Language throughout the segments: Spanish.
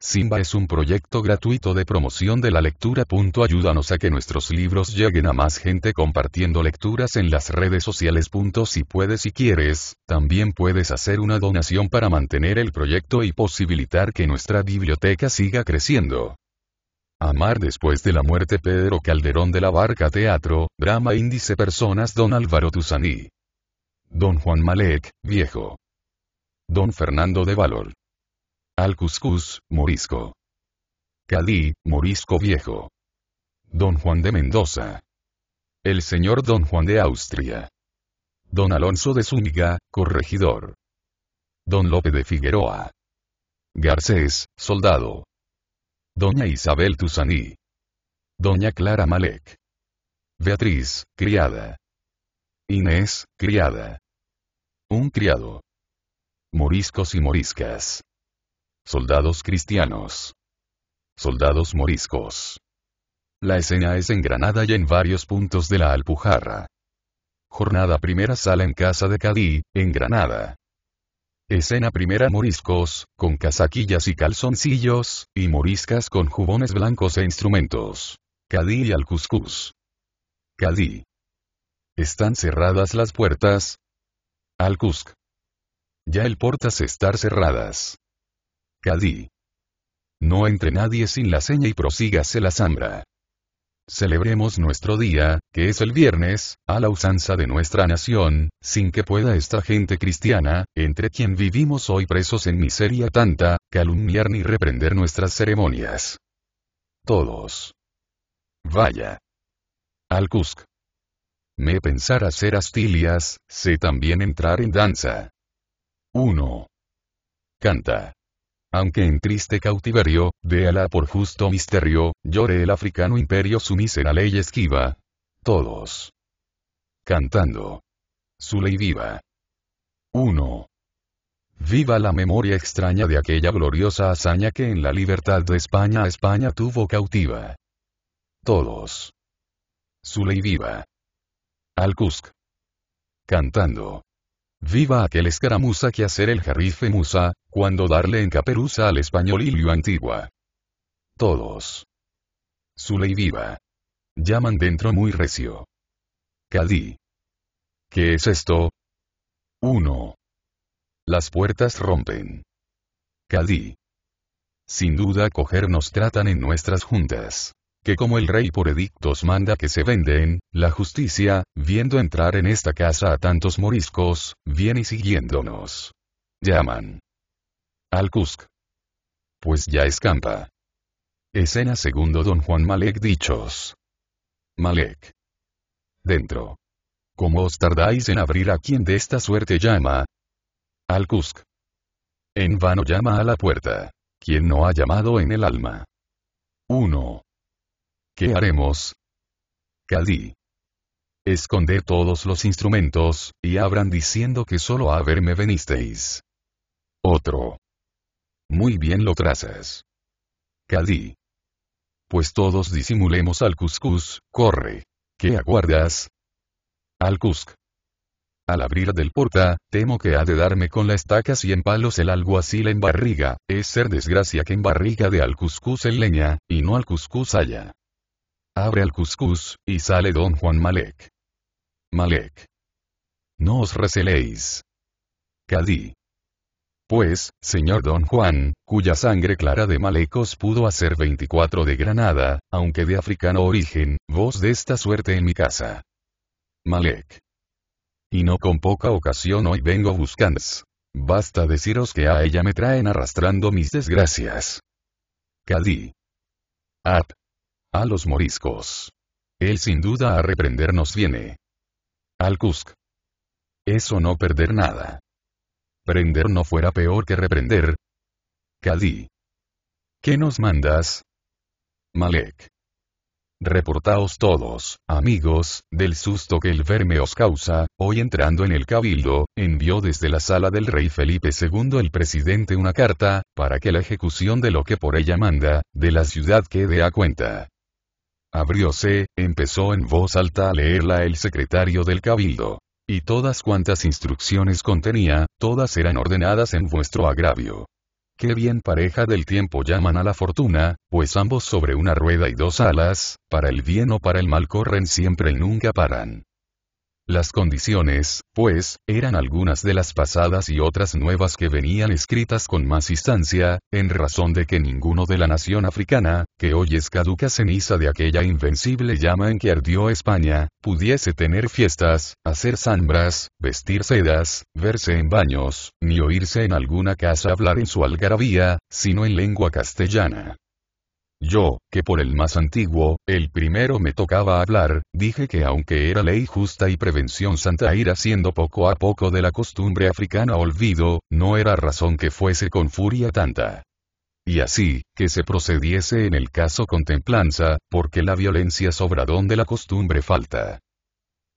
Simba es un proyecto gratuito de promoción de la lectura. Ayúdanos a que nuestros libros lleguen a más gente compartiendo lecturas en las redes sociales. Si puedes y quieres, también puedes hacer una donación para mantener el proyecto y posibilitar que nuestra biblioteca siga creciendo. Amar después de la muerte Pedro Calderón de la Barca Teatro, Drama Índice Personas Don Álvaro Tuzani Don Juan Malek, Viejo. Don Fernando de Valor. Al Morisco. Cali, Morisco Viejo. Don Juan de Mendoza. El señor Don Juan de Austria. Don Alonso de Zúñiga, corregidor. Don Lope de Figueroa. Garcés, soldado. Doña Isabel Tusaní. Doña Clara Malek. Beatriz, criada. Inés, criada. Un criado. Moriscos y moriscas soldados cristianos, soldados moriscos. La escena es en Granada y en varios puntos de la Alpujarra. Jornada primera sala en Casa de Cadí, en Granada. Escena primera moriscos, con casaquillas y calzoncillos, y moriscas con jubones blancos e instrumentos. Cadí y al cuscus Cadí. Están cerradas las puertas. Al Ya el portas estar cerradas. Cadí. No entre nadie sin la seña y prosígase la zambra. Celebremos nuestro día, que es el viernes, a la usanza de nuestra nación, sin que pueda esta gente cristiana, entre quien vivimos hoy presos en miseria tanta, calumniar ni reprender nuestras ceremonias. Todos. Vaya. Al Me pensar hacer astilias, sé también entrar en danza. 1. Canta. Aunque en triste cautiverio, véala por justo misterio, llore el africano imperio su mísera ley esquiva. Todos. Cantando. Su ley viva. 1. Viva la memoria extraña de aquella gloriosa hazaña que en la libertad de España a España tuvo cautiva. Todos. Su ley viva. Al Cusc. Cantando. Viva aquel escaramuza que hacer el jarife musa, cuando darle en caperuza al español Ilio Antigua. Todos. Su ley viva. Llaman dentro muy recio. Cadí. ¿Qué es esto? Uno. Las puertas rompen. Cadí. Sin duda cogernos tratan en nuestras juntas que como el rey por edictos manda que se venden, la justicia, viendo entrar en esta casa a tantos moriscos, viene siguiéndonos. Llaman. Al Kusk. Pues ya escampa. Escena segundo Don Juan Malek dichos. Malek. Dentro. ¿Cómo os tardáis en abrir a quien de esta suerte llama? Al Kusk. En vano llama a la puerta. Quien no ha llamado en el alma. 1. ¿Qué haremos? Caldí. Esconded todos los instrumentos, y abran diciendo que solo a verme venisteis. Otro. Muy bien lo trazas. Cadí. Pues todos disimulemos al Cuscus, corre. ¿Qué aguardas? Al Cusc. Al abrir del porta, temo que ha de darme con la estaca cien palos el alguacil en barriga, es ser desgracia que en barriga de al cuscús el leña, y no al Cuscus haya. Abre al cuscús y sale don Juan Malek. Malek. No os receléis. Cadí. Pues, señor don Juan, cuya sangre clara de malecos pudo hacer 24 de Granada, aunque de africano origen, vos de esta suerte en mi casa. Malek. Y no con poca ocasión hoy vengo buscans. Basta deciros que a ella me traen arrastrando mis desgracias. Cadí. Ap. A los moriscos. Él sin duda a reprendernos viene. Al Eso no perder nada prender no fuera peor que reprender. Cadí. ¿Qué nos mandas? Malek. Reportaos todos, amigos, del susto que el verme os causa, hoy entrando en el cabildo, envió desde la sala del rey Felipe II el presidente una carta, para que la ejecución de lo que por ella manda, de la ciudad quede a cuenta. Abrióse, empezó en voz alta a leerla el secretario del cabildo. Y todas cuantas instrucciones contenía, todas eran ordenadas en vuestro agravio. Qué bien pareja del tiempo llaman a la fortuna, pues ambos sobre una rueda y dos alas, para el bien o para el mal corren siempre y nunca paran. Las condiciones, pues, eran algunas de las pasadas y otras nuevas que venían escritas con más instancia, en razón de que ninguno de la nación africana, que hoy es caduca ceniza de aquella invencible llama en que ardió España, pudiese tener fiestas, hacer zambras, vestir sedas, verse en baños, ni oírse en alguna casa hablar en su algarabía, sino en lengua castellana. Yo, que por el más antiguo, el primero me tocaba hablar, dije que aunque era ley justa y prevención santa ir haciendo poco a poco de la costumbre africana olvido, no era razón que fuese con furia tanta. Y así, que se procediese en el caso con templanza, porque la violencia sobra donde la costumbre falta.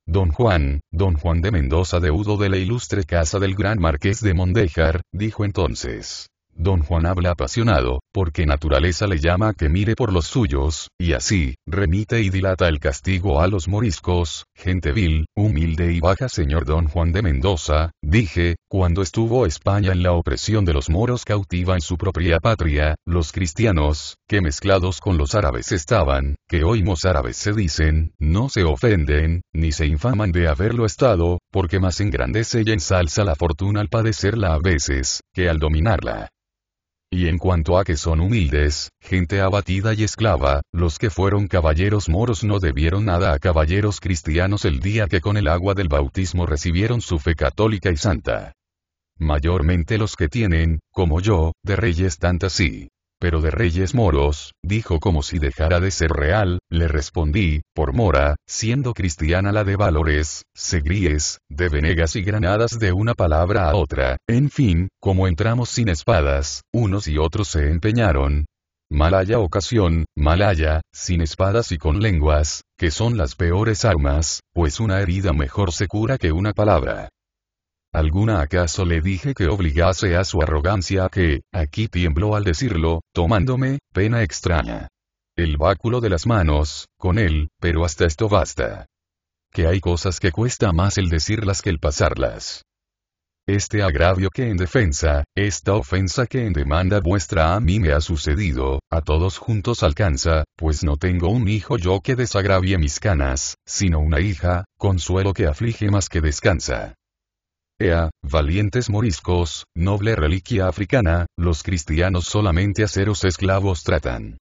Don Juan, don Juan de Mendoza deudo de la ilustre casa del gran marqués de Mondejar, dijo entonces, Don Juan habla apasionado, porque naturaleza le llama que mire por los suyos, y así, remite y dilata el castigo a los moriscos, gente vil, humilde y baja señor Don Juan de Mendoza, dije, cuando estuvo España en la opresión de los moros cautiva en su propia patria, los cristianos, que mezclados con los árabes estaban, que hoy árabes se dicen, no se ofenden, ni se infaman de haberlo estado, porque más engrandece y ensalza la fortuna al padecerla a veces, que al dominarla y en cuanto a que son humildes, gente abatida y esclava, los que fueron caballeros moros no debieron nada a caballeros cristianos el día que con el agua del bautismo recibieron su fe católica y santa. Mayormente los que tienen, como yo, de reyes tantas y pero de reyes moros, dijo como si dejara de ser real, le respondí, por mora, siendo cristiana la de Valores, Segríes, de Venegas y Granadas de una palabra a otra, en fin, como entramos sin espadas, unos y otros se empeñaron, Mal haya ocasión, mal haya, sin espadas y con lenguas, que son las peores armas, pues una herida mejor se cura que una palabra. ¿Alguna acaso le dije que obligase a su arrogancia a que, aquí tiembló al decirlo, tomándome, pena extraña? El báculo de las manos, con él, pero hasta esto basta. Que hay cosas que cuesta más el decirlas que el pasarlas. Este agravio que en defensa, esta ofensa que en demanda vuestra a mí me ha sucedido, a todos juntos alcanza, pues no tengo un hijo yo que desagravie mis canas, sino una hija, consuelo que aflige más que descansa valientes moriscos, noble reliquia africana, los cristianos solamente a ceros esclavos tratan.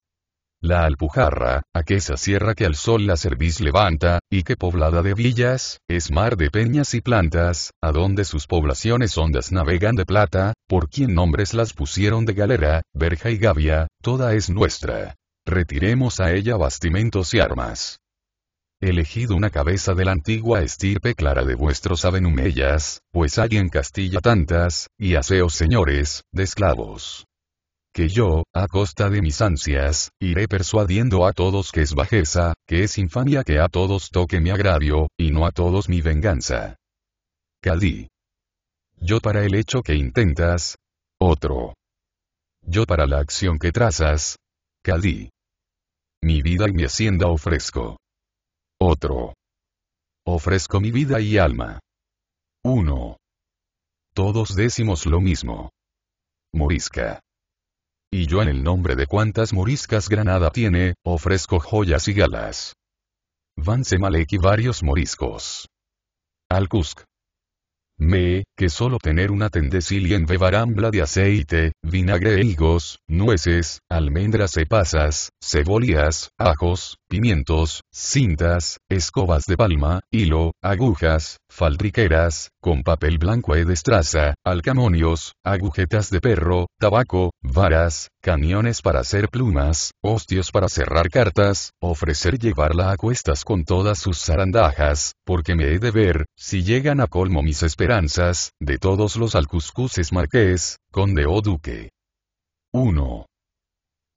La Alpujarra, aquella sierra que al sol la cerviz levanta, y que poblada de villas, es mar de peñas y plantas, a donde sus poblaciones hondas navegan de plata, por quien nombres las pusieron de galera, verja y gavia, toda es nuestra. Retiremos a ella bastimentos y armas. Elegido una cabeza de la antigua estirpe clara de vuestros avenumellas, pues hay en Castilla tantas, y aseos señores, de esclavos. Que yo, a costa de mis ansias, iré persuadiendo a todos que es bajeza, que es infamia que a todos toque mi agravio, y no a todos mi venganza. Cadí. Yo para el hecho que intentas. Otro. Yo para la acción que trazas. Cadí. Mi vida y mi hacienda ofrezco. Otro. Ofrezco mi vida y alma. Uno. Todos decimos lo mismo. Morisca. Y yo en el nombre de cuantas moriscas Granada tiene, ofrezco joyas y galas. Vance Malek y varios moriscos. Al me, que solo tener una en y enbebarambla de aceite, vinagre e higos, nueces, almendras cepasas, pasas, cebolías, ajos, pimientos, cintas, escobas de palma, hilo, agujas, faltriqueras, con papel blanco e destraza, alcamonios, agujetas de perro, tabaco, varas, cañones para hacer plumas, hostios para cerrar cartas, ofrecer llevarla a cuestas con todas sus zarandajas, porque me he de ver, si llegan a colmo mis esperanzas, de todos los alcuscuses marqués, conde o duque. 1.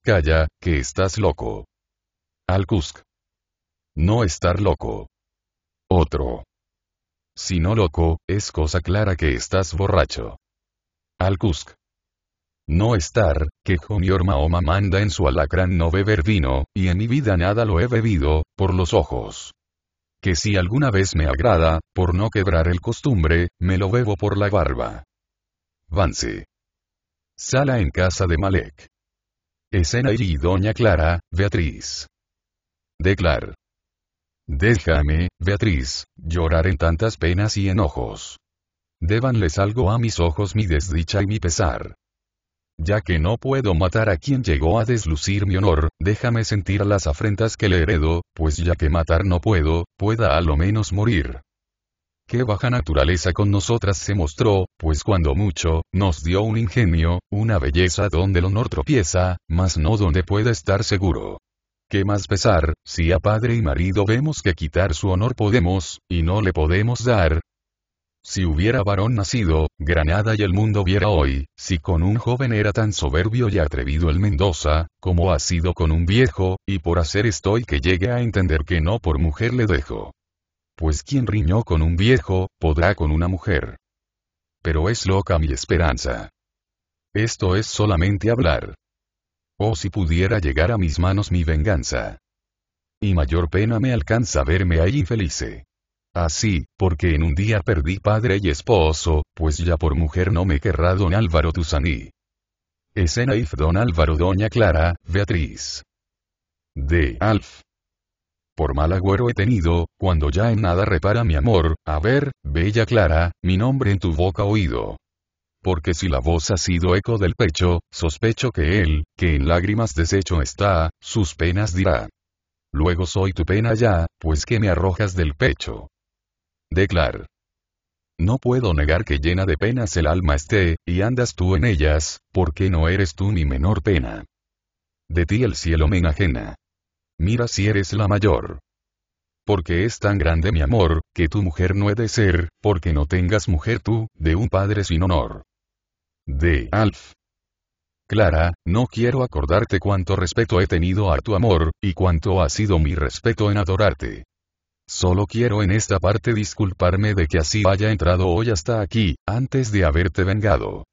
Calla, que estás loco. Alcusc. No estar loco. Otro. Si no loco, es cosa clara que estás borracho. Al No estar, que Junior Mahoma manda en su alacrán no beber vino, y en mi vida nada lo he bebido, por los ojos. Que si alguna vez me agrada, por no quebrar el costumbre, me lo bebo por la barba. Vance. Sala en casa de Malek. Escena y Doña Clara, Beatriz. Declar. Déjame, Beatriz, llorar en tantas penas y enojos. Débanles algo a mis ojos mi desdicha y mi pesar. Ya que no puedo matar a quien llegó a deslucir mi honor, déjame sentir las afrentas que le heredo, pues ya que matar no puedo, pueda a lo menos morir. Qué baja naturaleza con nosotras se mostró, pues cuando mucho, nos dio un ingenio, una belleza donde el honor tropieza, mas no donde pueda estar seguro. Qué más pesar, si a padre y marido vemos que quitar su honor podemos, y no le podemos dar. Si hubiera varón nacido, Granada y el mundo viera hoy, si con un joven era tan soberbio y atrevido el Mendoza, como ha sido con un viejo, y por hacer estoy que llegue a entender que no por mujer le dejo. Pues quien riñó con un viejo, podrá con una mujer. Pero es loca mi esperanza. Esto es solamente hablar. Oh si pudiera llegar a mis manos mi venganza. Y mayor pena me alcanza verme ahí infelice. Así, ah, porque en un día perdí padre y esposo, pues ya por mujer no me querrá don Álvaro Tusaní. Escena if don Álvaro doña Clara, Beatriz. De Alf. Por mal agüero he tenido, cuando ya en nada repara mi amor, a ver, bella Clara, mi nombre en tu boca oído porque si la voz ha sido eco del pecho, sospecho que él, que en lágrimas deshecho está, sus penas dirá. Luego soy tu pena ya, pues que me arrojas del pecho. Declar. No puedo negar que llena de penas el alma esté, y andas tú en ellas, porque no eres tú mi menor pena. De ti el cielo me enajena. Mira si eres la mayor. Porque es tan grande mi amor, que tu mujer no he de ser, porque no tengas mujer tú, de un padre sin honor de Alf. Clara, no quiero acordarte cuánto respeto he tenido a tu amor, y cuánto ha sido mi respeto en adorarte. Solo quiero en esta parte disculparme de que así haya entrado hoy hasta aquí, antes de haberte vengado.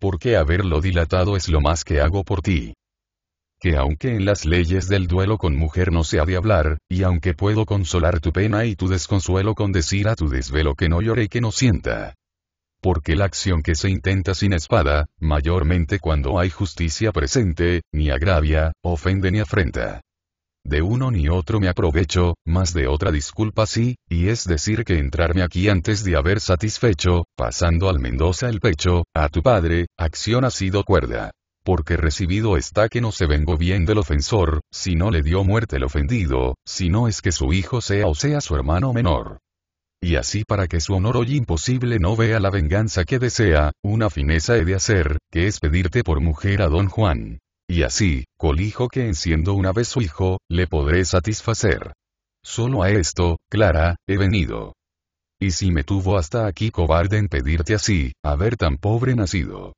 Porque haberlo dilatado es lo más que hago por ti. Que aunque en las leyes del duelo con mujer no se ha de hablar, y aunque puedo consolar tu pena y tu desconsuelo con decir a tu desvelo que no llore y que no sienta, porque la acción que se intenta sin espada, mayormente cuando hay justicia presente, ni agravia, ofende ni afrenta. De uno ni otro me aprovecho, más de otra disculpa sí, y es decir que entrarme aquí antes de haber satisfecho, pasando al Mendoza el pecho, a tu padre, acción ha sido cuerda. Porque recibido está que no se vengó bien del ofensor, si no le dio muerte el ofendido, si no es que su hijo sea o sea su hermano menor y así para que su honor hoy imposible no vea la venganza que desea, una fineza he de hacer, que es pedirte por mujer a don Juan. Y así, colijo que enciendo una vez su hijo, le podré satisfacer. Solo a esto, Clara, he venido. Y si me tuvo hasta aquí cobarde en pedirte así, haber tan pobre nacido.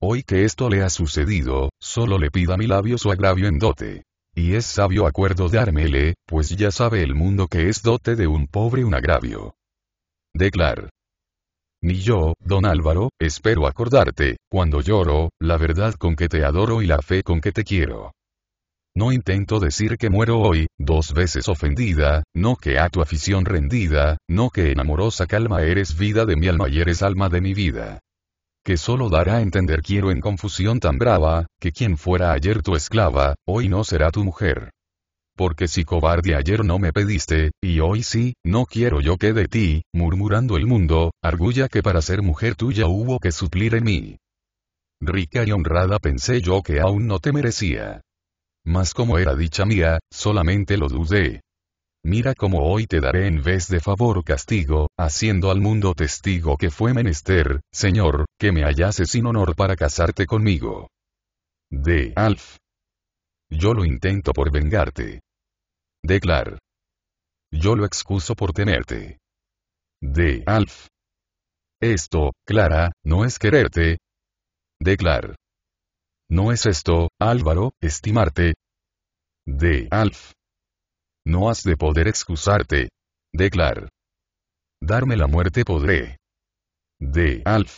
Hoy que esto le ha sucedido, solo le pida mi labio su agravio en dote. Y es sabio acuerdo dármele, pues ya sabe el mundo que es dote de un pobre un agravio declar. Ni yo, don Álvaro, espero acordarte, cuando lloro, la verdad con que te adoro y la fe con que te quiero. No intento decir que muero hoy, dos veces ofendida, no que a tu afición rendida, no que en amorosa calma eres vida de mi alma y eres alma de mi vida. Que solo dará a entender quiero en confusión tan brava, que quien fuera ayer tu esclava, hoy no será tu mujer porque si cobarde ayer no me pediste, y hoy sí, no quiero yo que de ti, murmurando el mundo, arguya que para ser mujer tuya hubo que suplir en mí. Rica y honrada pensé yo que aún no te merecía. Mas como era dicha mía, solamente lo dudé. Mira cómo hoy te daré en vez de favor castigo, haciendo al mundo testigo que fue menester, Señor, que me hallase sin honor para casarte conmigo. De Alf. Yo lo intento por vengarte declar Yo lo excuso por tenerte. De Alf. Esto, Clara, no es quererte. declar ¿No es esto, Álvaro, estimarte? De Alf. No has de poder excusarte. declar Darme la muerte podré. De Alf.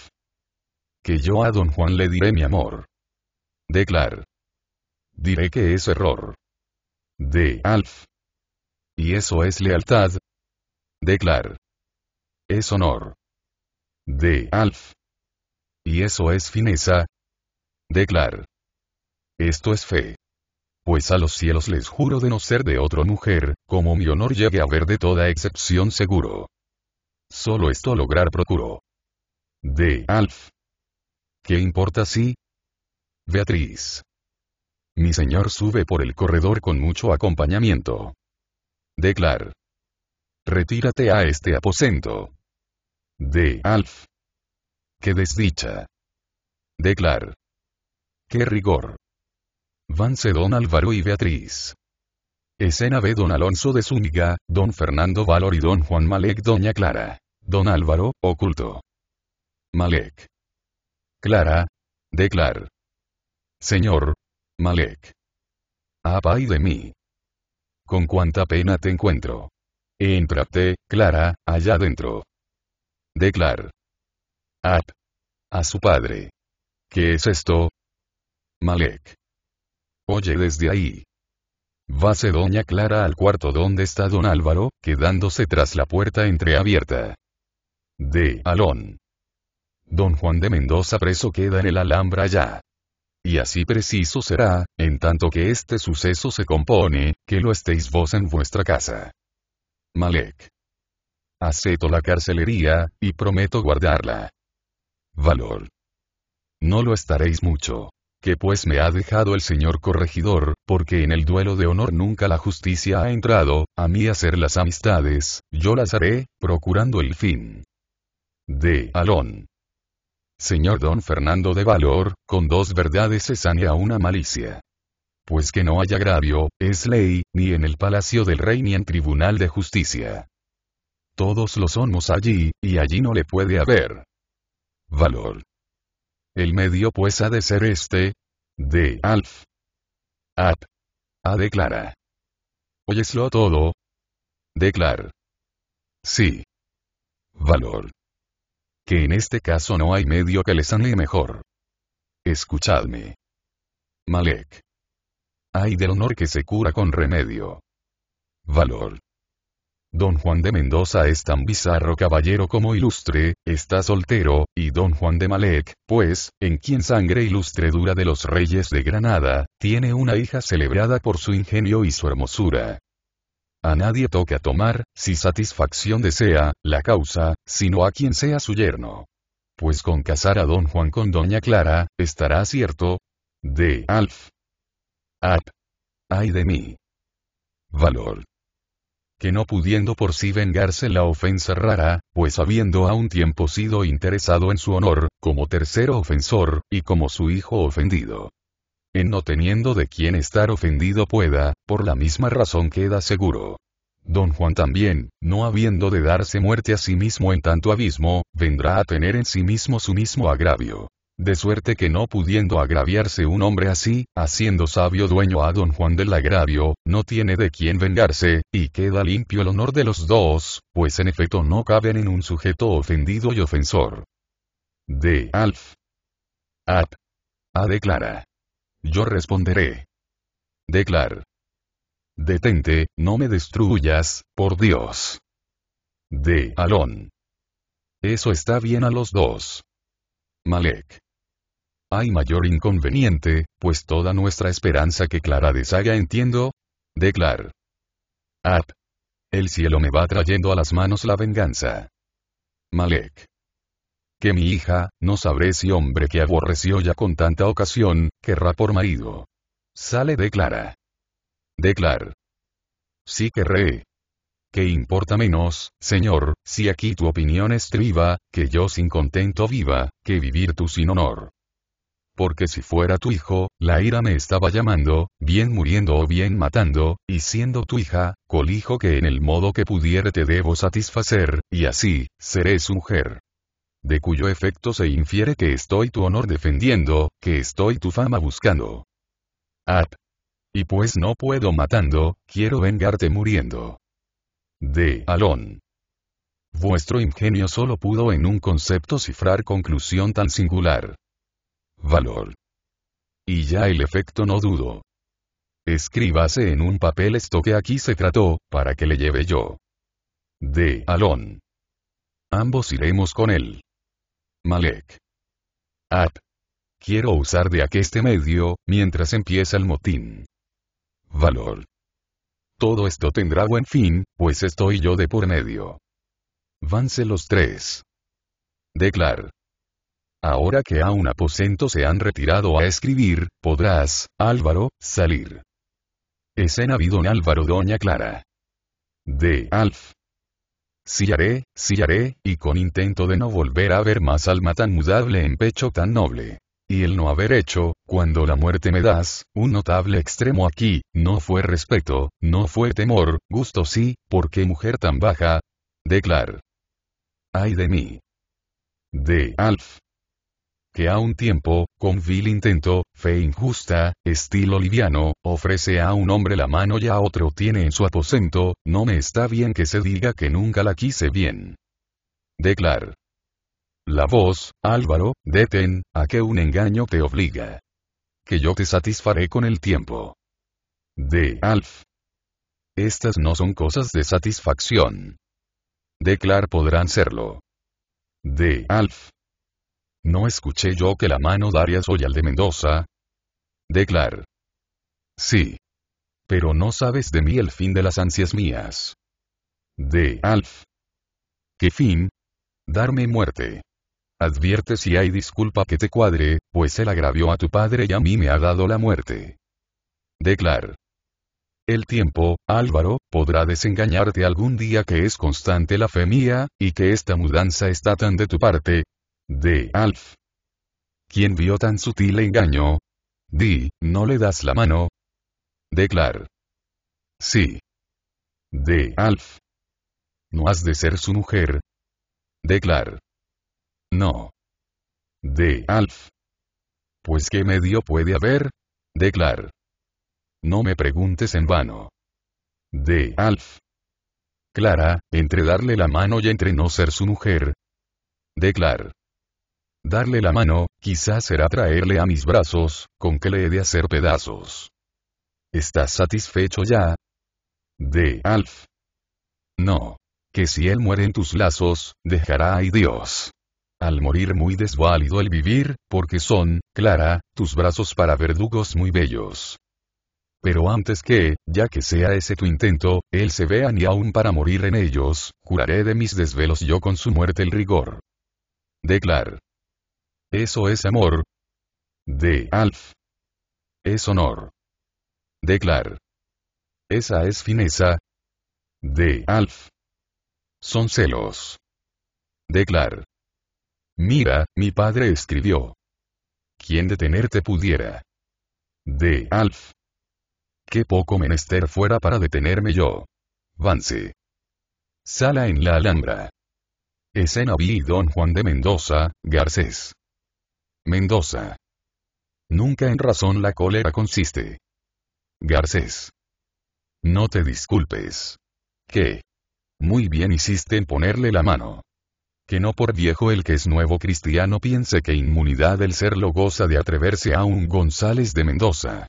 Que yo a don Juan le diré mi amor. declar Diré que es error. De Alf. Y eso es lealtad. Declar. Es honor. De Alf. Y eso es fineza. Declar. Esto es fe. Pues a los cielos les juro de no ser de otra mujer, como mi honor llegue a ver de toda excepción seguro. Solo esto lograr procuro. De Alf. ¿Qué importa si? Beatriz. Mi señor sube por el corredor con mucho acompañamiento. DECLAR. Retírate a este aposento. De Alf. Qué desdicha. DECLAR. Qué rigor. VANSE Don Álvaro y Beatriz. Escena B Don Alonso de Zúñiga, Don Fernando Valor y Don Juan Malek Doña Clara. Don Álvaro, oculto. Malek. Clara. DECLAR. Señor. Malek. Apay de mí. Con cuánta pena te encuentro. Entrate, Clara, allá adentro. de Clar. A su padre. ¿Qué es esto? Malek. Oye desde ahí. Vase doña Clara al cuarto donde está don Álvaro, quedándose tras la puerta entreabierta. De Alón. Don Juan de Mendoza preso queda en el Alhambra ya y así preciso será, en tanto que este suceso se compone, que lo estéis vos en vuestra casa. Malek. Aceto la carcelería, y prometo guardarla. Valor. No lo estaréis mucho. Que pues me ha dejado el señor corregidor, porque en el duelo de honor nunca la justicia ha entrado, a mí hacer las amistades, yo las haré, procurando el fin. De Alón señor don Fernando de Valor, con dos verdades se sanea una malicia. Pues que no haya agravio, es ley, ni en el palacio del rey ni en tribunal de justicia. Todos lo somos allí, y allí no le puede haber. Valor. El medio pues ha de ser este. De Alf. Ap. A declara. Oyeslo todo. Declar. Sí. Valor que en este caso no hay medio que le sane mejor. Escuchadme. Malek. Hay del honor que se cura con remedio. Valor. Don Juan de Mendoza es tan bizarro caballero como ilustre, está soltero, y don Juan de Malek, pues, en quien sangre ilustre dura de los reyes de Granada, tiene una hija celebrada por su ingenio y su hermosura. A nadie toca tomar, si satisfacción desea, la causa, sino a quien sea su yerno. Pues con casar a don Juan con doña Clara, estará cierto. De Alf. Ap. Ay de mí. Valor que no pudiendo por sí vengarse la ofensa rara, pues habiendo a un tiempo sido interesado en su honor, como tercero ofensor, y como su hijo ofendido en no teniendo de quién estar ofendido pueda, por la misma razón queda seguro. Don Juan también, no habiendo de darse muerte a sí mismo en tanto abismo, vendrá a tener en sí mismo su mismo agravio. De suerte que no pudiendo agraviarse un hombre así, haciendo sabio dueño a don Juan del agravio, no tiene de quién vengarse, y queda limpio el honor de los dos, pues en efecto no caben en un sujeto ofendido y ofensor. De Alf. Ap. A declara. Yo responderé. Declar. Detente, no me destruyas, por Dios. De Alón. Eso está bien a los dos. Malek. Hay mayor inconveniente, pues toda nuestra esperanza que Clara deshaga entiendo. Declar. Ad. El cielo me va trayendo a las manos la venganza. Malek que mi hija, no sabré si hombre que aborreció ya con tanta ocasión, querrá por marido. Sale de Clara. Declar. Sí querré. ¿Qué importa menos, señor, si aquí tu opinión estriba, que yo sin contento viva, que vivir tú sin honor? Porque si fuera tu hijo, la ira me estaba llamando, bien muriendo o bien matando, y siendo tu hija, colijo que en el modo que pudiere te debo satisfacer, y así, seré su mujer de cuyo efecto se infiere que estoy tu honor defendiendo, que estoy tu fama buscando. Ap. Y pues no puedo matando, quiero vengarte muriendo. De Alón. Vuestro ingenio solo pudo en un concepto cifrar conclusión tan singular. Valor. Y ya el efecto no dudo. Escríbase en un papel esto que aquí se trató, para que le lleve yo. De Alón. Ambos iremos con él. Malek. —Ap. Quiero usar de aqueste medio, mientras empieza el motín. Valor. Todo esto tendrá buen fin, pues estoy yo de por medio. —Vanse los tres. Declar. Ahora que a un aposento se han retirado a escribir, podrás, Álvaro, salir. Escena Don Álvaro Doña Clara. De Alf. Sillaré, sillaré, y con intento de no volver a ver más alma tan mudable en pecho tan noble. Y el no haber hecho, cuando la muerte me das, un notable extremo aquí, no fue respeto, no fue temor, gusto sí, porque mujer tan baja. Declar. Ay de mí. De Alf a un tiempo, con vil intento, fe injusta, estilo liviano, ofrece a un hombre la mano y a otro tiene en su aposento, no me está bien que se diga que nunca la quise bien. Declar. La voz, Álvaro, deten, a que un engaño te obliga. Que yo te satisfaré con el tiempo. De Alf. Estas no son cosas de satisfacción. Declar podrán serlo. De Alf. ¿No escuché yo que la mano daria soy al de Mendoza? Declar. Sí. Pero no sabes de mí el fin de las ansias mías. De Alf. ¿Qué fin? Darme muerte. Advierte si hay disculpa que te cuadre, pues él agravió a tu padre y a mí me ha dado la muerte. Declar. El tiempo, Álvaro, podrá desengañarte algún día que es constante la fe mía, y que esta mudanza está tan de tu parte, de Alf. ¿Quién vio tan sutil e engaño? Di, ¿no le das la mano? Declar. Sí. De Alf. ¿No has de ser su mujer? Declar. No. De Alf. Pues qué medio puede haber? Declar. No me preguntes en vano. De Alf. Clara, entre darle la mano y entre no ser su mujer. Declar. Darle la mano, quizás será traerle a mis brazos, con que le he de hacer pedazos. ¿Estás satisfecho ya? De Alf. No. Que si él muere en tus lazos, dejará ahí Dios. Al morir muy desválido el vivir, porque son, Clara, tus brazos para verdugos muy bellos. Pero antes que, ya que sea ese tu intento, él se vea ni aún para morir en ellos, curaré de mis desvelos yo con su muerte el rigor. Declar. Eso es amor. De Alf. Es honor. De Clar. Esa es fineza. De Alf. Son celos. De Clar. Mira, mi padre escribió. ¿Quién detenerte pudiera? De Alf. Qué poco menester fuera para detenerme yo. Vance. Sala en la Alhambra. Escena vi Don Juan de Mendoza, Garcés. Mendoza. Nunca en razón la cólera consiste. Garcés. No te disculpes. ¿Qué? Muy bien hiciste en ponerle la mano. Que no por viejo el que es nuevo cristiano piense que inmunidad el ser lo goza de atreverse a un González de Mendoza.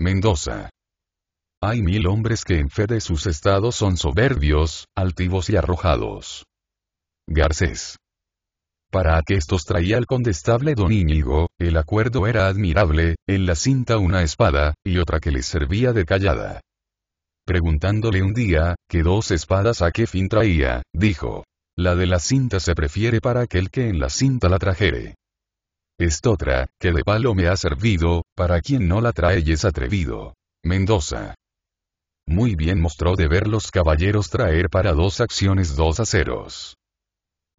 Mendoza. Hay mil hombres que en fe de sus estados son soberbios, altivos y arrojados. Garcés. Para que estos traía el condestable don Íñigo, el acuerdo era admirable, en la cinta una espada, y otra que les servía de callada. Preguntándole un día, que dos espadas a qué fin traía, dijo. La de la cinta se prefiere para aquel que en la cinta la trajere. Estotra, que de palo me ha servido, para quien no la trae y es atrevido. Mendoza. Muy bien mostró de ver los caballeros traer para dos acciones dos aceros.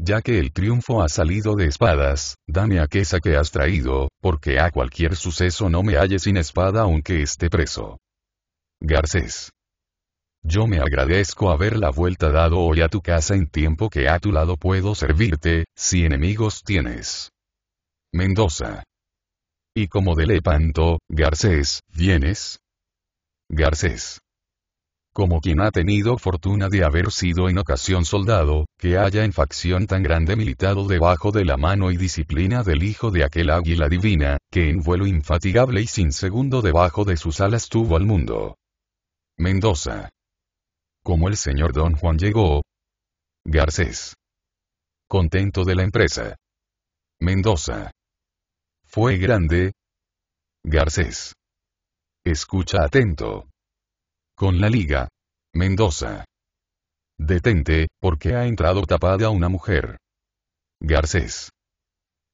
Ya que el triunfo ha salido de espadas, dame aquesa que has traído, porque a cualquier suceso no me halle sin espada aunque esté preso. Garcés. Yo me agradezco haber la vuelta dado hoy a tu casa en tiempo que a tu lado puedo servirte, si enemigos tienes. Mendoza. Y como de Lepanto, Garcés, ¿vienes? Garcés. Como quien ha tenido fortuna de haber sido en ocasión soldado, que haya en facción tan grande militado debajo de la mano y disciplina del hijo de aquel águila divina, que en vuelo infatigable y sin segundo debajo de sus alas tuvo al mundo. Mendoza. Como el señor don Juan llegó. Garcés. Contento de la empresa. Mendoza. Fue grande. Garcés. Escucha atento. Con la liga. Mendoza. Detente, porque ha entrado tapada una mujer. Garcés.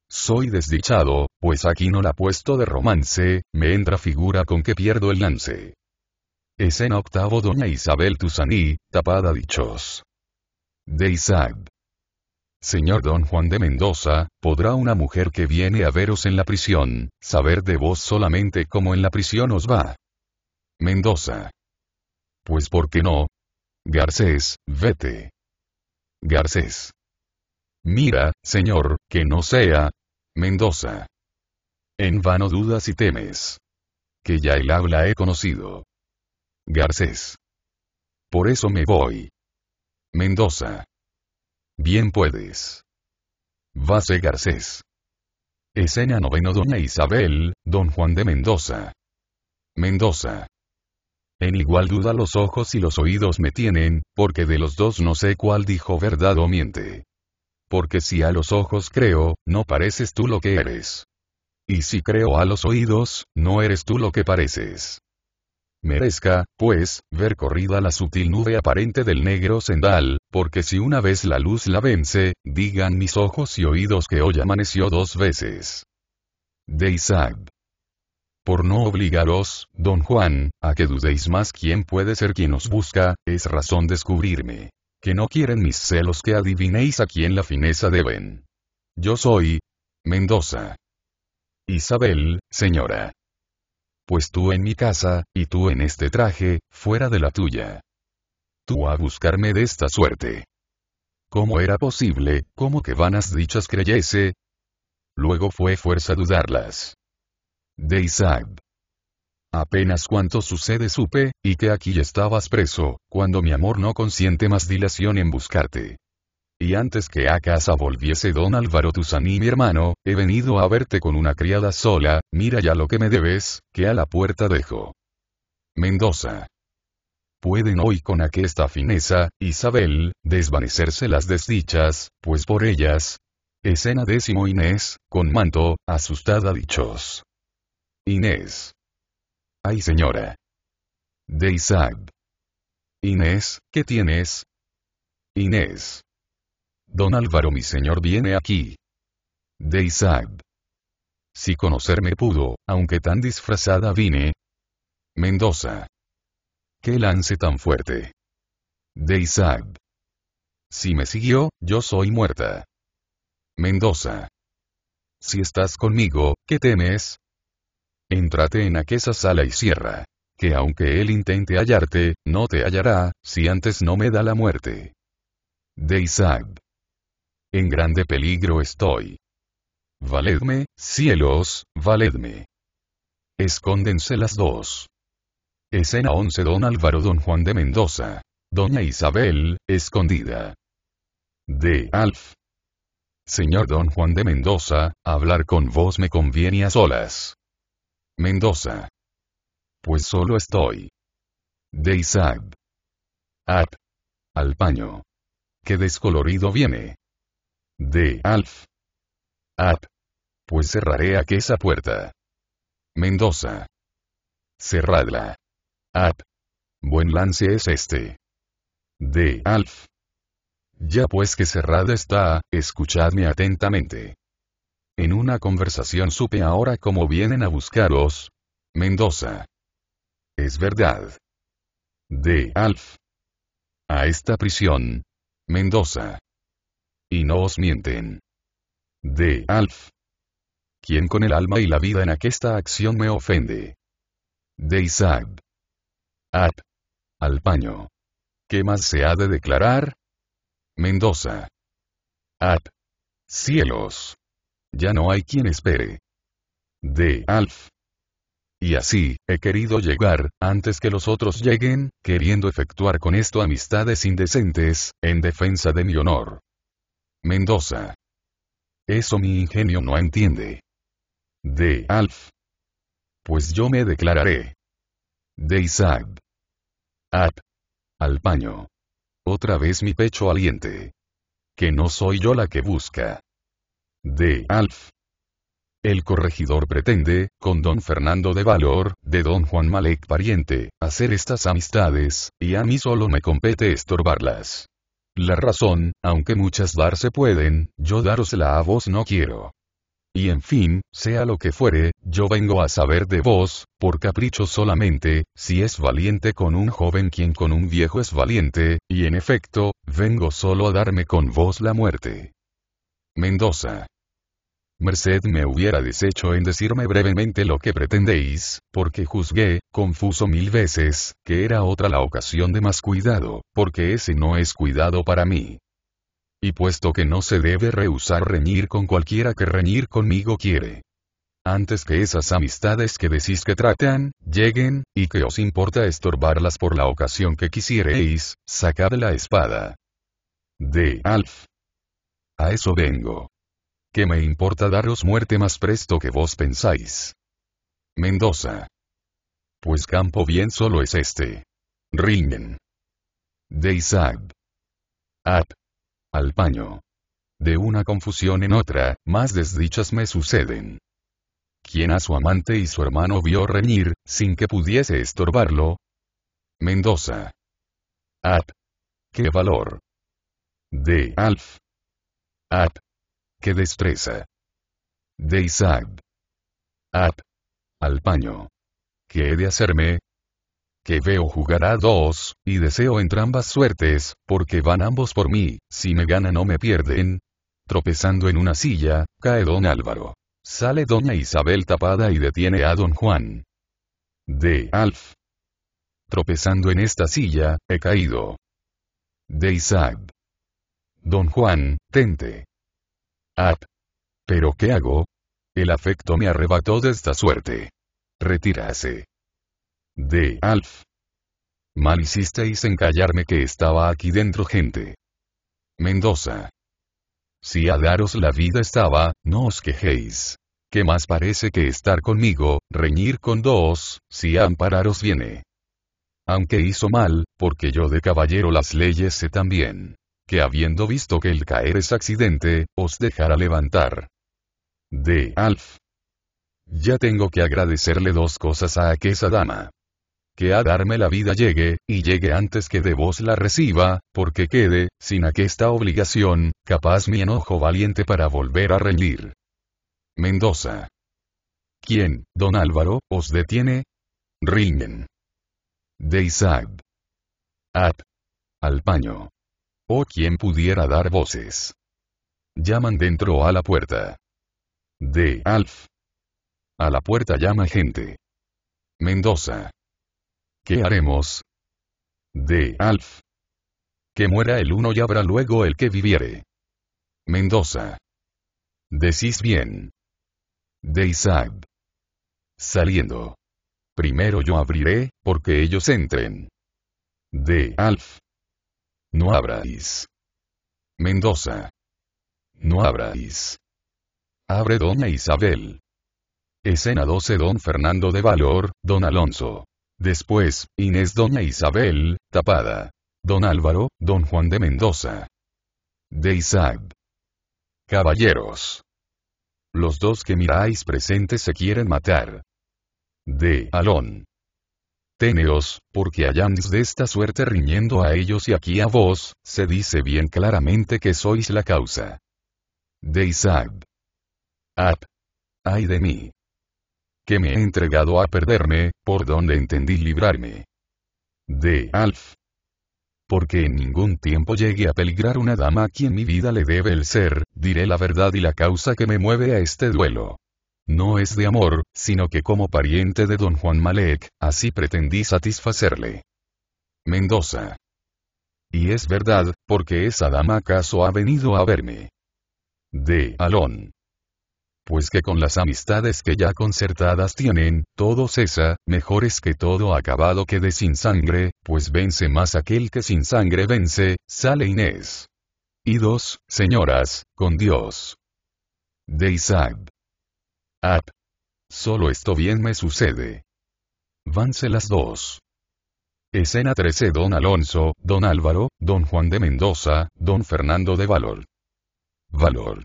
Soy desdichado, pues aquí no la puesto de romance, me entra figura con que pierdo el lance. Escena octavo Doña Isabel Tusaní, tapada dichos. De Isaac. Señor don Juan de Mendoza, ¿podrá una mujer que viene a veros en la prisión, saber de vos solamente cómo en la prisión os va? Mendoza. Pues ¿por qué no? Garcés, vete. Garcés. Mira, señor, que no sea. Mendoza. En vano dudas y temes. Que ya el habla he conocido. Garcés. Por eso me voy. Mendoza. Bien puedes. Vase Garcés. Escena noveno Doña Isabel, Don Juan de Mendoza. Mendoza. En igual duda los ojos y los oídos me tienen, porque de los dos no sé cuál dijo verdad o miente. Porque si a los ojos creo, no pareces tú lo que eres. Y si creo a los oídos, no eres tú lo que pareces. Merezca, pues, ver corrida la sutil nube aparente del negro sendal, porque si una vez la luz la vence, digan mis ojos y oídos que hoy amaneció dos veces. De Isaac por no obligaros, don Juan, a que dudéis más quién puede ser quien os busca, es razón descubrirme. Que no quieren mis celos que adivinéis a quién la fineza deben. Yo soy. Mendoza. Isabel, señora. Pues tú en mi casa, y tú en este traje, fuera de la tuya. Tú a buscarme de esta suerte. ¿Cómo era posible, cómo que vanas dichas creyese? Luego fue fuerza dudarlas de Isaac. Apenas cuanto sucede supe, y que aquí estabas preso, cuando mi amor no consiente más dilación en buscarte. Y antes que a casa volviese don Álvaro Tusaní mi hermano, he venido a verte con una criada sola, mira ya lo que me debes, que a la puerta dejo. Mendoza. Pueden hoy con aquesta fineza, Isabel, desvanecerse las desdichas, pues por ellas. Escena décimo Inés, con manto, asustada dichos. Inés. Ay señora. De Inés, ¿qué tienes? Inés. Don Álvaro mi señor viene aquí. De Si conocerme pudo, aunque tan disfrazada vine. Mendoza. Qué lance tan fuerte. De Si me siguió, yo soy muerta. Mendoza. Si estás conmigo, ¿qué temes? Entrate en aquella sala y cierra. Que aunque él intente hallarte, no te hallará, si antes no me da la muerte. De Isaac. En grande peligro estoy. Valedme, cielos, valedme. Escóndense las dos. Escena 11 Don Álvaro Don Juan de Mendoza. Doña Isabel, escondida. De Alf. Señor Don Juan de Mendoza, hablar con vos me conviene a solas. Mendoza. Pues solo estoy. De Isab. Ap. Al paño. Qué descolorido viene. De Alf. Ap. Pues cerraré aquella puerta. Mendoza. Cerradla. Ap. Buen lance es este. De Alf. Ya pues que cerrada está, escuchadme atentamente. En una conversación supe ahora cómo vienen a buscaros. Mendoza. Es verdad. De Alf. A esta prisión. Mendoza. Y no os mienten. De Alf. ¿Quién con el alma y la vida en aquesta acción me ofende. De Isaac. Ap. Al paño. ¿Qué más se ha de declarar? Mendoza. Ap. Cielos. Ya no hay quien espere. De Alf. Y así, he querido llegar, antes que los otros lleguen, queriendo efectuar con esto amistades indecentes, en defensa de mi honor. Mendoza. Eso mi ingenio no entiende. De Alf. Pues yo me declararé. De Isaac. Ap. Al paño. Otra vez mi pecho aliente. Que no soy yo la que busca de Alf. El corregidor pretende, con don Fernando de Valor, de don Juan Malek pariente, hacer estas amistades, y a mí solo me compete estorbarlas. La razón, aunque muchas darse pueden, yo darosla a vos no quiero. Y en fin, sea lo que fuere, yo vengo a saber de vos, por capricho solamente, si es valiente con un joven quien con un viejo es valiente, y en efecto, vengo solo a darme con vos la muerte. Mendoza. Merced me hubiera deshecho en decirme brevemente lo que pretendéis, porque juzgué, confuso mil veces, que era otra la ocasión de más cuidado, porque ese no es cuidado para mí. Y puesto que no se debe rehusar reñir con cualquiera que reñir conmigo quiere. Antes que esas amistades que decís que tratan, lleguen, y que os importa estorbarlas por la ocasión que quisiereis, sacad la espada. De Alf. A eso vengo que me importa daros muerte más presto que vos pensáis. Mendoza. Pues campo bien solo es este. Ringen. De Isaac. Ap. Al paño. De una confusión en otra, más desdichas me suceden. Quien a su amante y su hermano vio reñir, sin que pudiese estorbarlo? Mendoza. Ap. ¡Qué valor! De Alf. Ap. ¡Qué destreza! De Ap. Al paño. ¿Qué he de hacerme? Que veo jugar a dos, y deseo entrambas suertes, porque van ambos por mí, si me gana no me pierden. Tropezando en una silla, cae don Álvaro. Sale doña Isabel tapada y detiene a don Juan. De Alf. Tropezando en esta silla, he caído. De Isaac. Don Juan, tente. Ap. ¿Pero qué hago? El afecto me arrebató de esta suerte. Retírase. De Alf. Mal hicisteis en callarme que estaba aquí dentro gente. Mendoza. Si a daros la vida estaba, no os quejéis. ¿Qué más parece que estar conmigo, reñir con dos, si a ampararos viene? Aunque hizo mal, porque yo de caballero las leyes sé también que habiendo visto que el caer es accidente, os dejará levantar. De Alf. Ya tengo que agradecerle dos cosas a aquella dama. Que a darme la vida llegue, y llegue antes que de vos la reciba, porque quede, sin aquesta obligación, capaz mi enojo valiente para volver a rendir. Mendoza. ¿Quién, don Álvaro, os detiene? Ringen. De Isaac. Ap. Al paño. O oh, quien pudiera dar voces. Llaman dentro a la puerta. De Alf. A la puerta llama gente. Mendoza. ¿Qué haremos? De Alf. Que muera el uno y habrá luego el que viviere. Mendoza. Decís bien. De Isaac. Saliendo. Primero yo abriré, porque ellos entren. De Alf. No abráis. Mendoza. No abráis. Abre Doña Isabel. Escena 12 Don Fernando de Valor, Don Alonso. Después, Inés Doña Isabel, tapada. Don Álvaro, Don Juan de Mendoza. De Isaac. Caballeros. Los dos que miráis presentes se quieren matar. De Alón. Teneos, porque hayan de esta suerte riñendo a ellos y aquí a vos, se dice bien claramente que sois la causa. De Isaac. Ay de mí. Que me he entregado a perderme, por donde entendí librarme. De Alf. Porque en ningún tiempo llegue a peligrar una dama a quien mi vida le debe el ser, diré la verdad y la causa que me mueve a este duelo. No es de amor, sino que como pariente de don Juan Malek, así pretendí satisfacerle. Mendoza. Y es verdad, porque esa dama acaso ha venido a verme. De Alón. Pues que con las amistades que ya concertadas tienen, todo cesa, mejor es que todo acabado quede sin sangre, pues vence más aquel que sin sangre vence, sale Inés. Y dos, señoras, con Dios. De Isaac. Solo esto bien me sucede. vanse las dos. Escena 13 Don Alonso, Don Álvaro, Don Juan de Mendoza, Don Fernando de Valor. Valor.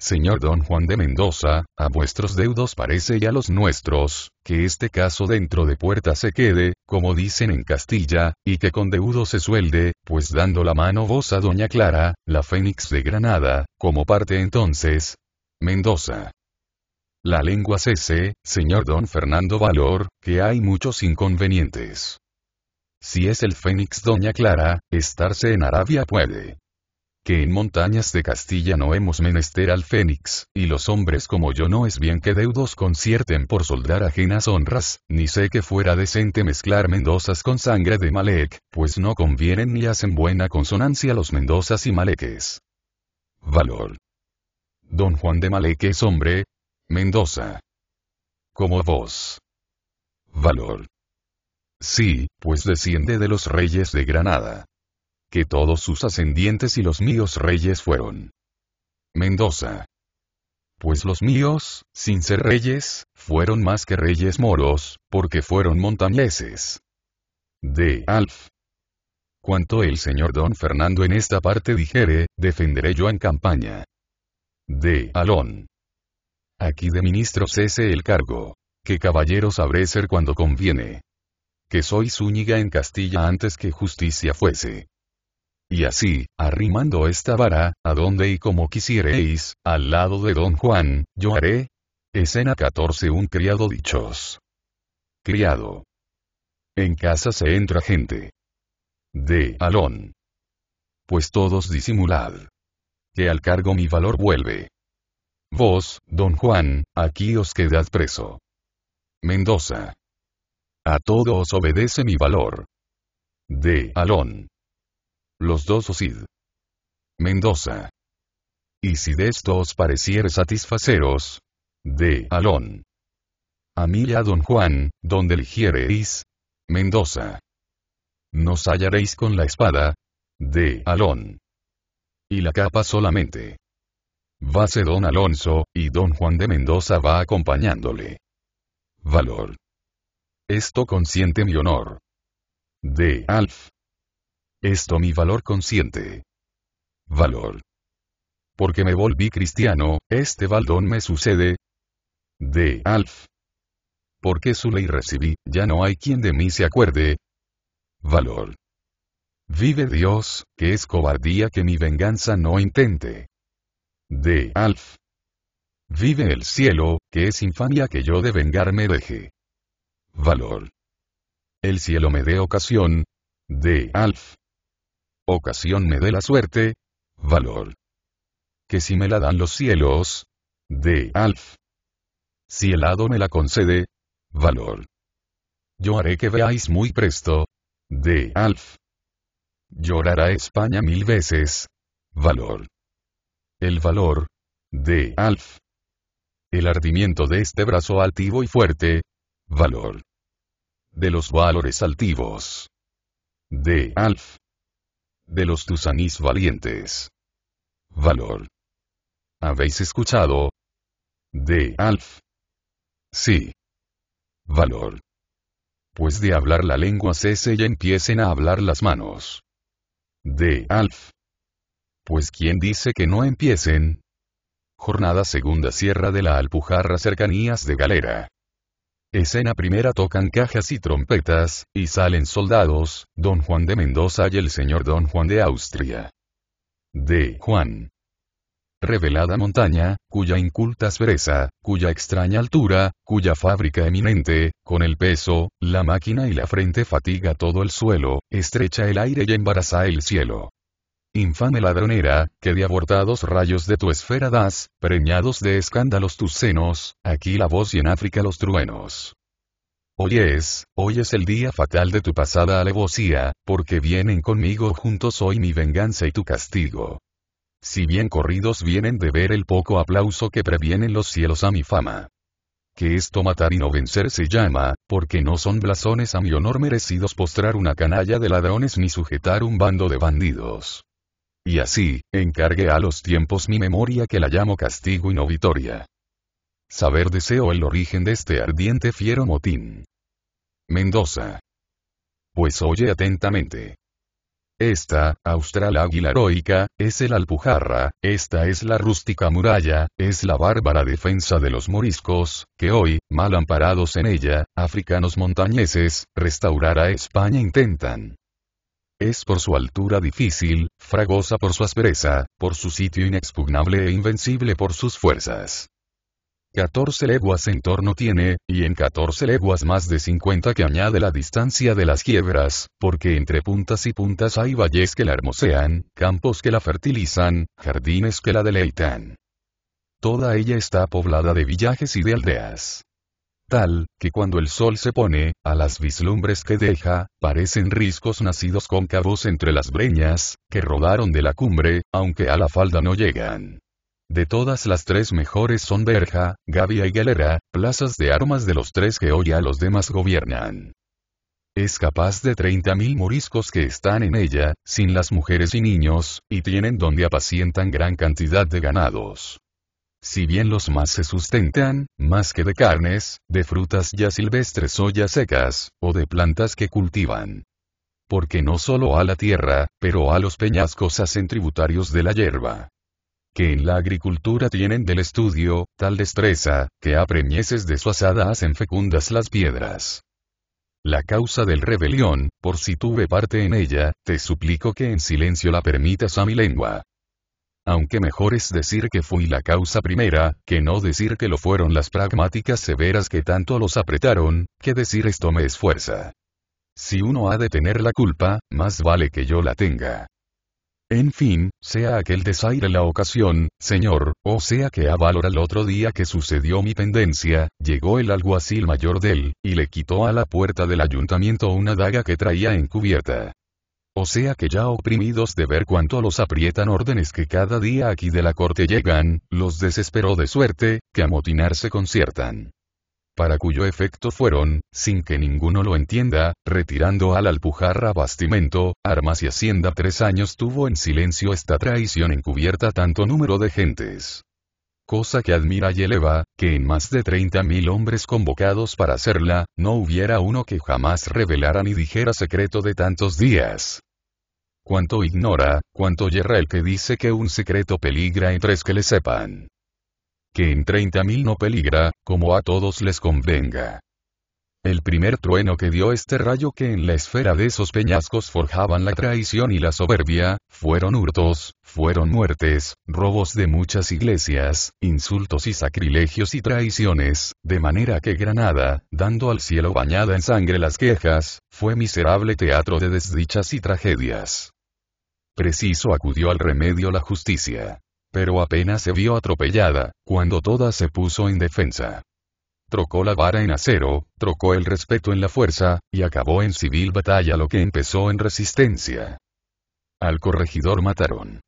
Señor Don Juan de Mendoza, a vuestros deudos parece y a los nuestros, que este caso dentro de puerta se quede, como dicen en Castilla, y que con deudo se suelde, pues dando la mano vos a Doña Clara, la Fénix de Granada, como parte entonces. Mendoza la lengua cese, señor don Fernando Valor, que hay muchos inconvenientes. Si es el Fénix Doña Clara, estarse en Arabia puede. Que en montañas de Castilla no hemos menester al Fénix, y los hombres como yo no es bien que deudos concierten por soldar ajenas honras, ni sé que fuera decente mezclar mendozas con sangre de Malek, pues no convienen ni hacen buena consonancia los mendozas y maleques. Valor. Don Juan de Malek es hombre, Mendoza. Como vos. Valor. Sí, pues desciende de los reyes de Granada. Que todos sus ascendientes y los míos reyes fueron. Mendoza. Pues los míos, sin ser reyes, fueron más que reyes moros, porque fueron montañeses. De Alf. Cuanto el señor don Fernando en esta parte dijere, defenderé yo en campaña. De Alón. Aquí de ministro cese el cargo. Que caballero sabré ser cuando conviene. Que soy Zúñiga en Castilla antes que justicia fuese. Y así, arrimando esta vara, a donde y como quisiereis, al lado de don Juan, yo haré. Escena 14 Un criado dichos. Criado. En casa se entra gente. De Alón. Pues todos disimulad. Que al cargo mi valor vuelve. Vos, don Juan, aquí os quedad preso. Mendoza. A todos os obedece mi valor. De Alón. Los dos os id. Mendoza. Y si de esto os pareciere satisfaceros. De Alón. A mí y don Juan, donde eligiereis. Mendoza. Nos hallaréis con la espada. De Alón. Y la capa solamente. Base Don Alonso, y Don Juan de Mendoza va acompañándole. Valor. Esto consiente mi honor. De Alf. Esto mi valor consiente. Valor. Porque me volví cristiano, este baldón me sucede. De Alf. Porque su ley recibí, ya no hay quien de mí se acuerde. Valor. Vive Dios, que es cobardía que mi venganza no intente de Alf. Vive el cielo, que es infamia que yo de vengarme deje. Valor. El cielo me dé ocasión, de Alf. Ocasión me dé la suerte, valor. Que si me la dan los cielos, de Alf. Si el hado me la concede, valor. Yo haré que veáis muy presto, de Alf. Llorará España mil veces, valor. El valor de Alf. El ardimiento de este brazo altivo y fuerte. Valor. De los valores altivos. De Alf. De los tusanís valientes. Valor. ¿Habéis escuchado? De Alf. Sí. Valor. Pues de hablar la lengua cese y empiecen a hablar las manos. De Alf. Pues ¿quién dice que no empiecen? Jornada segunda Sierra de la Alpujarra cercanías de Galera. Escena primera tocan cajas y trompetas, y salen soldados, don Juan de Mendoza y el señor don Juan de Austria. D. Juan. Revelada montaña, cuya inculta aspereza, cuya extraña altura, cuya fábrica eminente, con el peso, la máquina y la frente fatiga todo el suelo, estrecha el aire y embaraza el cielo. Infame ladronera, que de abortados rayos de tu esfera das, preñados de escándalos tus senos, aquí la voz y en África los truenos. Hoy es, hoy es el día fatal de tu pasada alevosía, porque vienen conmigo juntos hoy mi venganza y tu castigo. Si bien corridos vienen de ver el poco aplauso que previenen los cielos a mi fama. Que esto matar y no vencer se llama, porque no son blasones a mi honor merecidos postrar una canalla de ladrones ni sujetar un bando de bandidos. Y así, encargué a los tiempos mi memoria que la llamo castigo y no vitoria. Saber deseo el origen de este ardiente fiero motín. Mendoza. Pues oye atentamente. Esta, austral águila heroica, es el Alpujarra, esta es la rústica muralla, es la bárbara defensa de los moriscos, que hoy, mal amparados en ella, africanos montañeses, restaurar a España intentan. Es por su altura difícil, fragosa por su aspereza, por su sitio inexpugnable e invencible por sus fuerzas. 14 leguas en torno tiene, y en 14 leguas más de 50 que añade la distancia de las quiebras, porque entre puntas y puntas hay valles que la hermosean, campos que la fertilizan, jardines que la deleitan. Toda ella está poblada de villajes y de aldeas tal, que cuando el sol se pone, a las vislumbres que deja, parecen riscos nacidos cóncavos entre las breñas, que rodaron de la cumbre, aunque a la falda no llegan. De todas las tres mejores son Berja, Gavia y Galera, plazas de armas de los tres que hoy a los demás gobiernan. Es capaz de mil moriscos que están en ella, sin las mujeres y niños, y tienen donde apacientan gran cantidad de ganados. Si bien los más se sustentan, más que de carnes, de frutas ya silvestres o ya secas, o de plantas que cultivan. Porque no solo a la tierra, pero a los peñascos hacen tributarios de la hierba. Que en la agricultura tienen del estudio, tal destreza, que a preñeces de su asada hacen fecundas las piedras. La causa del rebelión, por si tuve parte en ella, te suplico que en silencio la permitas a mi lengua aunque mejor es decir que fui la causa primera, que no decir que lo fueron las pragmáticas severas que tanto los apretaron, que decir esto me esfuerza. Si uno ha de tener la culpa, más vale que yo la tenga. En fin, sea aquel desaire la ocasión, señor, o sea que a valor al otro día que sucedió mi pendencia, llegó el alguacil mayor de él, y le quitó a la puerta del ayuntamiento una daga que traía encubierta. O sea que ya oprimidos de ver cuánto los aprietan órdenes que cada día aquí de la corte llegan, los desesperó de suerte, que amotinarse conciertan para cuyo efecto fueron, sin que ninguno lo entienda, retirando al Alpujarra bastimento, armas y hacienda. Tres años tuvo en silencio esta traición encubierta tanto número de gentes. Cosa que admira y eleva, que en más de mil hombres convocados para hacerla, no hubiera uno que jamás revelara ni dijera secreto de tantos días cuanto ignora, cuanto yerra el que dice que un secreto peligra en tres que le sepan. Que en treinta mil no peligra, como a todos les convenga. El primer trueno que dio este rayo que en la esfera de esos peñascos forjaban la traición y la soberbia, fueron hurtos, fueron muertes, robos de muchas iglesias, insultos y sacrilegios y traiciones, de manera que Granada, dando al cielo bañada en sangre las quejas, fue miserable teatro de desdichas y tragedias preciso acudió al remedio la justicia. Pero apenas se vio atropellada, cuando toda se puso en defensa. Trocó la vara en acero, trocó el respeto en la fuerza, y acabó en civil batalla lo que empezó en resistencia. Al corregidor mataron.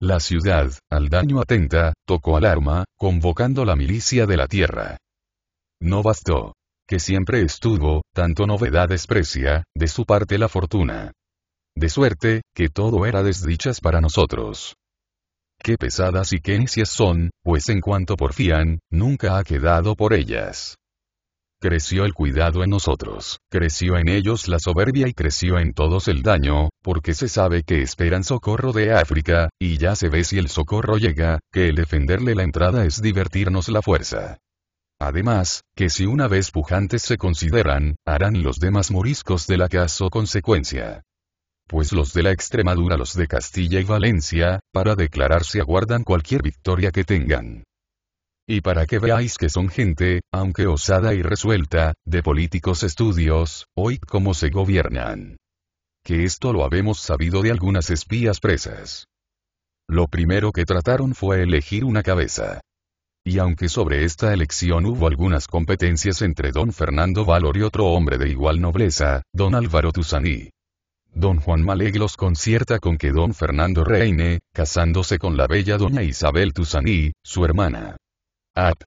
La ciudad, al daño atenta, tocó alarma, convocando la milicia de la tierra. No bastó. Que siempre estuvo, tanto novedad desprecia, de su parte la fortuna. De suerte, que todo era desdichas para nosotros. Qué pesadas y qué necias son, pues en cuanto porfían, nunca ha quedado por ellas. Creció el cuidado en nosotros, creció en ellos la soberbia y creció en todos el daño, porque se sabe que esperan socorro de África, y ya se ve si el socorro llega, que el defenderle la entrada es divertirnos la fuerza. Además, que si una vez pujantes se consideran, harán los demás moriscos de la acaso consecuencia pues los de la Extremadura, los de Castilla y Valencia, para declararse aguardan cualquier victoria que tengan. Y para que veáis que son gente, aunque osada y resuelta, de políticos estudios, hoy cómo se gobiernan. Que esto lo habemos sabido de algunas espías presas. Lo primero que trataron fue elegir una cabeza. Y aunque sobre esta elección hubo algunas competencias entre don Fernando Valor y otro hombre de igual nobleza, don Álvaro Tusaní, Don Juan Maleglos concierta con que don Fernando reine, casándose con la bella doña Isabel Tusaní, su hermana. Ap.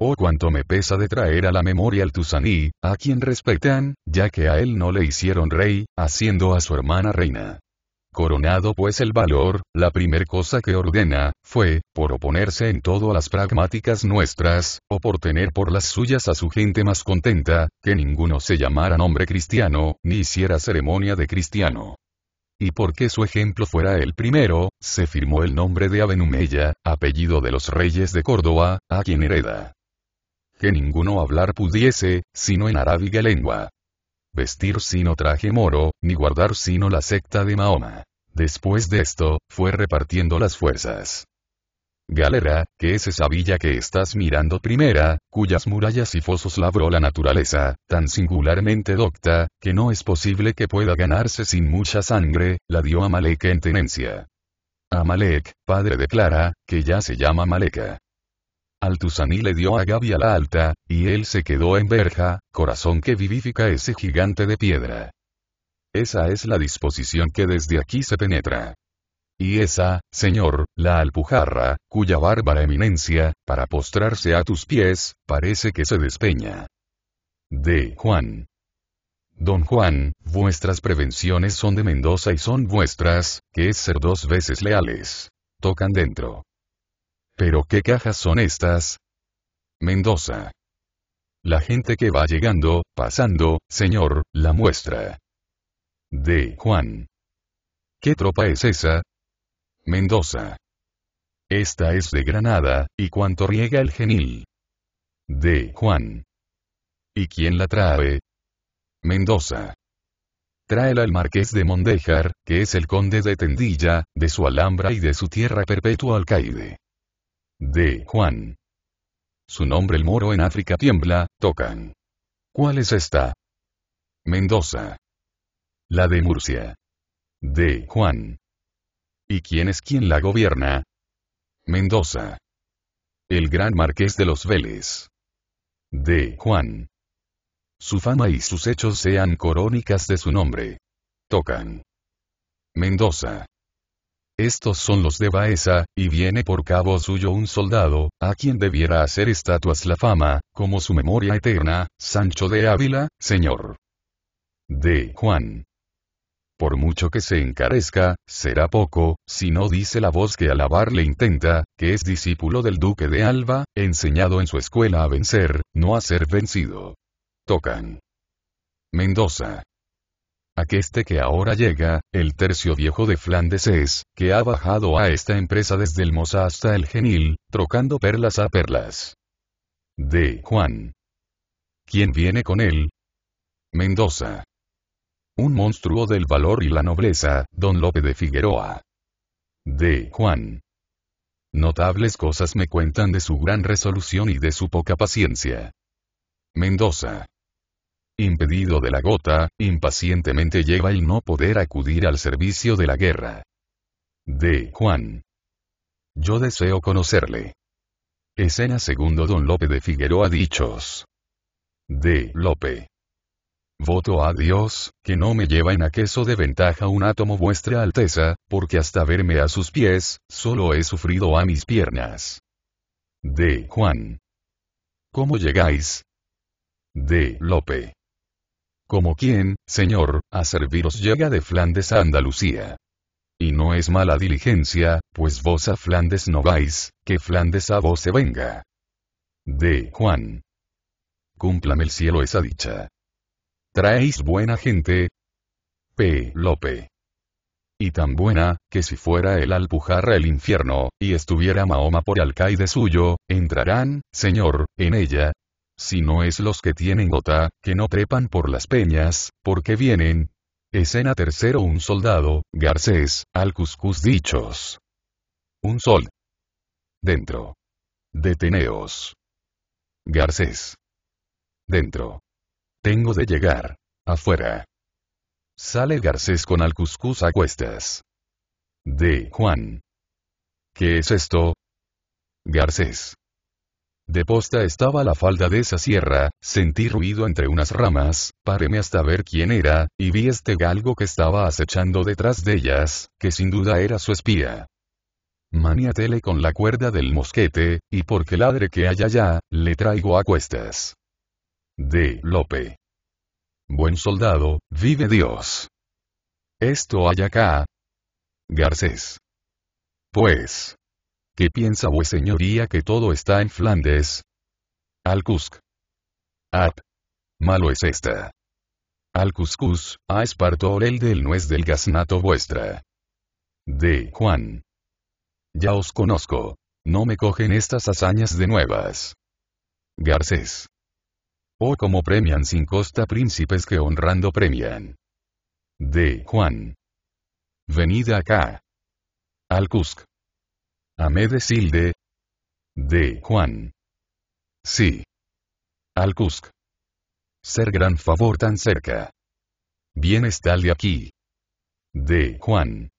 Oh cuánto me pesa de traer a la memoria al Tusaní, a quien respetan, ya que a él no le hicieron rey, haciendo a su hermana reina. Coronado pues el valor, la primer cosa que ordena, fue, por oponerse en todo a las pragmáticas nuestras, o por tener por las suyas a su gente más contenta, que ninguno se llamara nombre cristiano, ni hiciera ceremonia de cristiano y porque su ejemplo fuera el primero, se firmó el nombre de Abenumella, apellido de los reyes de Córdoba, a quien hereda. Que ninguno hablar pudiese, sino en arábiga lengua vestir sino traje moro, ni guardar sino la secta de Mahoma. Después de esto, fue repartiendo las fuerzas. Galera, que es esa villa que estás mirando primera, cuyas murallas y fosos labró la naturaleza, tan singularmente docta, que no es posible que pueda ganarse sin mucha sangre, la dio Amalek en tenencia. Amalek, padre de Clara, que ya se llama Maleca. Altuzani le dio a Gabi a la alta, y él se quedó en verja, corazón que vivifica ese gigante de piedra. Esa es la disposición que desde aquí se penetra. Y esa, señor, la alpujarra, cuya bárbara eminencia, para postrarse a tus pies, parece que se despeña. De Juan. Don Juan, vuestras prevenciones son de Mendoza y son vuestras, que es ser dos veces leales. Tocan dentro. ¿Pero qué cajas son estas? Mendoza. La gente que va llegando, pasando, señor, la muestra. D. Juan. ¿Qué tropa es esa? Mendoza. Esta es de Granada, y cuanto riega el genil. D. Juan. ¿Y quién la trae? Mendoza. Tráela al marqués de Mondejar, que es el conde de Tendilla, de su alhambra y de su tierra perpetua alcaide de Juan. Su nombre el moro en África tiembla, tocan. ¿Cuál es esta? Mendoza. La de Murcia. De Juan. ¿Y quién es quien la gobierna? Mendoza. El gran marqués de los Vélez. De Juan. Su fama y sus hechos sean corónicas de su nombre. Tocan. Mendoza. Estos son los de Baeza, y viene por cabo suyo un soldado, a quien debiera hacer estatuas la fama, como su memoria eterna, Sancho de Ávila, señor. D. Juan. Por mucho que se encarezca, será poco, si no dice la voz que alabar le intenta, que es discípulo del duque de Alba, enseñado en su escuela a vencer, no a ser vencido. Tocan. Mendoza. Aqueste que ahora llega, el tercio viejo de Flandes es, que ha bajado a esta empresa desde el Moza hasta el Genil, trocando perlas a perlas. D. Juan. ¿Quién viene con él? Mendoza. Un monstruo del valor y la nobleza, don Lope de Figueroa. D. Juan. Notables cosas me cuentan de su gran resolución y de su poca paciencia. Mendoza impedido de la gota, impacientemente lleva el no poder acudir al servicio de la guerra. D. Juan. Yo deseo conocerle. Escena segundo Don Lope de Figueroa Dichos. D. Lope. Voto a Dios, que no me lleva en aqueso de ventaja un átomo vuestra alteza, porque hasta verme a sus pies, solo he sufrido a mis piernas. D. Juan. ¿Cómo llegáis? D. Lope. Como quien, señor, a serviros llega de Flandes a Andalucía. Y no es mala diligencia, pues vos a Flandes no vais, que Flandes a vos se venga. D. Juan. Cúmplame el cielo esa dicha. Traéis buena gente. P. Lope y tan buena, que si fuera el Alpujarra el infierno, y estuviera Mahoma por alcaide suyo, entrarán, Señor, en ella, si no es los que tienen gota, que no trepan por las peñas, porque vienen. Escena tercero Un soldado, Garcés, al dichos. Un sol. Dentro. Deteneos. Garcés. Dentro. Tengo de llegar. Afuera. Sale Garcés con Alcuscus a cuestas. De Juan. ¿Qué es esto? Garcés. De posta estaba la falda de esa sierra, sentí ruido entre unas ramas, paréme hasta ver quién era, y vi este galgo que estaba acechando detrás de ellas, que sin duda era su espía. Maniatele con la cuerda del mosquete, y porque ladre que haya ya, le traigo a cuestas. D. Lope. Buen soldado, vive Dios. Esto hay acá. Garcés. Pues. ¿Qué piensa vue señoría que todo está en Flandes. Al Cusc. Malo es esta. Alcuscus, Cuscus, a espartor el del nuez del gaznato vuestra. D. Juan. Ya os conozco. No me cogen estas hazañas de nuevas. Garcés. Oh como premian sin costa príncipes que honrando premian. D. Juan. Venid acá. Al de de De Juan. Sí. Al Ser gran favor tan cerca. Bien está de aquí. De Juan.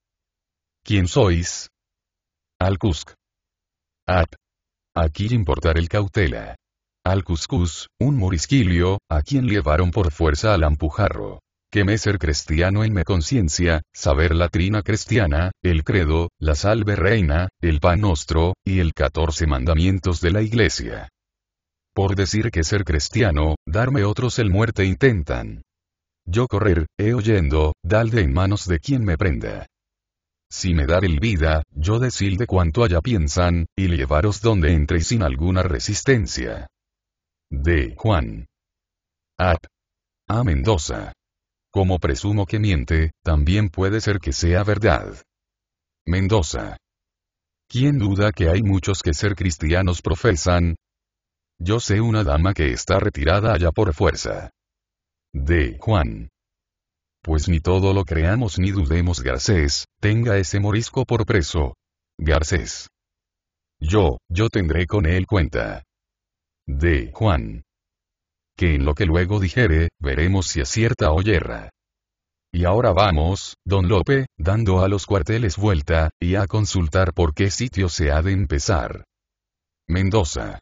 ¿Quién sois? Al Cusc. Ap. Aquí importar el cautela. Al Cuscus, un morisquilio, a quien llevaron por fuerza al ampujarro que me ser cristiano en mi conciencia, saber la trina cristiana, el credo, la salve reina, el pan nuestro y el catorce mandamientos de la iglesia. Por decir que ser cristiano, darme otros el muerte intentan. Yo correr, he oyendo, dalde en manos de quien me prenda. Si me dar el vida, yo decir de cuanto allá piensan, y llevaros donde entre sin alguna resistencia. De Juan. a A Mendoza. Como presumo que miente, también puede ser que sea verdad. Mendoza. ¿Quién duda que hay muchos que ser cristianos profesan? Yo sé una dama que está retirada allá por fuerza. D. Juan. Pues ni todo lo creamos ni dudemos Garcés, tenga ese morisco por preso. Garcés. Yo, yo tendré con él cuenta. D. Juan que en lo que luego dijere, veremos si acierta o yerra. Y ahora vamos, don Lope, dando a los cuarteles vuelta, y a consultar por qué sitio se ha de empezar. Mendoza.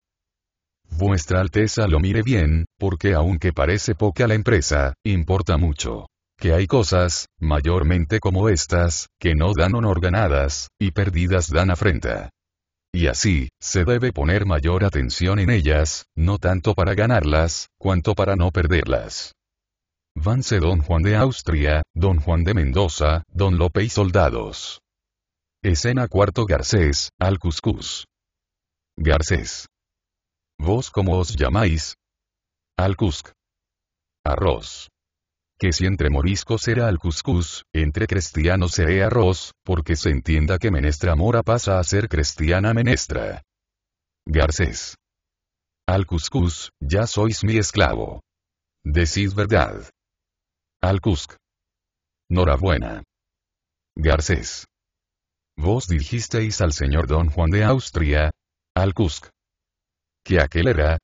Vuestra Alteza lo mire bien, porque aunque parece poca la empresa, importa mucho. Que hay cosas, mayormente como estas, que no dan honor ganadas, y perdidas dan afrenta. Y así, se debe poner mayor atención en ellas, no tanto para ganarlas, cuanto para no perderlas. Vanse, Don Juan de Austria, Don Juan de Mendoza, Don Lope y soldados. Escena cuarto Garcés, Alcuscus. Garcés. ¿Vos cómo os llamáis? Alcusc. Arroz que si entre moriscos era al entre cristianos seré arroz, porque se entienda que menestra mora pasa a ser cristiana menestra. Garcés. Al ya sois mi esclavo. Decid verdad. Al cusc. Norabuena. Garcés. Vos dijisteis al señor don Juan de Austria. Al cusc. Que aquel era.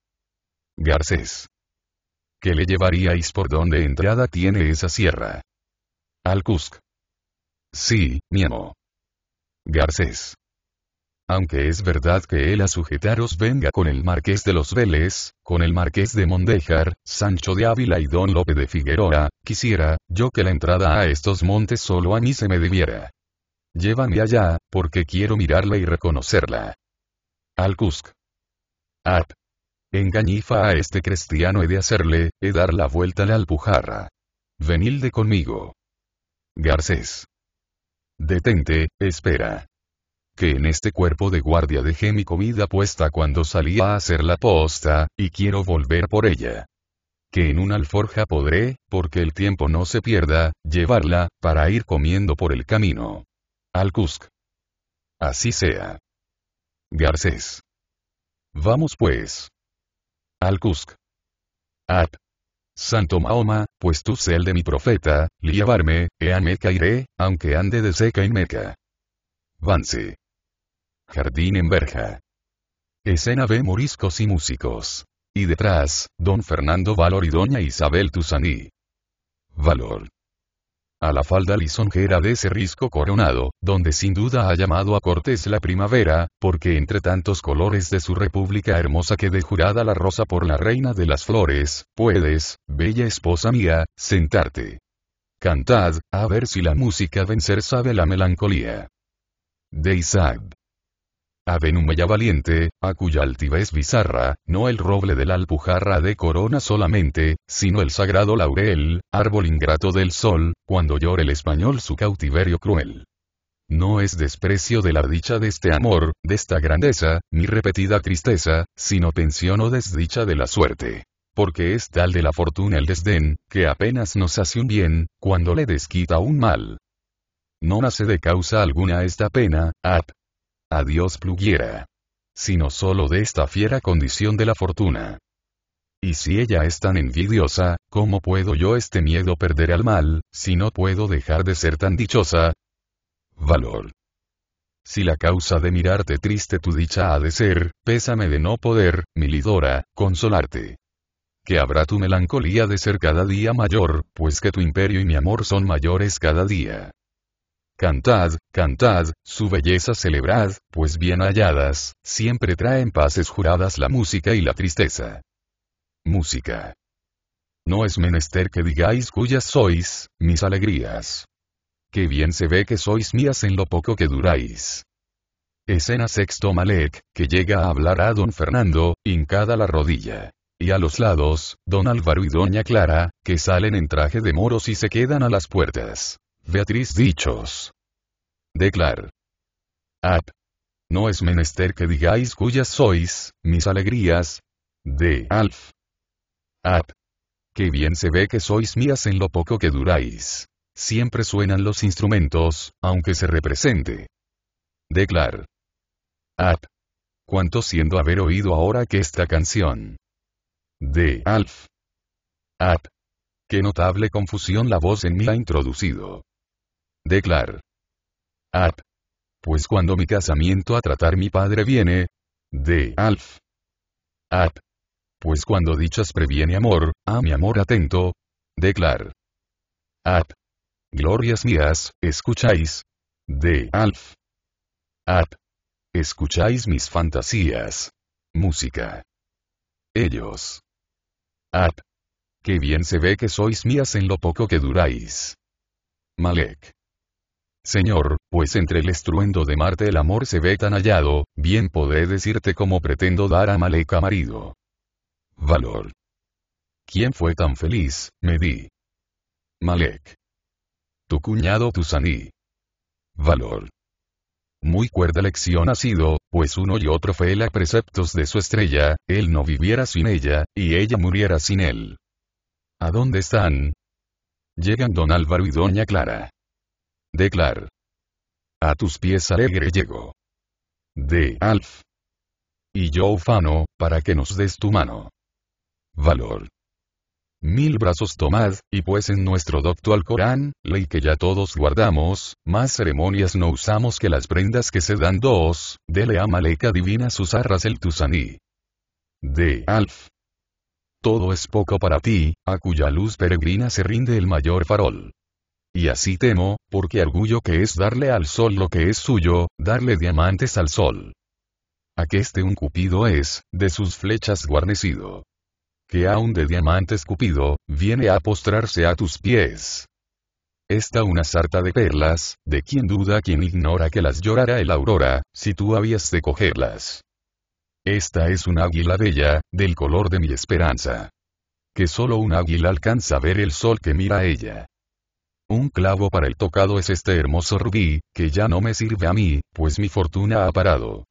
Garcés. ¿Qué le llevaríais por donde entrada tiene esa sierra. Al Sí, mi amo. Garcés. Aunque es verdad que él a sujetaros venga con el marqués de los Vélez, con el marqués de Mondejar, Sancho de Ávila y don Lope de Figueroa, quisiera, yo que la entrada a estos montes solo a mí se me debiera. Llévame allá, porque quiero mirarla y reconocerla. Al Cusc. Engañifa a este cristiano he de hacerle, he dar la vuelta a la alpujarra. Venilde conmigo. Garcés. Detente, espera. Que en este cuerpo de guardia dejé mi comida puesta cuando salí a hacer la posta, y quiero volver por ella. Que en una alforja podré, porque el tiempo no se pierda, llevarla, para ir comiendo por el camino. Al Cusc. Así sea. Garcés. Vamos pues al Kusk. At. Santo Mahoma, pues tú cel de mi profeta, liabarme, e a Meca iré, aunque ande de seca en Meca. Vance. Jardín en verja. Escena B moriscos y músicos. Y detrás, don Fernando Valor y doña Isabel Tusaní. Valor a la falda lisonjera de ese risco coronado, donde sin duda ha llamado a Cortés la primavera, porque entre tantos colores de su república hermosa quede jurada la rosa por la reina de las flores, puedes, bella esposa mía, sentarte. Cantad, a ver si la música vencer sabe la melancolía. De Avenumella valiente, a cuya altivez bizarra, no el roble de la alpujarra de corona solamente, sino el sagrado laurel, árbol ingrato del sol, cuando llora el español su cautiverio cruel. No es desprecio de la dicha de este amor, de esta grandeza, ni repetida tristeza, sino tensión o desdicha de la suerte porque es tal de la fortuna el desdén, que apenas nos hace un bien, cuando le desquita un mal. No nace de causa alguna esta pena, ap, a Dios pluguiera. Sino solo de esta fiera condición de la fortuna. Y si ella es tan envidiosa, ¿cómo puedo yo este miedo perder al mal, si no puedo dejar de ser tan dichosa? Valor. Si la causa de mirarte triste tu dicha ha de ser, pésame de no poder, milidora, consolarte. Que habrá tu melancolía de ser cada día mayor, pues que tu imperio y mi amor son mayores cada día. Cantad, cantad, su belleza celebrad, pues bien halladas, siempre traen paces juradas la música y la tristeza. Música. No es menester que digáis cuyas sois, mis alegrías. Qué bien se ve que sois mías en lo poco que duráis. Escena sexto Malek, que llega a hablar a don Fernando, hincada la rodilla. Y a los lados, don Álvaro y doña Clara, que salen en traje de moros y se quedan a las puertas. Beatriz Dichos. Declar. Ap. No es menester que digáis cuyas sois, mis alegrías. De Alf. Ap. Qué bien se ve que sois mías en lo poco que duráis. Siempre suenan los instrumentos, aunque se represente. Declar. Ap. Cuánto siento haber oído ahora que esta canción. De Alf. Ap. Qué notable confusión la voz en mí ha introducido declar. Ap. Pues cuando mi casamiento a tratar mi padre viene. De Alf. Ap. Pues cuando dichas previene amor, a mi amor atento. Declar. Ap. Glorias mías, escucháis. De Alf. Ap. Escucháis mis fantasías. Música. Ellos. Ap. Qué bien se ve que sois mías en lo poco que duráis. Malek. Señor, pues entre el estruendo de Marte el amor se ve tan hallado, bien podé decirte cómo pretendo dar a a marido. Valor. ¿Quién fue tan feliz, me di? Malek. Tu cuñado Tusani. Valor. Muy cuerda lección ha sido, pues uno y otro fue a preceptos de su estrella, él no viviera sin ella, y ella muriera sin él. ¿A dónde están? Llegan don Álvaro y doña Clara. Declar. A tus pies alegre llego. De Alf. Y yo ufano, para que nos des tu mano. Valor. Mil brazos tomad, y pues en nuestro docto al Corán, ley que ya todos guardamos, más ceremonias no usamos que las prendas que se dan dos, dele a Maleca divina sus arras el tusaní. De Alf. Todo es poco para ti, a cuya luz peregrina se rinde el mayor farol. Y así temo, porque orgullo que es darle al sol lo que es suyo, darle diamantes al sol. Aqueste un cupido es, de sus flechas guarnecido. Que aun de diamantes cupido, viene a postrarse a tus pies. Esta una sarta de perlas, de quien duda quien ignora que las llorará el aurora, si tú habías de cogerlas. Esta es un águila bella, del color de mi esperanza. Que solo un águila alcanza a ver el sol que mira a ella. Un clavo para el tocado es este hermoso rubí, que ya no me sirve a mí, pues mi fortuna ha parado.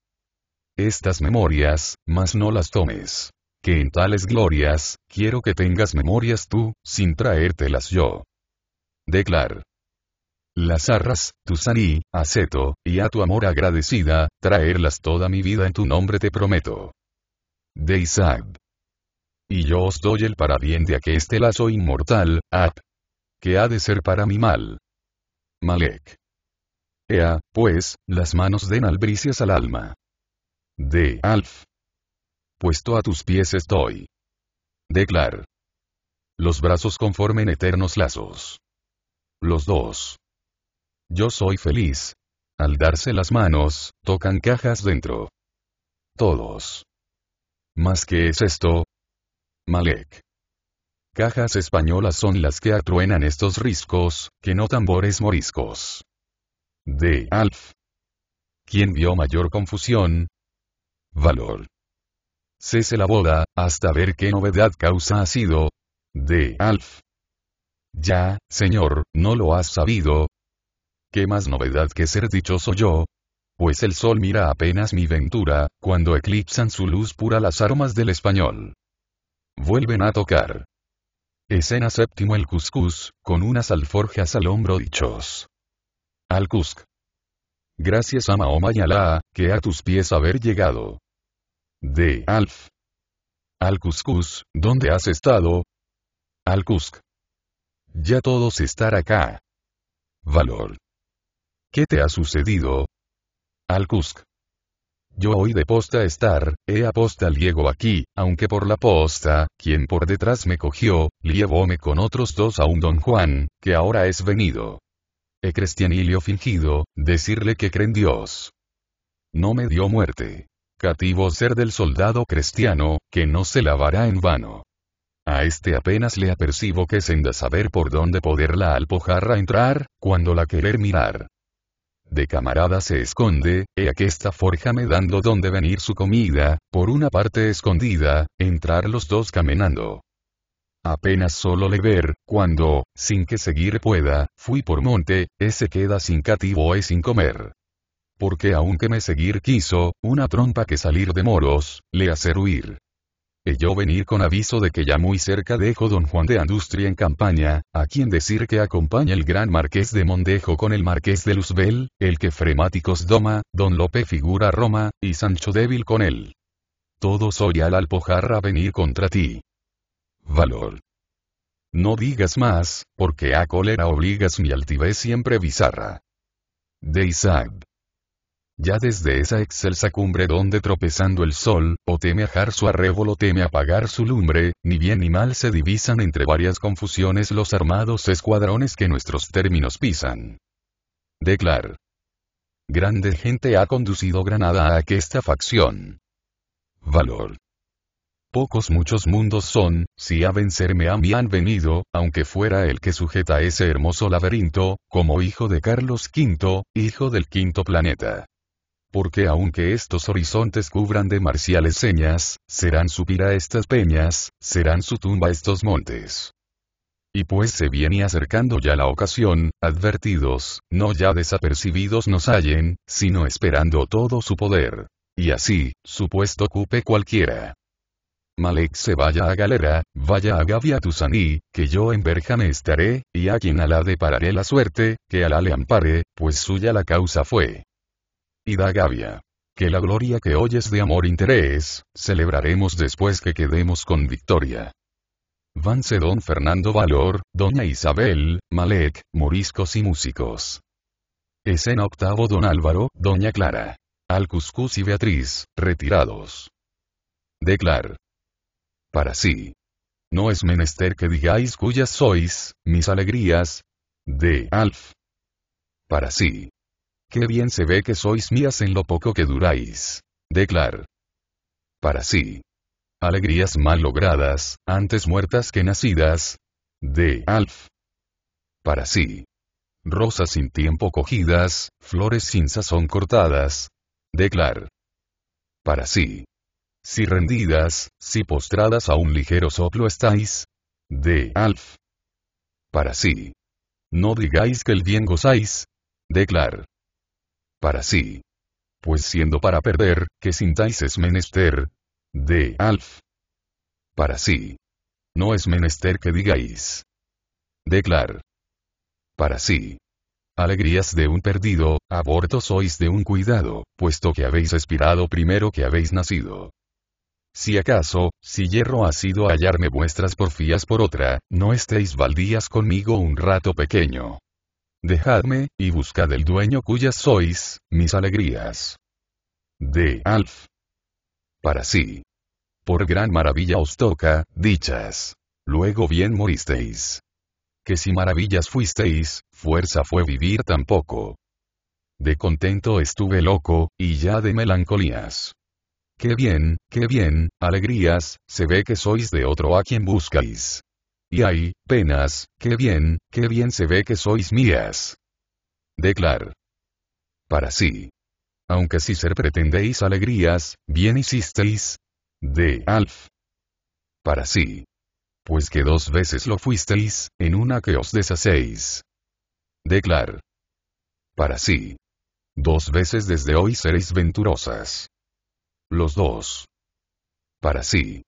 Estas memorias, mas no las tomes. Que en tales glorias, quiero que tengas memorias tú, sin traértelas yo. Declar. Las arras, tu saní, aceto, y a tu amor agradecida, traerlas toda mi vida en tu nombre te prometo. De Isaac. Y yo os doy el parabién de este lazo inmortal, ab, que ha de ser para mi mal. Malek. Ea, pues, las manos den albricias al alma. De Alf. Puesto a tus pies estoy. Declar. Los brazos conformen eternos lazos. Los dos. Yo soy feliz. Al darse las manos, tocan cajas dentro. Todos. ¿Más que es esto? Malek. Cajas españolas son las que atruenan estos riscos, que no tambores moriscos. De Alf. ¿Quién vio mayor confusión? Valor. Cese la boda, hasta ver qué novedad causa ha sido. De Alf. Ya, señor, ¿no lo has sabido? ¿Qué más novedad que ser dichoso yo? Pues el sol mira apenas mi ventura, cuando eclipsan su luz pura las aromas del español. Vuelven a tocar. Escena séptimo El Cuscus, con unas alforjas al hombro dichos. Al Gracias a Mahoma y que a tus pies haber llegado. De Alf. Al ¿dónde has estado? Al Cusc. Ya todos estar acá. Valor. ¿Qué te ha sucedido? Al Cusc. Yo hoy de posta estar, he aposta aquí, aunque por la posta, quien por detrás me cogió, llevóme con otros dos a un don Juan, que ahora es venido. He cristianilio fingido, decirle que creen Dios. No me dio muerte. Cativo ser del soldado cristiano, que no se lavará en vano. A este apenas le apercibo que senda saber por dónde poderla alpojarra entrar, cuando la querer mirar. De camarada se esconde, he aquí esta forja me dando donde venir su comida, por una parte escondida, entrar los dos caminando. Apenas solo le ver, cuando, sin que seguir pueda, fui por monte, ese queda sin cativo y sin comer. Porque aunque me seguir quiso, una trompa que salir de moros, le hacer huir yo venir con aviso de que ya muy cerca dejo don Juan de Andustria en campaña, a quien decir que acompaña el gran marqués de Mondejo con el marqués de Luzbel, el que fremáticos doma, don Lope figura Roma, y Sancho débil con él. Todos hoy al alpojarra venir contra ti. Valor. No digas más, porque a cólera obligas mi altivez siempre bizarra. De Isaac. Ya desde esa excelsa cumbre donde tropezando el sol, o teme ajar su o teme apagar su lumbre, ni bien ni mal se divisan entre varias confusiones los armados escuadrones que nuestros términos pisan. Declar. Grande gente ha conducido Granada a aquesta facción. Valor. Pocos muchos mundos son, si a vencerme a mí han venido, aunque fuera el que sujeta ese hermoso laberinto, como hijo de Carlos V, hijo del quinto planeta porque aunque estos horizontes cubran de marciales señas, serán su pira estas peñas, serán su tumba estos montes. Y pues se viene acercando ya la ocasión, advertidos, no ya desapercibidos nos hallen, sino esperando todo su poder. Y así, su puesto ocupe cualquiera. Malek se vaya a Galera, vaya a Gavia tusani que yo en Berja me estaré, y a quien la depararé la suerte, que la le ampare, pues suya la causa fue y da gavia. Que la gloria que hoy de amor interés, celebraremos después que quedemos con victoria. Vance Don Fernando Valor, Doña Isabel, Malek, Moriscos y Músicos. Escena octavo Don Álvaro, Doña Clara. Alcuscus y Beatriz, retirados. Declar. Para sí. No es menester que digáis cuyas sois, mis alegrías. De Alf. Para sí qué bien se ve que sois mías en lo poco que duráis. Declar. Para sí. Alegrías mal logradas, antes muertas que nacidas. De Alf. Para sí. Rosas sin tiempo cogidas, flores sin sazón cortadas. Declar. Para sí. Si rendidas, si postradas a un ligero soplo estáis. De Alf. Para sí. No digáis que el bien gozáis. Declar para sí. Pues siendo para perder, que sintáis es menester. De alf. Para sí. No es menester que digáis. Declar. Para sí. Alegrías de un perdido, aborto sois de un cuidado, puesto que habéis expirado primero que habéis nacido. Si acaso, si hierro ha sido hallarme vuestras porfías por otra, no estéis baldías conmigo un rato pequeño dejadme, y buscad el dueño cuyas sois, mis alegrías. De Alf. Para sí. Por gran maravilla os toca, dichas. Luego bien moristeis. Que si maravillas fuisteis, fuerza fue vivir tampoco. De contento estuve loco, y ya de melancolías. Qué bien, qué bien, alegrías, se ve que sois de otro a quien buscáis. Y hay, penas, qué bien, qué bien se ve que sois mías. Declar. Para sí. Aunque si ser pretendéis alegrías, bien hicisteis. De Alf. Para sí. Pues que dos veces lo fuisteis, en una que os deshacéis. Declar. Para sí. Dos veces desde hoy seréis venturosas. Los dos. Para sí.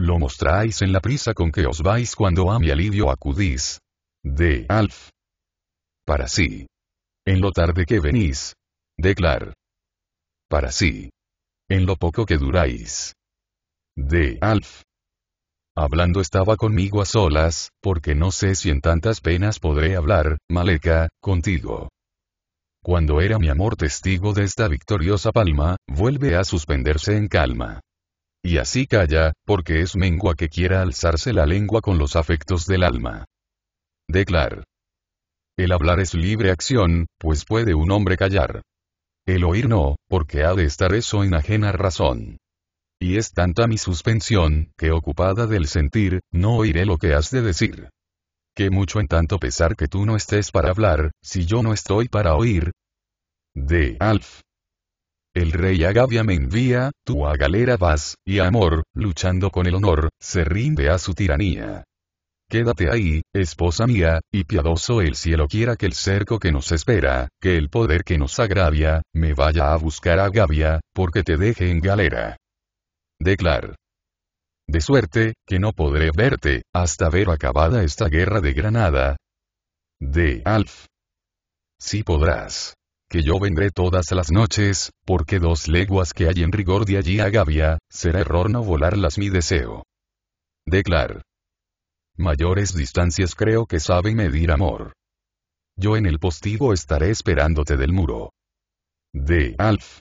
Lo mostráis en la prisa con que os vais cuando a mi alivio acudís. De Alf. Para sí. En lo tarde que venís. De Clar. Para sí. En lo poco que duráis. De Alf. Hablando estaba conmigo a solas, porque no sé si en tantas penas podré hablar, Maleca, contigo. Cuando era mi amor testigo de esta victoriosa palma, vuelve a suspenderse en calma. Y así calla, porque es mengua que quiera alzarse la lengua con los afectos del alma. Declar. El hablar es libre acción, pues puede un hombre callar. El oír no, porque ha de estar eso en ajena razón. Y es tanta mi suspensión, que ocupada del sentir, no oiré lo que has de decir. Que mucho en tanto pesar que tú no estés para hablar, si yo no estoy para oír. De Alf. El rey Agavia me envía, tú a galera vas, y amor, luchando con el honor, se rinde a su tiranía. Quédate ahí, esposa mía, y piadoso el cielo quiera que el cerco que nos espera, que el poder que nos agravia, me vaya a buscar a Agavia, porque te deje en galera. Declar. De suerte, que no podré verte, hasta ver acabada esta guerra de Granada. De Alf. Si podrás que yo vendré todas las noches, porque dos leguas que hay en rigor de allí a Gavia, será error no volarlas mi deseo. Declar. Mayores distancias creo que sabe medir amor. Yo en el postigo estaré esperándote del muro. De Alf.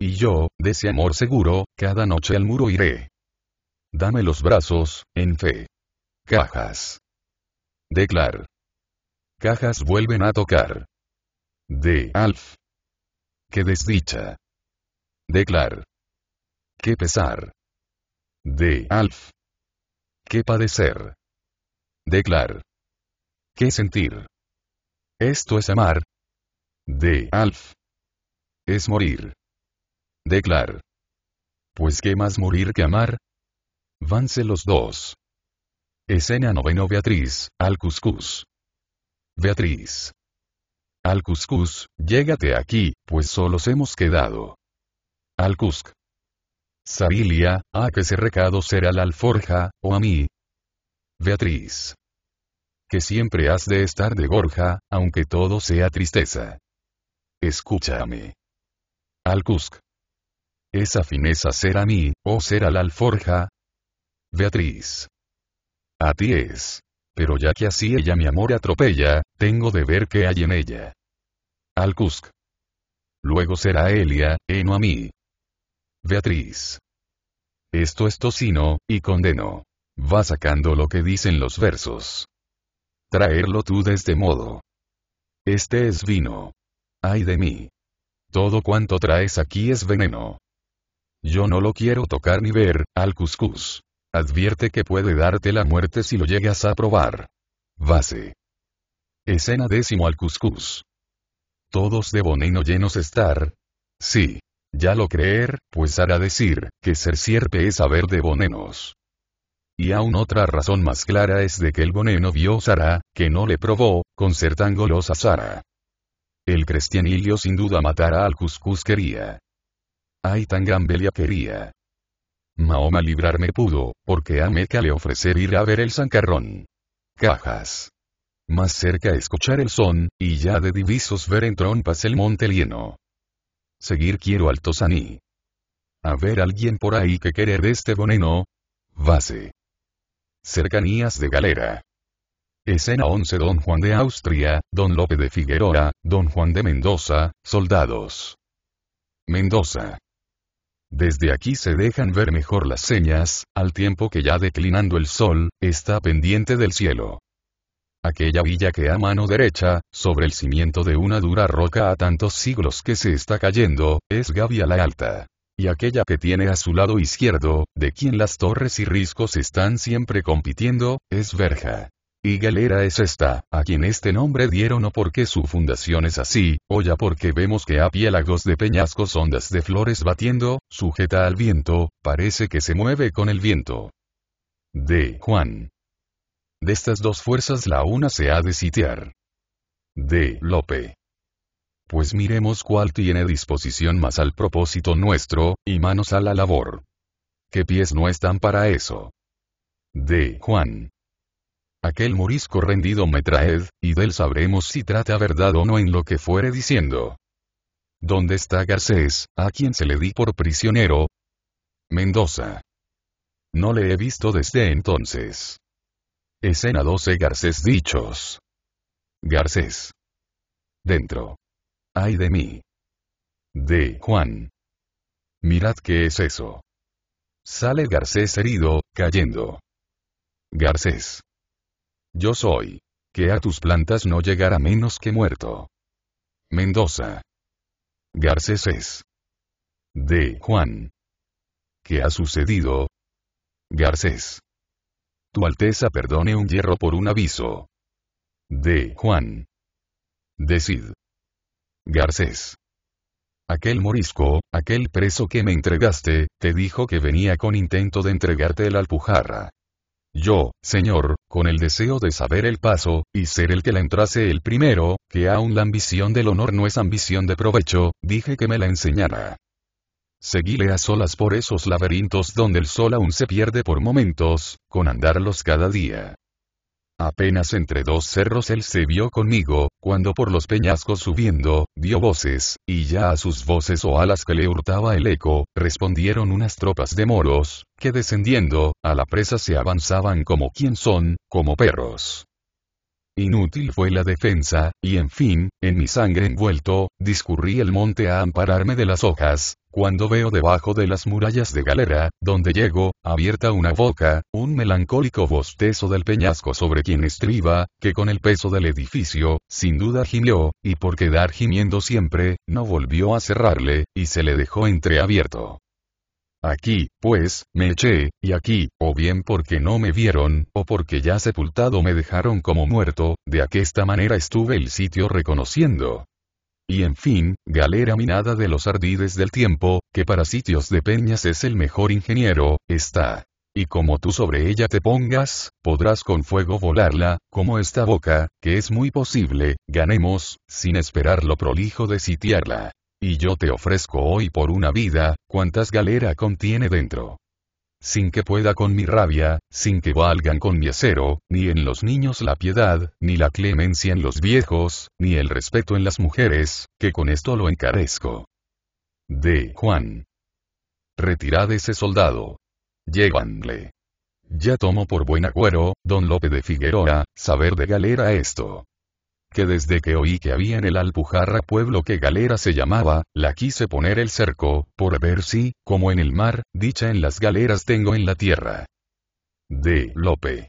Y yo, de ese amor seguro, cada noche al muro iré. Dame los brazos, en fe. Cajas. Declar. Cajas vuelven a tocar de Alf. Qué desdicha. De Clar. Qué pesar. De Alf. Qué padecer. De Clar. Qué sentir. Esto es amar. De Alf. Es morir. De Pues qué más morir que amar. Vanse los dos. Escena noveno Beatriz, al cuscús. Beatriz. Al Cuscus, llégate aquí, pues solos hemos quedado. Al Cusc. ¿a que se recado será la alforja, o a mí? Beatriz. Que siempre has de estar de gorja, aunque todo sea tristeza. Escúchame. Al Cusc. Esa fineza será mí, o será la alforja. Beatriz. A ti es. Pero ya que así ella mi amor atropella, tengo de ver qué hay en ella al Luego será Elia, Eno a mí. Beatriz. Esto es tocino, y condeno. Va sacando lo que dicen los versos. Traerlo tú de este modo. Este es vino. Ay de mí. Todo cuanto traes aquí es veneno. Yo no lo quiero tocar ni ver, al Advierte que puede darte la muerte si lo llegas a probar. Base. Escena décimo al todos de boneno llenos estar. Sí. Ya lo creer, pues hará decir, que ser sierpe es saber de bonenos. Y aún otra razón más clara es de que el boneno vio Sara, que no le probó, con ser tan golosa Sara. El cristianilio sin duda matará al Cuscusquería. quería. Ay tan gran quería. Mahoma librarme pudo, porque a Meca le ofrecer ir a ver el zancarrón. Cajas. Más cerca escuchar el son, y ya de divisos ver en trompas el monte lleno. Seguir quiero al tosaní. A ver alguien por ahí que querer este boneno. Base. Cercanías de galera. Escena 11 Don Juan de Austria, Don Lope de Figueroa, Don Juan de Mendoza, soldados. Mendoza. Desde aquí se dejan ver mejor las señas, al tiempo que ya declinando el sol, está pendiente del cielo aquella villa que a mano derecha, sobre el cimiento de una dura roca a tantos siglos que se está cayendo, es Gavia la Alta. Y aquella que tiene a su lado izquierdo, de quien las torres y riscos están siempre compitiendo, es Verja. Y galera es esta, a quien este nombre dieron o porque su fundación es así, o ya porque vemos que a piélagos de peñascos ondas de flores batiendo, sujeta al viento, parece que se mueve con el viento. De Juan. De estas dos fuerzas la una se ha de sitiar. D. Lope. Pues miremos cuál tiene disposición más al propósito nuestro, y manos a la labor. ¿Qué pies no están para eso. D. Juan. Aquel morisco rendido me traed, y del sabremos si trata verdad o no en lo que fuere diciendo. ¿Dónde está Garcés, a quien se le di por prisionero? Mendoza. No le he visto desde entonces. Escena 12 Garcés Dichos. Garcés. Dentro. Ay de mí. De Juan. Mirad qué es eso. Sale Garcés herido, cayendo. Garcés. Yo soy. Que a tus plantas no llegará menos que muerto. Mendoza. Garcés es. De Juan. ¿Qué ha sucedido? Garcés. Tu Alteza perdone un hierro por un aviso. De Juan. Decid. Garcés. Aquel morisco, aquel preso que me entregaste, te dijo que venía con intento de entregarte la alpujarra. Yo, señor, con el deseo de saber el paso, y ser el que la entrase el primero, que aún la ambición del honor no es ambición de provecho, dije que me la enseñara. Seguíle a solas por esos laberintos donde el sol aún se pierde por momentos, con andarlos cada día. Apenas entre dos cerros él se vio conmigo, cuando por los peñascos subiendo, dio voces, y ya a sus voces o a las que le hurtaba el eco, respondieron unas tropas de moros, que descendiendo, a la presa se avanzaban como quien son, como perros. Inútil fue la defensa, y en fin, en mi sangre envuelto, discurrí el monte a ampararme de las hojas, cuando veo debajo de las murallas de galera, donde llego, abierta una boca, un melancólico bostezo del peñasco sobre quien estriba, que con el peso del edificio, sin duda gimió, y por quedar gimiendo siempre, no volvió a cerrarle, y se le dejó entreabierto. Aquí, pues, me eché, y aquí, o bien porque no me vieron, o porque ya sepultado me dejaron como muerto, de aquesta manera estuve el sitio reconociendo. Y en fin, galera minada de los ardides del tiempo, que para sitios de peñas es el mejor ingeniero, está. Y como tú sobre ella te pongas, podrás con fuego volarla, como esta boca, que es muy posible, ganemos, sin esperar lo prolijo de sitiarla. Y yo te ofrezco hoy por una vida, cuantas galera contiene dentro. Sin que pueda con mi rabia, sin que valgan con mi acero, ni en los niños la piedad, ni la clemencia en los viejos, ni el respeto en las mujeres, que con esto lo encarezco. D. Juan. Retirad ese soldado. Llévanle. Ya tomo por buen agüero, don Lope de Figueroa, saber de galera esto que desde que oí que había en el Alpujarra pueblo que galera se llamaba, la quise poner el cerco, por ver si, como en el mar, dicha en las galeras tengo en la tierra. De Lope.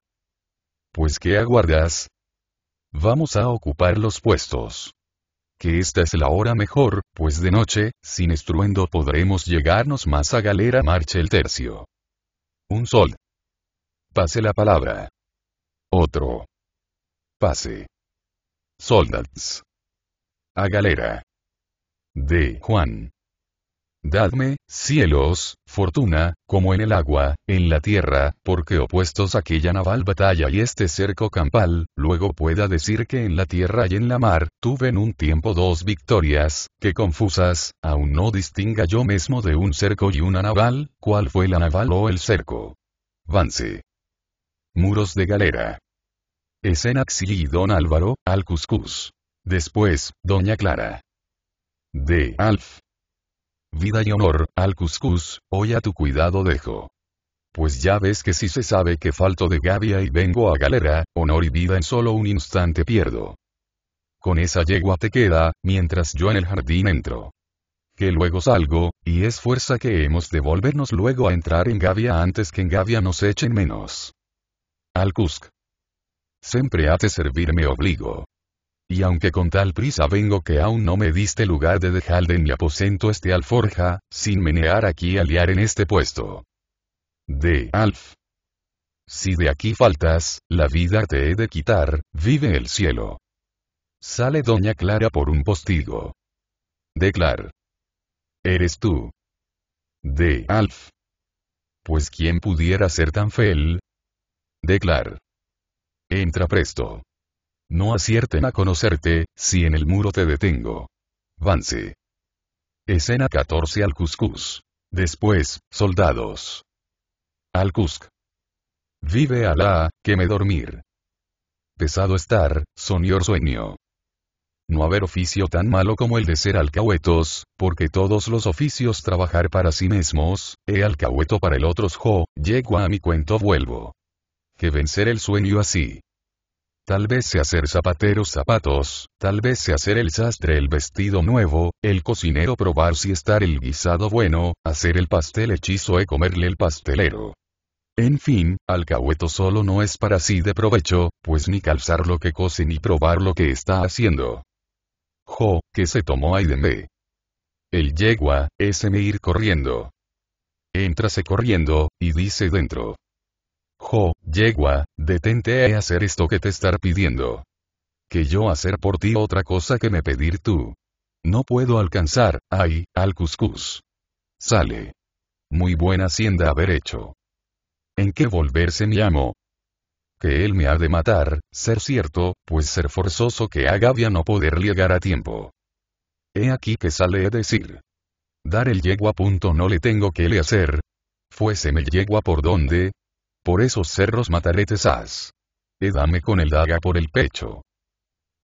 Pues qué aguardas? Vamos a ocupar los puestos. Que esta es la hora mejor, pues de noche, sin estruendo podremos llegarnos más a galera marche el tercio. Un sol. Pase la palabra. Otro. Pase. Soldats. A galera. De Juan. Dadme, cielos, fortuna, como en el agua, en la tierra, porque opuestos aquella naval batalla y este cerco campal, luego pueda decir que en la tierra y en la mar, tuve en un tiempo dos victorias, que confusas, aún no distinga yo mismo de un cerco y una naval, cuál fue la naval o el cerco. Vance. Muros de galera en y Don Álvaro, al Cuscus. Después, Doña Clara. De Alf. Vida y honor, al Cuscus, hoy a tu cuidado dejo. Pues ya ves que si se sabe que falto de gavia y vengo a galera, honor y vida en solo un instante pierdo. Con esa yegua te queda, mientras yo en el jardín entro. Que luego salgo, y es fuerza que hemos de volvernos luego a entrar en gavia antes que en gavia nos echen menos. Al Cusc siempre servir servirme obligo. Y aunque con tal prisa vengo que aún no me diste lugar de dejar de mi aposento este alforja, sin menear aquí aliar en este puesto. De Alf. Si de aquí faltas, la vida te he de quitar, vive el cielo. Sale Doña Clara por un postigo. Declar. Eres tú. De Alf. Pues quién pudiera ser tan fel. Declar. Entra presto. No acierten a conocerte, si en el muro te detengo. Vance. Escena 14 al Cuscus. Después, soldados. Al Cusc. Vive Alá, que me dormir. Pesado estar, soñor sueño. No haber oficio tan malo como el de ser alcahuetos, porque todos los oficios trabajar para sí mismos, he alcahueto para el otro jo, llego a mi cuento vuelvo que vencer el sueño así. Tal vez se hacer zapateros zapatos, tal vez se hacer el sastre el vestido nuevo, el cocinero probar si está el guisado bueno, hacer el pastel hechizo e comerle el pastelero. En fin, alcahueto solo no es para sí de provecho, pues ni calzar lo que cose ni probar lo que está haciendo. Jo, que se tomó de mí El yegua, ese me ir corriendo. Entrase corriendo, y dice dentro. Jo, yegua, detente a hacer esto que te estar pidiendo. Que yo hacer por ti otra cosa que me pedir tú. No puedo alcanzar, ay, al cuscús. Sale. Muy buena hacienda haber hecho. ¿En qué volverse mi amo? Que él me ha de matar, ser cierto, pues ser forzoso que haga había no poder llegar a tiempo. He aquí que sale a decir. Dar el yegua punto no le tengo que le hacer. me yegua por donde, por esos cerros mataretes É Edame con el daga por el pecho.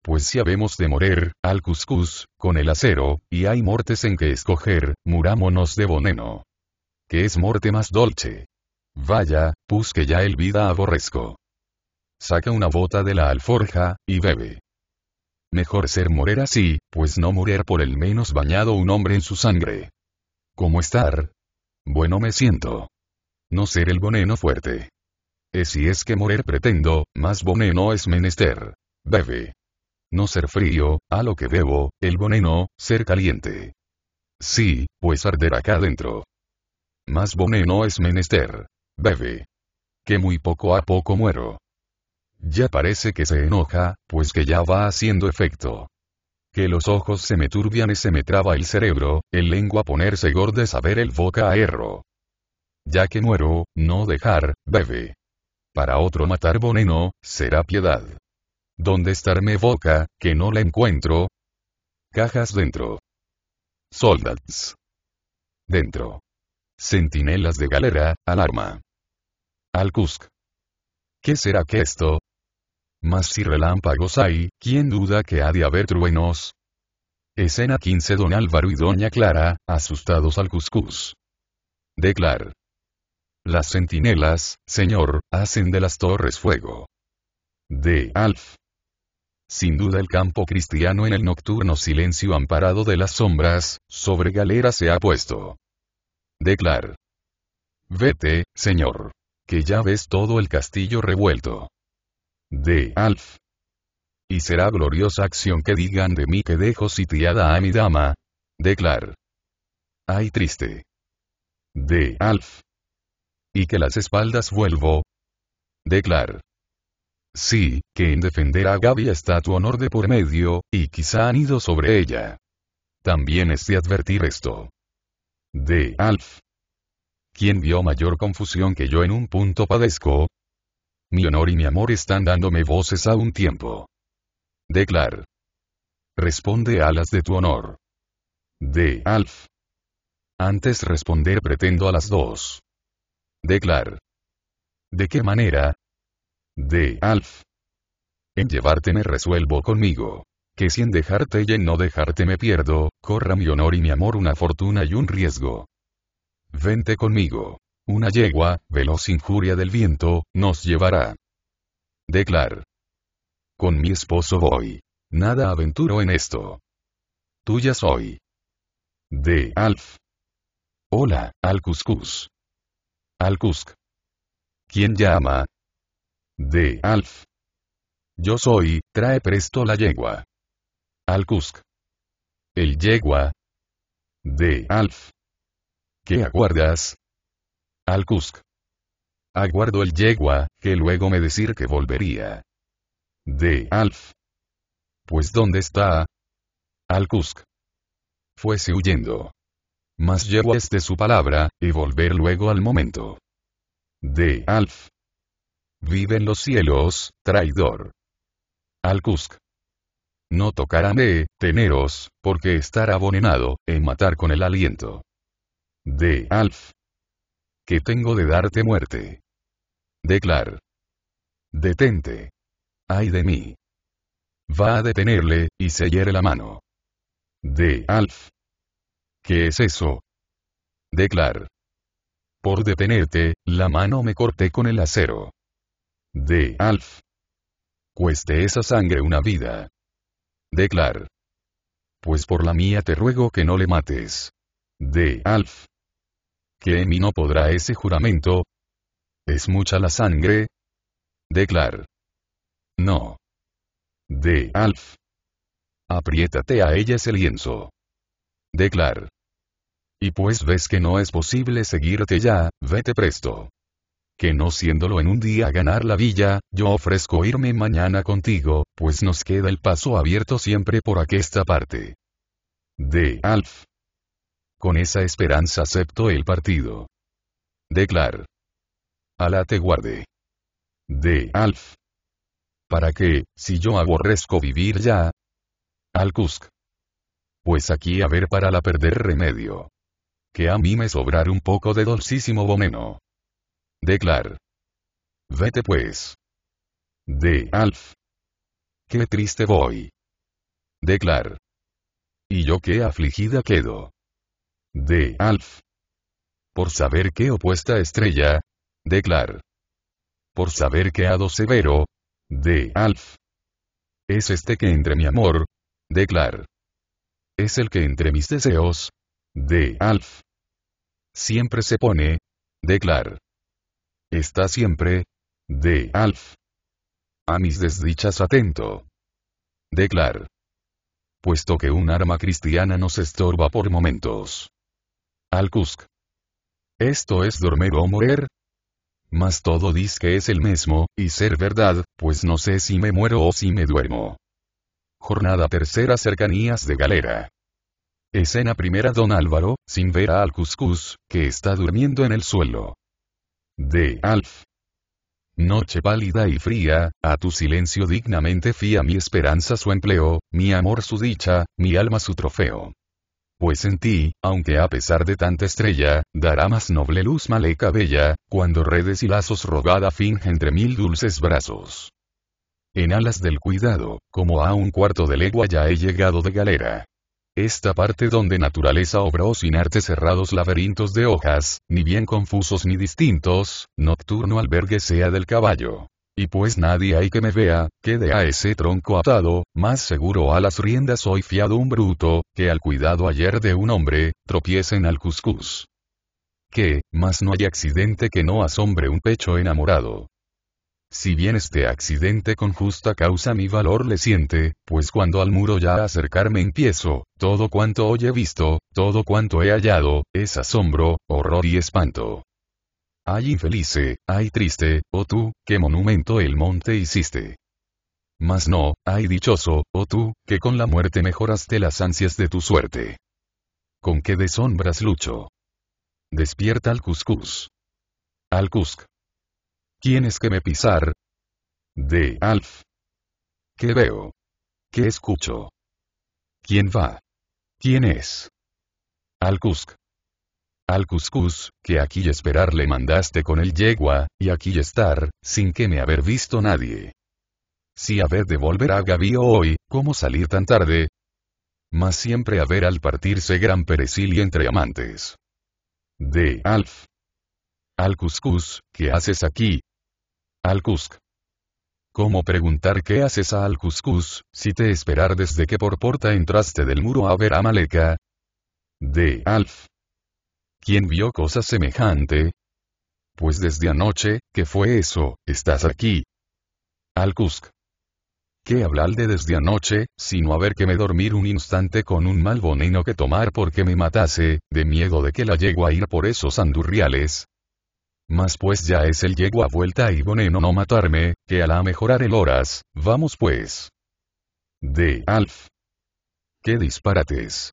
Pues si habemos de morir, al cuscús, con el acero, y hay mortes en que escoger, murámonos de boneno. Que es morte más dolce. Vaya, pues que ya el vida aborrezco. Saca una bota de la alforja, y bebe. Mejor ser morer así, pues no morir por el menos bañado un hombre en su sangre. ¿Cómo estar? Bueno me siento. No ser el boneno fuerte. Eh, si es que morir pretendo, más no es menester. Bebe. No ser frío, a lo que bebo, el boneno, ser caliente. Sí, pues arder acá dentro. Más no es menester. Bebe. Que muy poco a poco muero. Ya parece que se enoja, pues que ya va haciendo efecto. Que los ojos se me turbian y se me traba el cerebro, el lengua ponerse gorda saber el boca a erro. Ya que muero, no dejar, bebe para otro matar boneno, será piedad. ¿Dónde estarme boca, que no la encuentro? Cajas dentro. Soldats. Dentro. Centinelas de galera, alarma. Al ¿Qué será que esto? Mas si relámpagos hay, ¿quién duda que ha de haber truenos? Escena 15 Don Álvaro y Doña Clara, asustados al Cuscus. Declar. Las centinelas, señor, hacen de las torres fuego. De Alf. Sin duda el campo cristiano en el nocturno silencio amparado de las sombras, sobre galera se ha puesto. Declar. Vete, señor. Que ya ves todo el castillo revuelto. De Alf. Y será gloriosa acción que digan de mí que dejo sitiada a mi dama. Declar. Ay triste. De Alf. Y que las espaldas vuelvo. Declar. Sí, que en defender a Gaby está tu honor de por medio, y quizá han ido sobre ella. También es de advertir esto. De Alf. ¿Quién vio mayor confusión que yo en un punto padezco? Mi honor y mi amor están dándome voces a un tiempo. Declar. Responde a las de tu honor. De Alf. Antes responder pretendo a las dos. Declar. ¿De qué manera? De Alf. En llevarte me resuelvo conmigo. Que sin dejarte y en no dejarte me pierdo, corra mi honor y mi amor una fortuna y un riesgo. Vente conmigo. Una yegua, veloz injuria del viento, nos llevará. Declar. Con mi esposo voy. Nada aventuro en esto. Tuya soy. De Alf. Hola, al al Kusk. ¿Quién llama? De Alf. Yo soy, trae presto la yegua. Al Kusk. El yegua. De Alf. ¿Qué aguardas? Al Kusk. Aguardo el yegua, que luego me decir que volvería. De Alf. Pues ¿dónde está? Al Kusk. Fuese huyendo más llevo este su palabra, y volver luego al momento. De Alf. Vive en los cielos, traidor. Al No tocarán de teneros, porque estar abonenado, en matar con el aliento. De Alf. Que tengo de darte muerte. Declar. Detente. Ay de mí. Va a detenerle, y se hiere la mano. De Alf ¿Qué es eso? Declar. Por detenerte, la mano me corté con el acero. Pues de Alf. Cueste esa sangre una vida. Declar. Pues por la mía te ruego que no le mates. De Alf. ¿Qué en mí no podrá ese juramento. ¿Es mucha la sangre? Declar. No. De Alf. Apriétate a ella ese lienzo. Declar. Y pues ves que no es posible seguirte ya, vete presto. Que no siéndolo en un día ganar la villa, yo ofrezco irme mañana contigo, pues nos queda el paso abierto siempre por aquesta parte. De Alf. Con esa esperanza acepto el partido. Declar. Alá te guarde. De Alf. ¿Para qué, si yo aborrezco vivir ya? Al Pues aquí a ver para la perder remedio que a mí me sobrar un poco de dulcísimo vomeno. Declar. Vete pues. De Alf. Qué triste voy. Declar. Y yo qué afligida quedo. De Alf. Por saber qué opuesta estrella. Declar. Por saber qué hado severo. De Alf. Es este que entre mi amor. Declar. Es el que entre mis deseos. De Alf siempre se pone, declar. Está siempre, de Alf. A mis desdichas atento. Declar. Puesto que un arma cristiana nos estorba por momentos. Alcusc. Esto es dormir o morir. Mas todo dice que es el mismo, y ser verdad, pues no sé si me muero o si me duermo. Jornada tercera cercanías de galera. Escena primera Don Álvaro, sin ver a al que está durmiendo en el suelo. De Alf. Noche pálida y fría, a tu silencio dignamente fía mi esperanza su empleo, mi amor su dicha, mi alma su trofeo. Pues en ti, aunque a pesar de tanta estrella, dará más noble luz maleca bella, cuando redes y lazos rogada finge entre mil dulces brazos. En alas del cuidado, como a un cuarto de legua ya he llegado de galera. Esta parte donde naturaleza obró sin arte cerrados laberintos de hojas, ni bien confusos ni distintos, nocturno albergue sea del caballo. Y pues nadie hay que me vea, quede a ese tronco atado, más seguro a las riendas hoy fiado un bruto, que al cuidado ayer de un hombre, tropiecen al cuscús. Que, más no hay accidente que no asombre un pecho enamorado. Si bien este accidente con justa causa mi valor le siente, pues cuando al muro ya acercarme empiezo, todo cuanto hoy he visto, todo cuanto he hallado, es asombro, horror y espanto. Ay infelice, ay triste, o oh tú, qué monumento el monte hiciste. Mas no, ay dichoso, o oh tú, que con la muerte mejoraste las ansias de tu suerte. Con qué desombras lucho. Despierta al Cuscus. Al Cusc. Tienes que me pisar. De Alf. ¿Qué veo? ¿Qué escucho? ¿Quién va? ¿Quién es? Al Alcuscus, que aquí esperar le mandaste con el yegua, y aquí estar, sin que me haber visto nadie. Si haber de volver a Gavío hoy, ¿cómo salir tan tarde? Mas siempre haber al partirse gran perecil entre amantes. De Alf. Al ¿qué haces aquí? Al ¿Cómo preguntar qué haces a Al si te esperar desde que por porta entraste del muro a ver a Maleka? De Alf. ¿Quién vio cosa semejante? Pues desde anoche, ¿qué fue eso? Estás aquí. Al ¿Qué hablar de desde anoche, sino haber que me dormir un instante con un mal bonino que tomar porque me matase, de miedo de que la llego a ir por esos andurriales, mas pues ya es el a vuelta y boneno no matarme, que a la mejorar el horas, vamos pues. De Alf. ¡Qué disparates!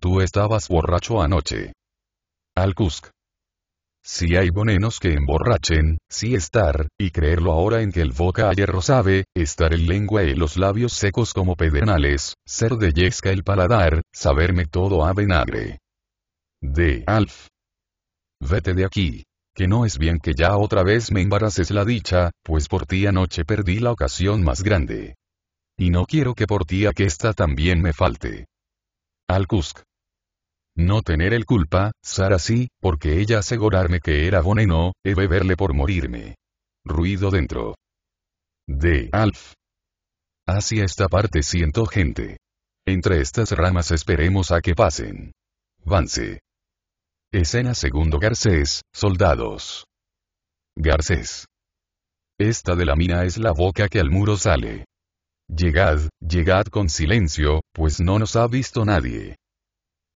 Tú estabas borracho anoche. Al Si hay bonenos que emborrachen, sí estar, y creerlo ahora en que el boca hierro sabe, estar el lengua y los labios secos como pedernales, ser de yesca el paladar, saberme todo a venagre. De Alf. Vete de aquí que no es bien que ya otra vez me embaraces la dicha, pues por ti anoche perdí la ocasión más grande. Y no quiero que por ti aquesta también me falte. Al No tener el culpa, Sara sí, porque ella asegurarme que era boneno, he beberle por morirme. Ruido dentro. De Alf. Hacia esta parte siento gente. Entre estas ramas esperemos a que pasen. Vance. Escena segundo Garcés, soldados. Garcés. Esta de la mina es la boca que al muro sale. Llegad, llegad con silencio, pues no nos ha visto nadie.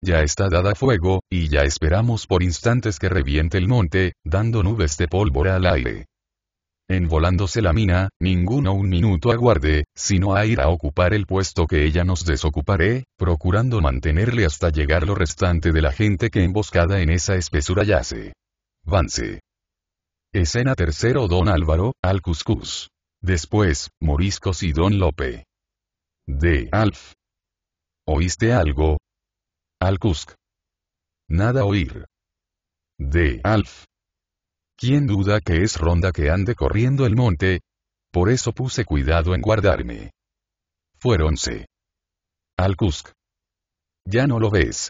Ya está dada fuego, y ya esperamos por instantes que reviente el monte, dando nubes de pólvora al aire. Envolándose la mina, ninguno un minuto aguarde, sino a ir a ocupar el puesto que ella nos desocuparé, procurando mantenerle hasta llegar lo restante de la gente que emboscada en esa espesura yace. Vance. Escena tercero Don Álvaro, Alcuscus. Después, Moriscos y Don Lope. De Alf. ¿Oíste algo? Al Nada oír. De Alf. ¿Quién duda que es ronda que ande corriendo el monte? Por eso puse cuidado en guardarme. Fuéronse. Al Cusc. Ya no lo ves.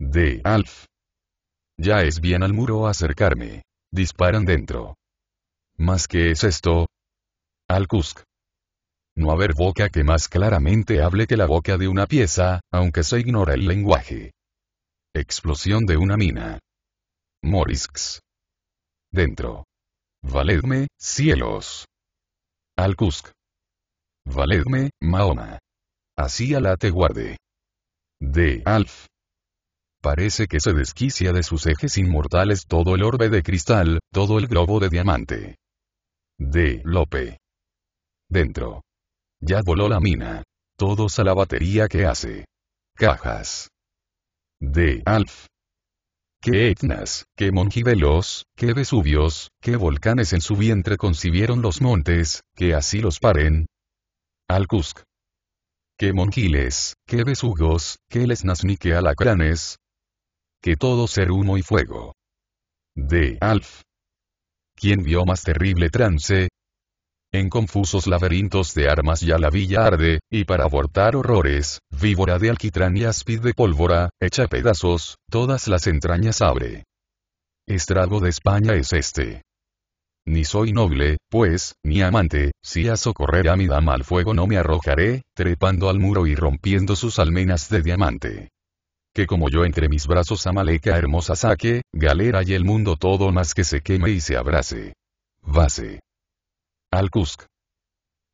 De Alf. Ya es bien al muro acercarme. Disparan dentro. ¿Más qué es esto? Al No haber boca que más claramente hable que la boca de una pieza, aunque se ignora el lenguaje. Explosión de una mina. Morisks. Dentro. Valedme, cielos. Al Kusk. Valedme, Mahoma. Así la te guarde. De Alf. Parece que se desquicia de sus ejes inmortales todo el orbe de cristal, todo el globo de diamante. De Lope. Dentro. Ya voló la mina. Todos a la batería que hace. Cajas. De Alf qué etnas, qué mongibelos, qué vesubios, qué volcanes en su vientre concibieron los montes, que así los paren. Alcusc. Qué monjiles, qué besugos, qué lesnas ni qué alacranes. Que todo ser humo y fuego. De Alf. ¿Quién vio más terrible trance, en confusos laberintos de armas ya la villa arde, y para abortar horrores, víbora de alquitrán y aspid de pólvora, echa pedazos, todas las entrañas abre. Estrago de España es este ni soy noble, pues, ni amante, si a socorrer a mi dama al fuego no me arrojaré, trepando al muro y rompiendo sus almenas de diamante. Que como yo entre mis brazos a Maleca hermosa saque, galera y el mundo todo más que se queme y se abrace. Vase al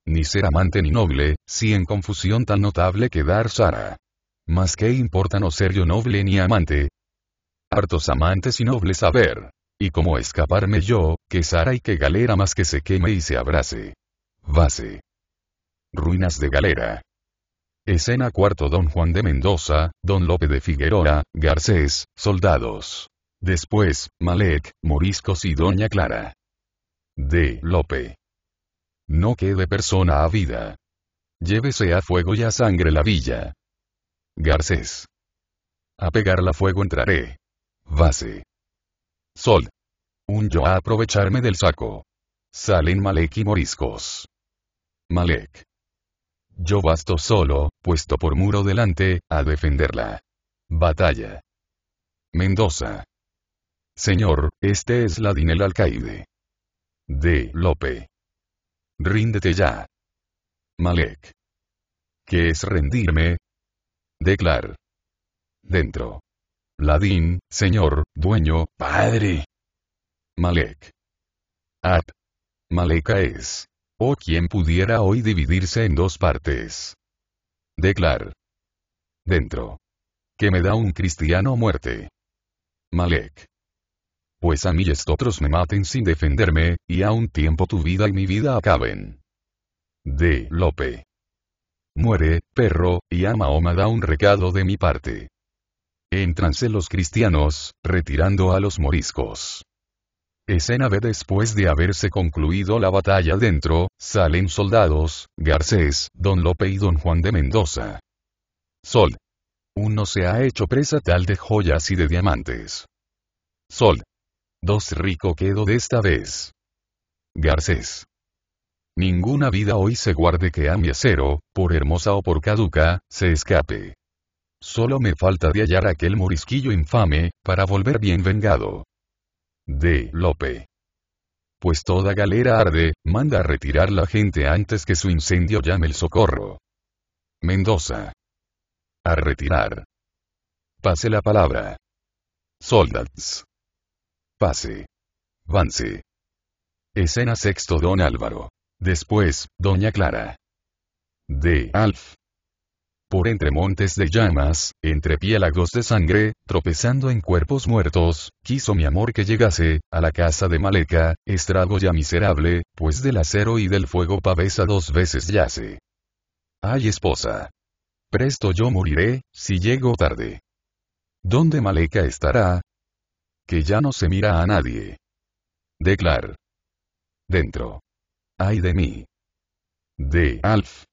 Ni ser amante ni noble, si en confusión tan notable quedar Sara. Mas qué importa no ser yo noble ni amante. Hartos amantes y nobles saber. Y cómo escaparme yo, que Sara y que galera más que se queme y se abrace? Base. Ruinas de galera. Escena cuarto Don Juan de Mendoza, Don Lope de Figueroa, Garcés, soldados. Después, Malek, Moriscos y Doña Clara. D. Lope. No quede persona a vida. Llévese a fuego y a sangre la villa. Garcés. A pegarla fuego entraré. Base. Sol. Un yo a aprovecharme del saco. Salen Malek y moriscos. Malek. Yo basto solo, puesto por muro delante, a defenderla. Batalla. Mendoza. Señor, este es Ladín el alcaide. D. Lope. Ríndete ya. Malek. ¿Qué es rendirme? Declar. Dentro. Ladín, señor, dueño, padre. Malek. At. Maleka es. O quien pudiera hoy dividirse en dos partes. Declar. Dentro. Que me da un cristiano muerte. Malek pues a mí otros me maten sin defenderme, y a un tiempo tu vida y mi vida acaben. D. Lope. Muere, perro, y a Mahoma da un recado de mi parte. Entranse los cristianos, retirando a los moriscos. Escena B Después de haberse concluido la batalla dentro, salen soldados, Garcés, Don Lope y Don Juan de Mendoza. Sol. Uno se ha hecho presa tal de joyas y de diamantes. Sol. Dos rico quedo de esta vez. Garcés. Ninguna vida hoy se guarde que a mi acero, por hermosa o por caduca, se escape. Solo me falta de hallar aquel morisquillo infame, para volver bien vengado. D. Lope. Pues toda galera arde, manda a retirar la gente antes que su incendio llame el socorro. Mendoza. A retirar. Pase la palabra. Soldats. Pase. Vance. Escena sexto Don Álvaro. Después, Doña Clara. De Alf. Por entre montes de llamas, entre piélagos de sangre, tropezando en cuerpos muertos, quiso mi amor que llegase, a la casa de Maleca, estrago ya miserable, pues del acero y del fuego pavesa dos veces yace. Ay esposa. Presto yo moriré, si llego tarde. ¿Dónde Maleca estará, que ya no se mira a nadie. Declar. Dentro. Ay de mí. De Alf.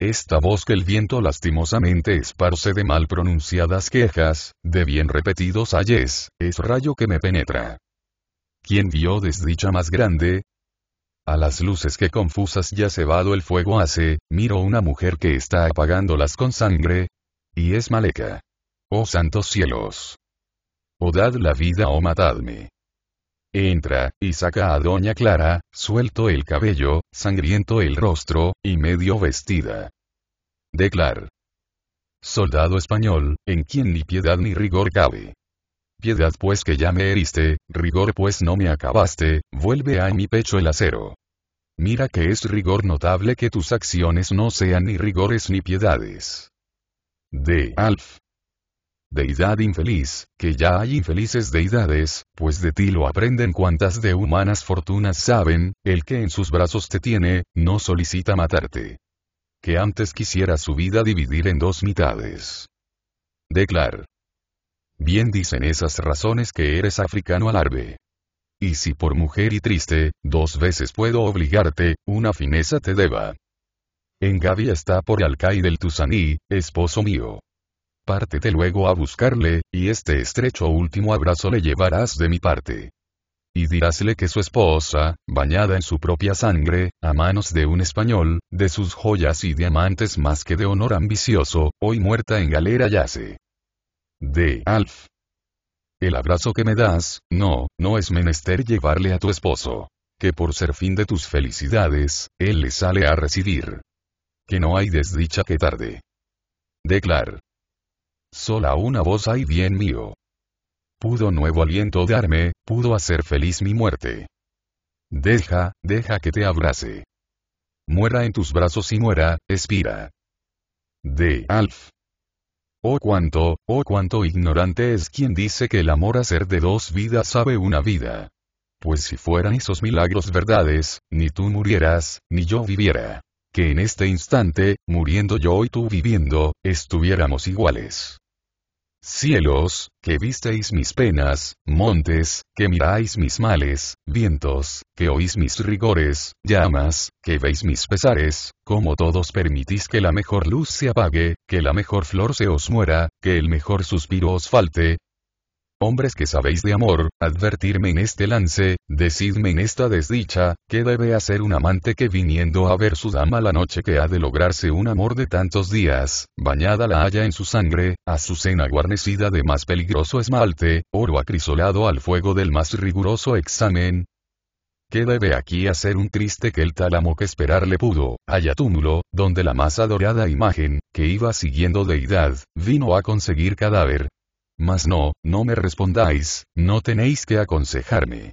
Esta voz que el viento lastimosamente esparce de mal pronunciadas quejas, de bien repetidos ayes, es rayo que me penetra. ¿Quién vio desdicha más grande? A las luces que confusas ya cebado el fuego hace, miro una mujer que está apagándolas con sangre. Y es Maleca. Oh santos cielos o dad la vida o matadme. Entra, y saca a Doña Clara, suelto el cabello, sangriento el rostro, y medio vestida. Declar. Soldado español, en quien ni piedad ni rigor cabe. Piedad pues que ya me heriste, rigor pues no me acabaste, vuelve a mi pecho el acero. Mira que es rigor notable que tus acciones no sean ni rigores ni piedades. De Alf. Deidad infeliz, que ya hay infelices deidades, pues de ti lo aprenden cuantas de humanas fortunas saben, el que en sus brazos te tiene, no solicita matarte. Que antes quisiera su vida dividir en dos mitades. Declar. Bien dicen esas razones que eres africano alarbe. Y si por mujer y triste, dos veces puedo obligarte, una fineza te deba. En Gavi está por Alcaide del Tusaní, esposo mío pártete luego a buscarle, y este estrecho último abrazo le llevarás de mi parte. Y dirásle que su esposa, bañada en su propia sangre, a manos de un español, de sus joyas y diamantes más que de honor ambicioso, hoy muerta en galera yace. De Alf. El abrazo que me das, no, no es menester llevarle a tu esposo. Que por ser fin de tus felicidades, él le sale a recibir. Que no hay desdicha que tarde. Declar sola una voz hay bien mío. Pudo nuevo aliento darme, pudo hacer feliz mi muerte. Deja, deja que te abrace. Muera en tus brazos y muera, expira. De Alf. Oh cuánto, oh cuánto ignorante es quien dice que el amor a ser de dos vidas sabe una vida. Pues si fueran esos milagros verdades, ni tú murieras, ni yo viviera. Que en este instante, muriendo yo y tú viviendo, estuviéramos iguales. Cielos, que visteis mis penas, montes, que miráis mis males, vientos, que oís mis rigores, llamas, que veis mis pesares, como todos permitís que la mejor luz se apague, que la mejor flor se os muera, que el mejor suspiro os falte, Hombres que sabéis de amor, advertirme en este lance, decidme en esta desdicha, ¿qué debe hacer un amante que viniendo a ver su dama la noche que ha de lograrse un amor de tantos días, bañada la haya en su sangre, azucena guarnecida de más peligroso esmalte, oro acrisolado al fuego del más riguroso examen, ¿Qué debe aquí hacer un triste que el tálamo que esperarle pudo? haya túmulo, donde la más adorada imagen, que iba siguiendo deidad, vino a conseguir cadáver, mas no, no me respondáis, no tenéis que aconsejarme.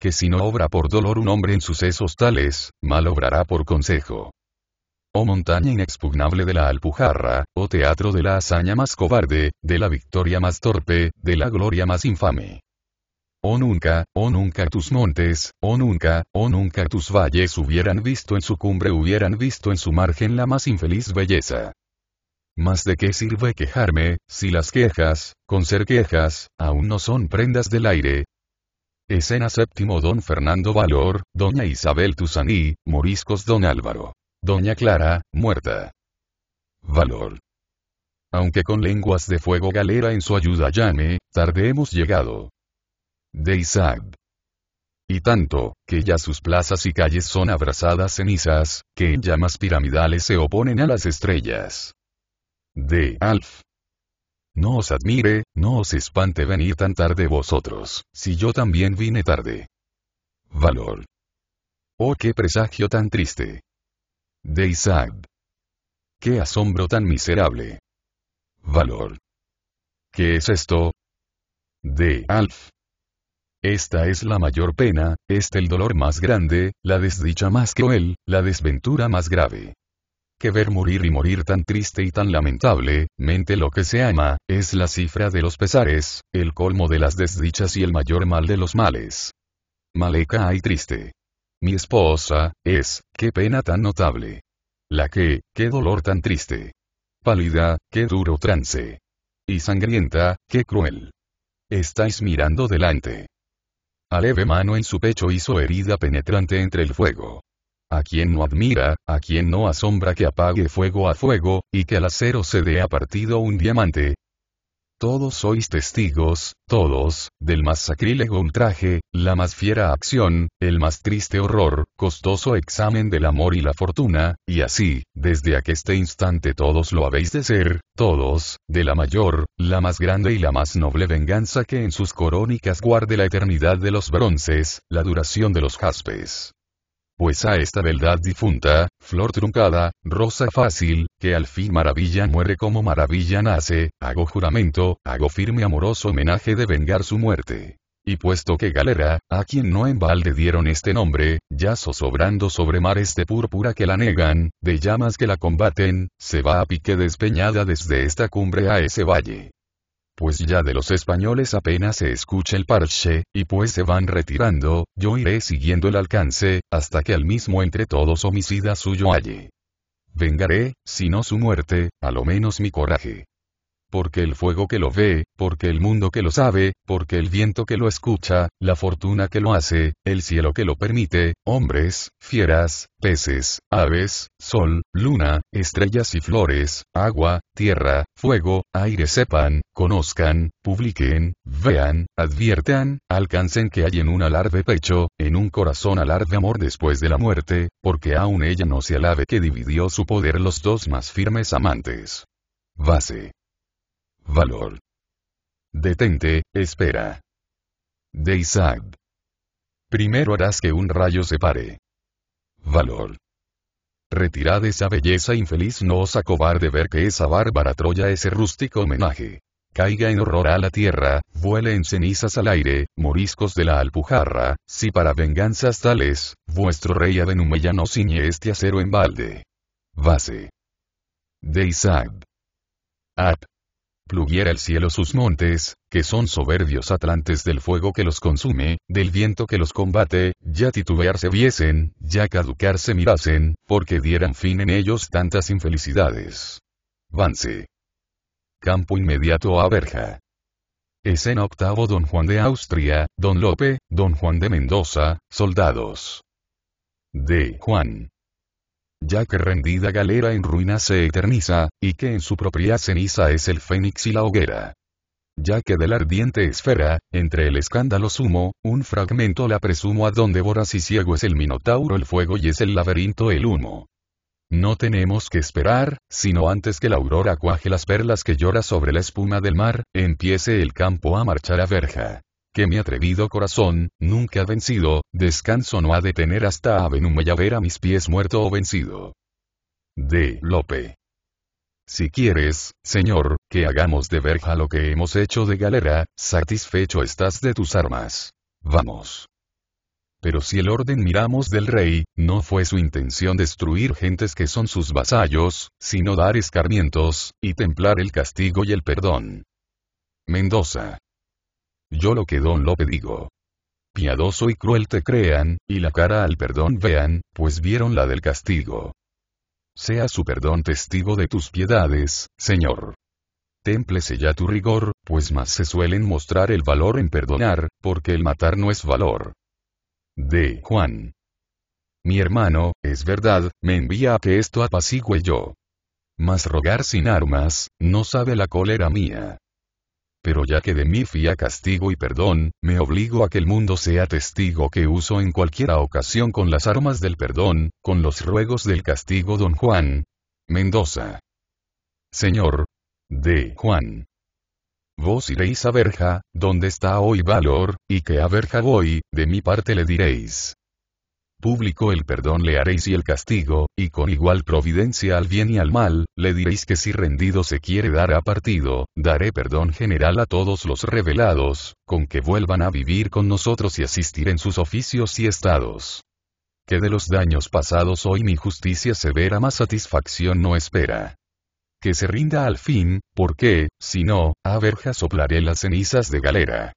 Que si no obra por dolor un hombre en sucesos tales, mal obrará por consejo. Oh montaña inexpugnable de la Alpujarra, o oh teatro de la hazaña más cobarde, de la victoria más torpe, de la gloria más infame. Oh nunca, oh nunca tus montes, oh nunca, oh nunca tus valles hubieran visto en su cumbre, hubieran visto en su margen la más infeliz belleza. Mas de qué sirve quejarme, si las quejas, con ser quejas, aún no son prendas del aire. Escena séptimo Don Fernando Valor, Doña Isabel Tusaní, Moriscos Don Álvaro. Doña Clara, muerta. Valor. Aunque con lenguas de fuego galera en su ayuda llame, tarde hemos llegado. De Isaac. Y tanto, que ya sus plazas y calles son abrasadas cenizas, que en llamas piramidales se oponen a las estrellas de Alf. No os admire, no os espante venir tan tarde vosotros, si yo también vine tarde. Valor. Oh, qué presagio tan triste. De Isaac. Qué asombro tan miserable. Valor. ¿Qué es esto? De Alf. Esta es la mayor pena, este el dolor más grande, la desdicha más cruel, la desventura más grave que ver morir y morir tan triste y tan lamentable, mente lo que se ama, es la cifra de los pesares, el colmo de las desdichas y el mayor mal de los males. Maleca y triste. Mi esposa, es, qué pena tan notable. La que, qué dolor tan triste. Pálida, qué duro trance. Y sangrienta, qué cruel. Estáis mirando delante. Aleve mano en su pecho hizo herida penetrante entre el fuego. A quien no admira, a quien no asombra que apague fuego a fuego, y que al acero se dé a partido un diamante. Todos sois testigos, todos, del más sacrílego ultraje, la más fiera acción, el más triste horror, costoso examen del amor y la fortuna, y así, desde aqueste instante todos lo habéis de ser, todos, de la mayor, la más grande y la más noble venganza que en sus corónicas guarde la eternidad de los bronces, la duración de los jaspes pues a esta beldad difunta, flor truncada, rosa fácil, que al fin maravilla muere como maravilla nace, hago juramento, hago firme amoroso homenaje de vengar su muerte. Y puesto que Galera, a quien no en balde dieron este nombre, ya zozobrando sobre mares de púrpura que la negan, de llamas que la combaten, se va a pique despeñada desde esta cumbre a ese valle pues ya de los españoles apenas se escucha el parche, y pues se van retirando, yo iré siguiendo el alcance, hasta que al mismo entre todos homicida suyo halle. Vengaré, si no su muerte, a lo menos mi coraje porque el fuego que lo ve, porque el mundo que lo sabe, porque el viento que lo escucha, la fortuna que lo hace, el cielo que lo permite, hombres, fieras, peces, aves, sol, luna, estrellas y flores, agua, tierra, fuego, aire sepan, conozcan, publiquen, vean, adviertan, alcancen que hay en un alarde pecho, en un corazón alarde amor después de la muerte, porque aún ella no se alabe que dividió su poder los dos más firmes amantes. Base valor. Detente, espera. De Primero harás que un rayo se pare. Valor. Retirad esa belleza infeliz, no os acobarde ver que esa bárbara Troya ese rústico homenaje. Caiga en horror a la tierra, vuele en cenizas al aire, moriscos de la alpujarra, si para venganzas tales, vuestro rey avenumella no ciñe este acero en balde. Base. De Isaac pluguiera el cielo sus montes, que son soberbios atlantes del fuego que los consume, del viento que los combate, ya titubearse viesen, ya caducarse mirasen, porque dieran fin en ellos tantas infelicidades. Vance. Campo inmediato a Verja. Escena octavo Don Juan de Austria, Don Lope, Don Juan de Mendoza, soldados. D. Juan ya que rendida galera en ruinas se eterniza, y que en su propia ceniza es el fénix y la hoguera. Ya que de la ardiente esfera, entre el escándalo sumo, un fragmento la presumo a donde voraz y ciego es el minotauro el fuego y es el laberinto el humo. No tenemos que esperar, sino antes que la aurora cuaje las perlas que llora sobre la espuma del mar, empiece el campo a marchar a verja que mi atrevido corazón, nunca vencido, descanso no ha de tener hasta me ver a mis pies muerto o vencido. D. Lope. Si quieres, Señor, que hagamos de verja lo que hemos hecho de galera, satisfecho estás de tus armas. Vamos. Pero si el orden miramos del rey, no fue su intención destruir gentes que son sus vasallos, sino dar escarmientos, y templar el castigo y el perdón. Mendoza. Yo lo que Don Lope digo. Piadoso y cruel te crean, y la cara al perdón vean, pues vieron la del castigo. Sea su perdón testigo de tus piedades, Señor. Témplese ya tu rigor, pues más se suelen mostrar el valor en perdonar, porque el matar no es valor. De Juan. Mi hermano, es verdad, me envía a que esto apacigüe yo. Mas rogar sin armas, no sabe la cólera mía. Pero ya que de mí fía castigo y perdón, me obligo a que el mundo sea testigo que uso en cualquiera ocasión con las armas del perdón, con los ruegos del castigo don Juan. Mendoza. Señor. De Juan. Vos iréis a Verja, donde está hoy valor, y que a Verja voy, de mi parte le diréis. Público el perdón le haréis y el castigo, y con igual providencia al bien y al mal, le diréis que si rendido se quiere dar a partido, daré perdón general a todos los revelados, con que vuelvan a vivir con nosotros y asistir en sus oficios y estados. Que de los daños pasados hoy mi justicia severa más satisfacción no espera que se rinda al fin, porque, si no, a verja soplaré las cenizas de galera.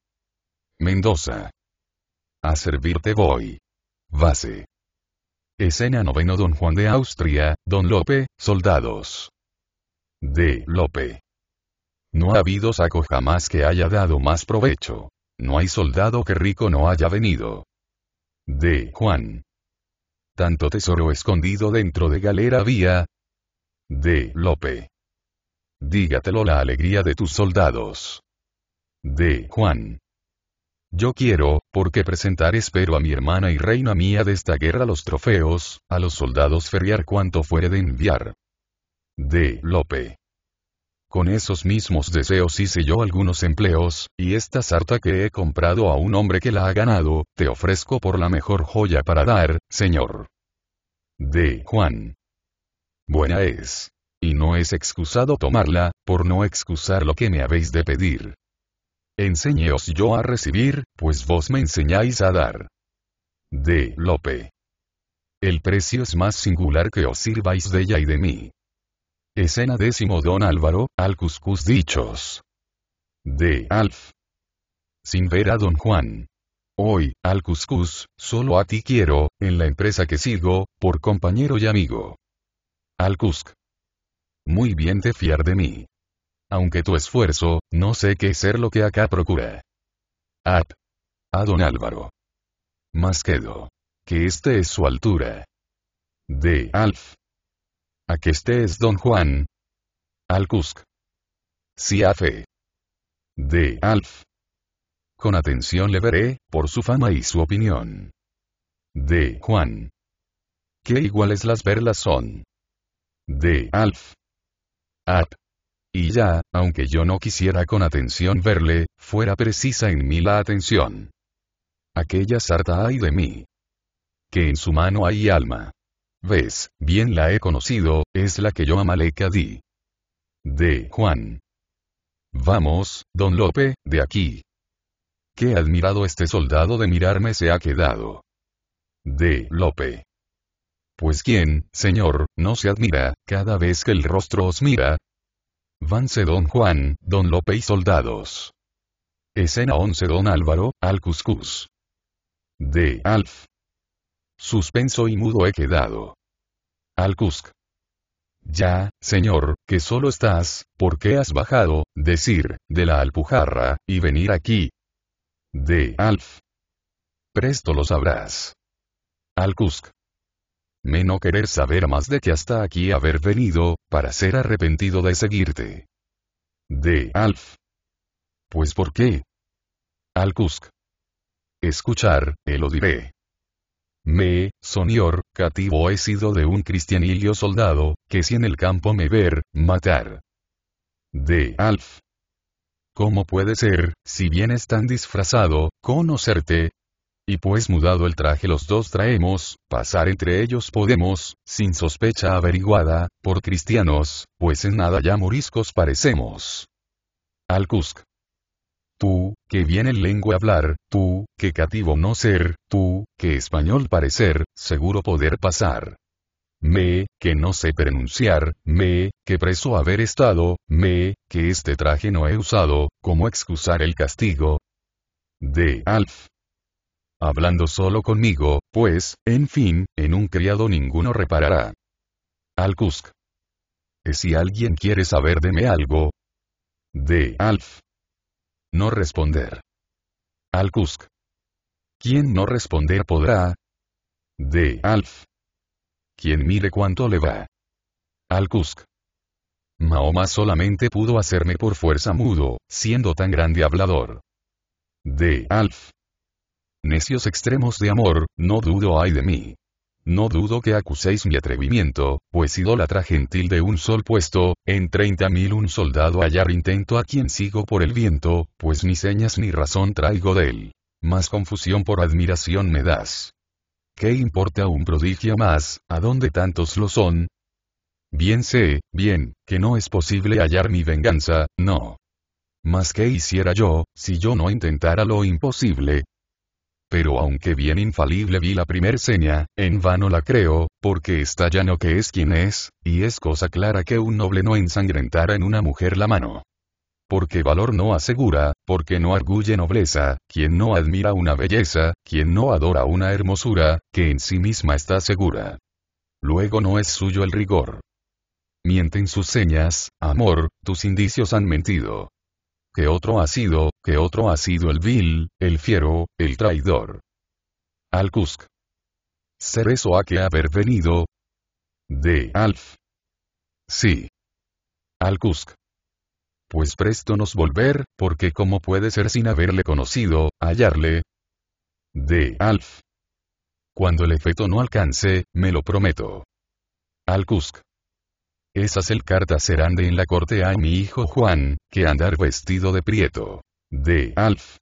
Mendoza. A servirte voy. Base. Escena noveno Don Juan de Austria, Don Lope, soldados. D. Lope. No ha habido saco jamás que haya dado más provecho. No hay soldado que rico no haya venido. D. Juan. Tanto tesoro escondido dentro de galera había. D. Lope. Dígatelo la alegría de tus soldados. D. Juan. Yo quiero, porque presentar espero a mi hermana y reina mía de esta guerra los trofeos, a los soldados feriar cuanto fuere de enviar. D. Lope. Con esos mismos deseos hice yo algunos empleos, y esta sarta que he comprado a un hombre que la ha ganado, te ofrezco por la mejor joya para dar, señor. D. Juan. Buena es. Y no es excusado tomarla, por no excusar lo que me habéis de pedir. Enseñeos yo a recibir, pues vos me enseñáis a dar. D. Lope. El precio es más singular que os sirváis de ella y de mí. Escena décimo Don Álvaro, al Dichos. D. Alf. Sin ver a Don Juan. Hoy, al Cuscus, solo a ti quiero, en la empresa que sigo, por compañero y amigo. Al Cusc. Muy bien te fiar de mí aunque tu esfuerzo, no sé qué ser lo que acá procura. Ap. A don Álvaro. Más quedo. Que este es su altura. De Alf. A que este es don Juan. Al Cusc. Si a fe. De Alf. Con atención le veré, por su fama y su opinión. De Juan. Qué iguales las verlas son. De Alf. Ap. Y ya, aunque yo no quisiera con atención verle, fuera precisa en mí la atención. Aquella sarta hay de mí. Que en su mano hay alma. Ves, bien la he conocido, es la que yo amalecadí. di. De Juan. Vamos, don Lope, de aquí. Qué admirado este soldado de mirarme se ha quedado. De Lope. Pues quién, señor, no se admira, cada vez que el rostro os mira, Vance Don Juan, Don Lope y soldados. Escena 11 Don Álvaro, al Cuscus. De Alf. Suspenso y mudo he quedado. Al Ya, señor, que solo estás, ¿por qué has bajado, decir, de la alpujarra, y venir aquí? De Alf. Presto lo sabrás. Al me no querer saber más de que hasta aquí haber venido, para ser arrepentido de seguirte. —De Alf. Pues ¿por qué? Al Escuchar, te lo diré. Me, señor, cativo he sido de un cristianillo soldado, que si en el campo me ver, matar. —De Alf. ¿Cómo puede ser, si bien tan disfrazado, conocerte, y pues mudado el traje los dos traemos, pasar entre ellos podemos, sin sospecha averiguada, por cristianos, pues en nada ya moriscos parecemos. Al Tú, que bien en lengua hablar, tú, que cativo no ser, tú, que español parecer, seguro poder pasar me, que no sé pronunciar, me, que preso haber estado, me, que este traje no he usado, como excusar el castigo. De Alf hablando solo conmigo, pues, en fin, en un criado ninguno reparará. Al Kusk. Eh, si alguien quiere saber de mí algo. De Alf. No responder. Al Kusk. Quien no responder podrá. De Alf. Quien mire cuánto le va. Al Kusk. Mahoma solamente pudo hacerme por fuerza mudo, siendo tan grande hablador. De Alf Necios extremos de amor, no dudo hay de mí. No dudo que acuséis mi atrevimiento, pues idólatra gentil de un sol puesto, en treinta mil un soldado hallar intento a quien sigo por el viento, pues ni señas ni razón traigo de él. Más confusión por admiración me das. ¿Qué importa un prodigio más, a dónde tantos lo son? Bien sé, bien, que no es posible hallar mi venganza, no. Mas qué hiciera yo, si yo no intentara lo imposible, pero aunque bien infalible vi la primer seña, en vano la creo, porque está ya no que es quien es, y es cosa clara que un noble no ensangrentara en una mujer la mano. Porque valor no asegura, porque no arguye nobleza, quien no admira una belleza, quien no adora una hermosura, que en sí misma está segura. Luego no es suyo el rigor. Mienten sus señas, amor, tus indicios han mentido que otro ha sido, que otro ha sido el vil, el fiero, el traidor. Al Kusk. Ser eso ha que haber venido. De Alf. Sí. Al Pues presto nos volver, porque cómo puede ser sin haberle conocido, hallarle. De Alf. Cuando el efecto no alcance, me lo prometo. Al esas el cartas serán de en la corte a mi hijo Juan, que andar vestido de prieto. De Alf.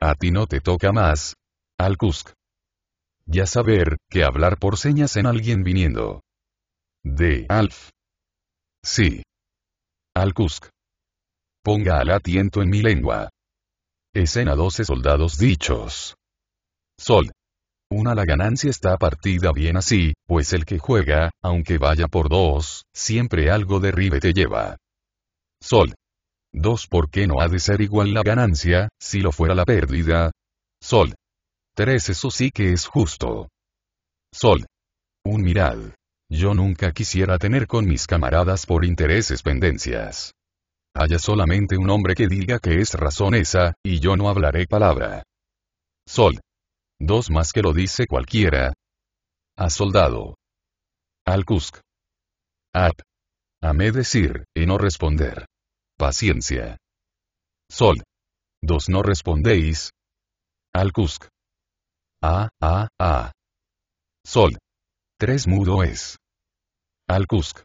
A ti no te toca más. Al Ya saber, que hablar por señas en alguien viniendo. De Alf. Sí. Al Cusk. Ponga al atiento en mi lengua. Escena 12 soldados dichos. Sol. Una la ganancia está partida bien así, pues el que juega, aunque vaya por dos, siempre algo derribe te lleva. Sol. 2. ¿Por qué no ha de ser igual la ganancia, si lo fuera la pérdida? Sol. 3. Eso sí que es justo. Sol. Un mirad. Yo nunca quisiera tener con mis camaradas por intereses pendencias. Haya solamente un hombre que diga que es razón esa, y yo no hablaré palabra. Sol. Dos más que lo dice cualquiera. A soldado. Al Kusk. Ap. Amé decir, y no responder. Paciencia. Sol. Dos no respondéis. Al Kusk. A, a, a. Sol. Tres mudo es. Al Kusk.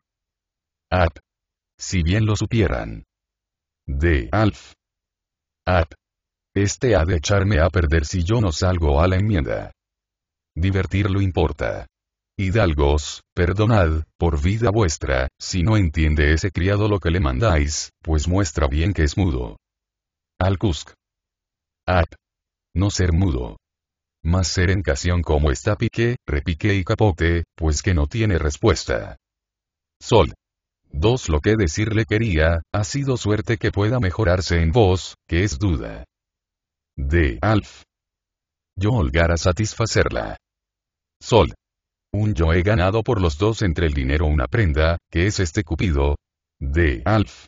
Ap. Si bien lo supieran. De Alf. Ap. Este ha de echarme a perder si yo no salgo a la enmienda. Divertirlo importa. Hidalgos, perdonad, por vida vuestra, si no entiende ese criado lo que le mandáis, pues muestra bien que es mudo. Al Cusc. No ser mudo. Más ser en casión como está pique, repique y capote, pues que no tiene respuesta. Sol. Dos Lo que decirle quería, ha sido suerte que pueda mejorarse en vos, que es duda de Alf. Yo holgar a satisfacerla. Sol. Un yo he ganado por los dos entre el dinero una prenda, que es este Cupido. De Alf.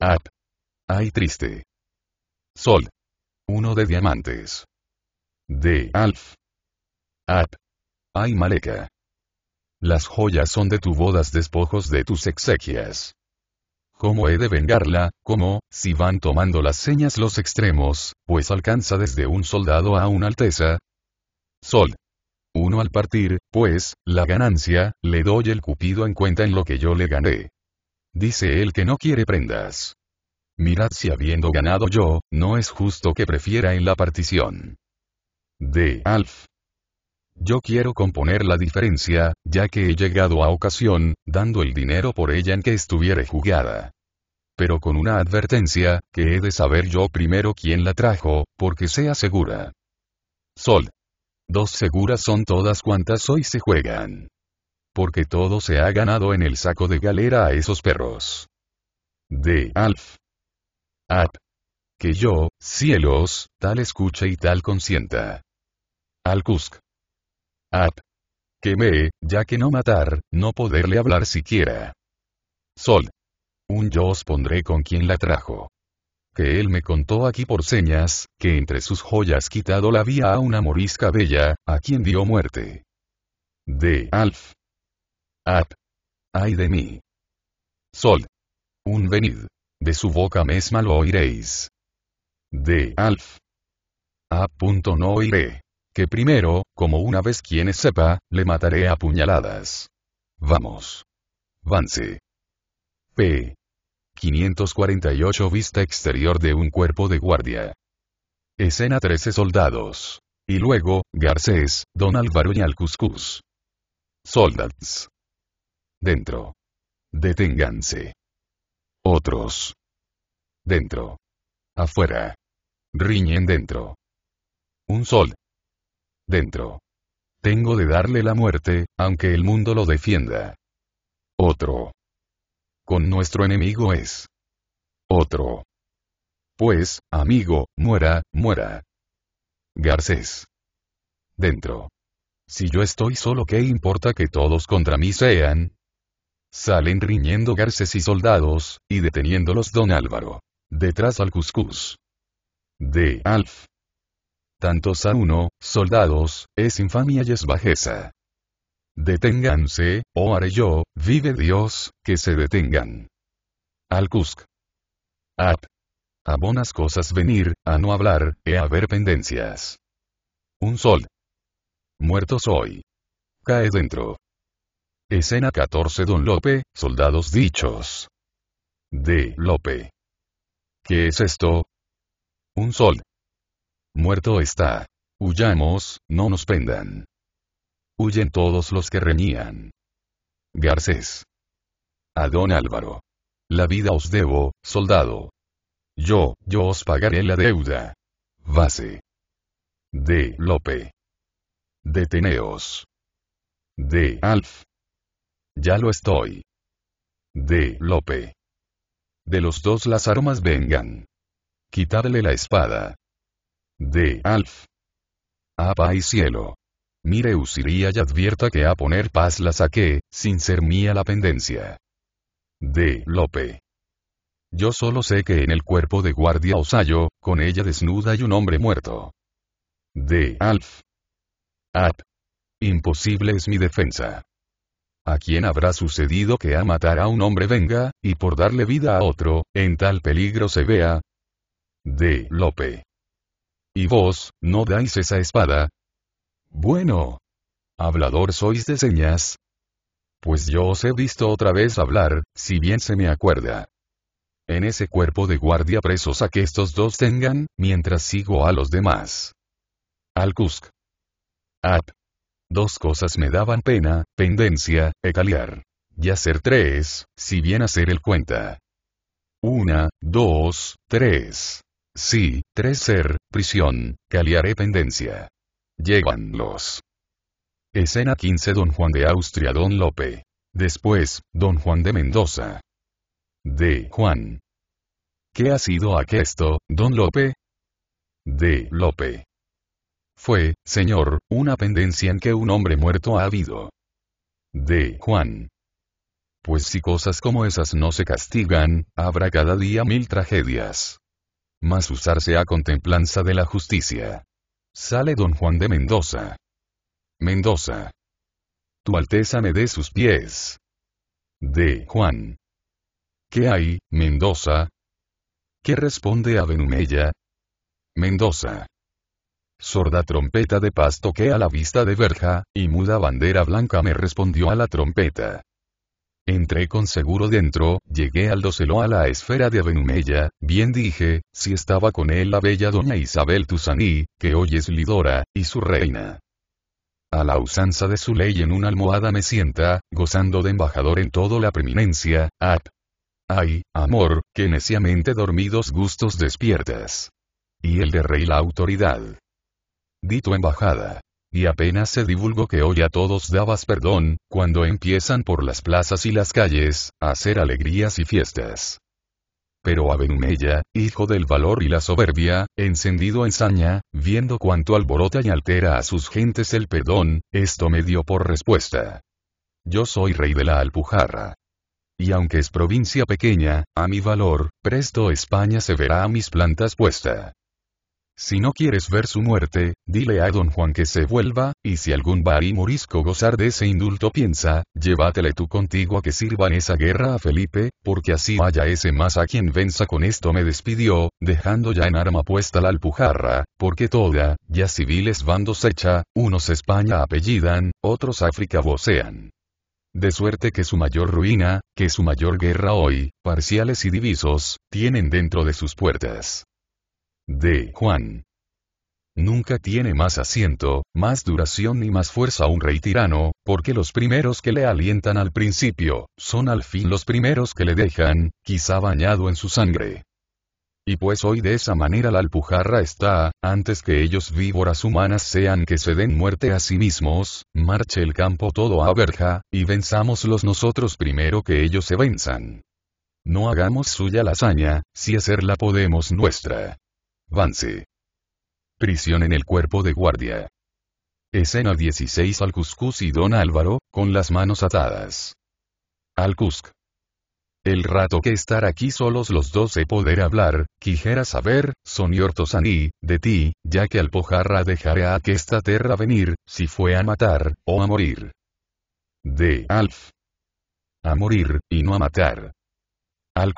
Ap. Ay triste. Sol. Uno de diamantes. De Alf. Ap. Ay maleca. Las joyas son de tu bodas despojos de tus exequias. ¿Cómo he de vengarla? Como, Si van tomando las señas los extremos, pues alcanza desde un soldado a una alteza. Sol. Uno al partir, pues, la ganancia, le doy el cupido en cuenta en lo que yo le gané. Dice él que no quiere prendas. Mirad si habiendo ganado yo, no es justo que prefiera en la partición. D. Alf. Yo quiero componer la diferencia, ya que he llegado a ocasión, dando el dinero por ella en que estuviere jugada. Pero con una advertencia, que he de saber yo primero quién la trajo, porque sea segura. Sol. Dos seguras son todas cuantas hoy se juegan. Porque todo se ha ganado en el saco de galera a esos perros. De Alf. Ap. Que yo, cielos, tal escucha y tal consienta. Al Ap. Quemé, ya que no matar, no poderle hablar siquiera. Sol. Un yo os pondré con quien la trajo. Que él me contó aquí por señas, que entre sus joyas quitado la vía a una morisca bella, a quien dio muerte. De Alf. Ap. Ay de mí. Sol. Un venid. De su boca mesma lo oiréis. De Alf. Ap. No oiré que primero, como una vez quienes sepa, le mataré a puñaladas. Vamos. Vance. P. 548 Vista exterior de un cuerpo de guardia. Escena 13 soldados. Y luego, Garcés, Don Álvaro y Alcuscus. Soldats. Dentro. Deténganse. Otros. Dentro. Afuera. Riñen dentro. Un sol, dentro. Tengo de darle la muerte, aunque el mundo lo defienda. Otro. Con nuestro enemigo es. Otro. Pues, amigo, muera, muera. Garcés. Dentro. Si yo estoy solo, ¿qué importa que todos contra mí sean? Salen riñendo Garces y soldados, y deteniéndolos don Álvaro. Detrás al Cuscús. De Alf. Tantos a uno, soldados, es infamia y es bajeza. Deténganse, o haré yo, vive Dios, que se detengan. Al Cusc. Ap. A buenas cosas venir, a no hablar, e haber pendencias. Un sol. Muerto soy. Cae dentro. Escena 14 Don Lope, soldados dichos. De Lope. ¿Qué es esto? Un sol. Muerto está. Huyamos, no nos prendan. Huyen todos los que reñían. Garcés. A don Álvaro. La vida os debo, soldado. Yo, yo os pagaré la deuda. Vase. De Lope. Deteneos. De Alf. Ya lo estoy. De Lope. De los dos las armas vengan. Quitadle la espada de Alf. Apa y cielo. Mire usiría y advierta que a poner paz la saqué, sin ser mía la pendencia. De Lope. Yo solo sé que en el cuerpo de guardia Osayo, con ella desnuda y un hombre muerto. De Alf. Ap. Imposible es mi defensa. ¿A quién habrá sucedido que a matar a un hombre venga, y por darle vida a otro, en tal peligro se vea? De Lope. ¿Y vos, no dais esa espada? Bueno. Hablador sois de señas. Pues yo os he visto otra vez hablar, si bien se me acuerda. En ese cuerpo de guardia presos a que estos dos tengan, mientras sigo a los demás. Al Ap. Dos cosas me daban pena, pendencia, ecaliar. Y hacer tres, si bien hacer el cuenta. Una, dos, tres. Sí, tres ser, prisión, caliaré pendencia. Llegan los. Escena 15 Don Juan de Austria Don Lope. Después, Don Juan de Mendoza. De Juan. ¿Qué ha sido aquesto, Don Lope? De Lope. Fue, señor, una pendencia en que un hombre muerto ha habido. De Juan. Pues si cosas como esas no se castigan, habrá cada día mil tragedias. Más usarse a contemplanza de la justicia. Sale don Juan de Mendoza. Mendoza. Tu Alteza me dé sus pies. De Juan. ¿Qué hay, Mendoza? ¿Qué responde a Benumella? Mendoza. Sorda trompeta de pasto que a la vista de verja, y muda bandera blanca me respondió a la trompeta. Entré con seguro dentro, llegué al docelo a la esfera de Benumella, bien dije, si estaba con él la bella doña Isabel Tusaní, que hoy es Lidora, y su reina. A la usanza de su ley en una almohada me sienta, gozando de embajador en todo la preeminencia, ap. Ay, amor, que neciamente dormidos gustos despiertas. Y el de rey la autoridad. Dito embajada. Y apenas se divulgó que hoy a todos dabas perdón, cuando empiezan por las plazas y las calles, a hacer alegrías y fiestas. Pero Abenumella, hijo del valor y la soberbia, encendido en saña, viendo cuánto alborota y altera a sus gentes el perdón, esto me dio por respuesta. Yo soy rey de la Alpujarra. Y aunque es provincia pequeña, a mi valor, presto España se verá a mis plantas puesta. Si no quieres ver su muerte, dile a don Juan que se vuelva, y si algún bari morisco gozar de ese indulto piensa, llévatele tú contigo a que sirva en esa guerra a Felipe, porque así vaya ese más a quien venza con esto me despidió, dejando ya en arma puesta la alpujarra, porque toda, ya civiles bandos hecha, unos España apellidan, otros África vocean. De suerte que su mayor ruina, que su mayor guerra hoy, parciales y divisos, tienen dentro de sus puertas de Juan. Nunca tiene más asiento, más duración ni más fuerza un rey tirano, porque los primeros que le alientan al principio, son al fin los primeros que le dejan, quizá bañado en su sangre. Y pues hoy de esa manera la alpujarra está, antes que ellos víboras humanas sean que se den muerte a sí mismos, marche el campo todo a verja, y venzámoslos nosotros primero que ellos se venzan. No hagamos suya la hazaña, si hacerla podemos nuestra. Vance. Prisión en el cuerpo de guardia. Escena 16 Al y Don Álvaro, con las manos atadas. Al El rato que estar aquí solos los dos he poder hablar, quijera saber, y Tosaní, de ti, ya que al pojarra dejaré a que esta terra venir, si fue a matar, o a morir. De Alf. A morir, y no a matar. Al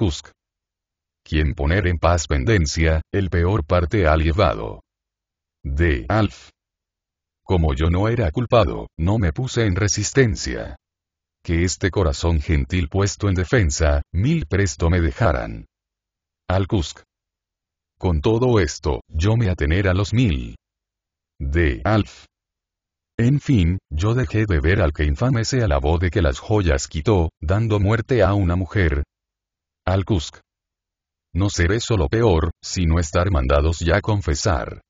quien poner en paz pendencia, el peor parte ha llevado. De Alf. Como yo no era culpado, no me puse en resistencia. Que este corazón gentil puesto en defensa, mil presto me dejaran. Al Con todo esto, yo me atener a los mil. De Alf. En fin, yo dejé de ver al que infame se alabó de que las joyas quitó, dando muerte a una mujer. Al no seré eso peor, sino estar mandados ya a confesar.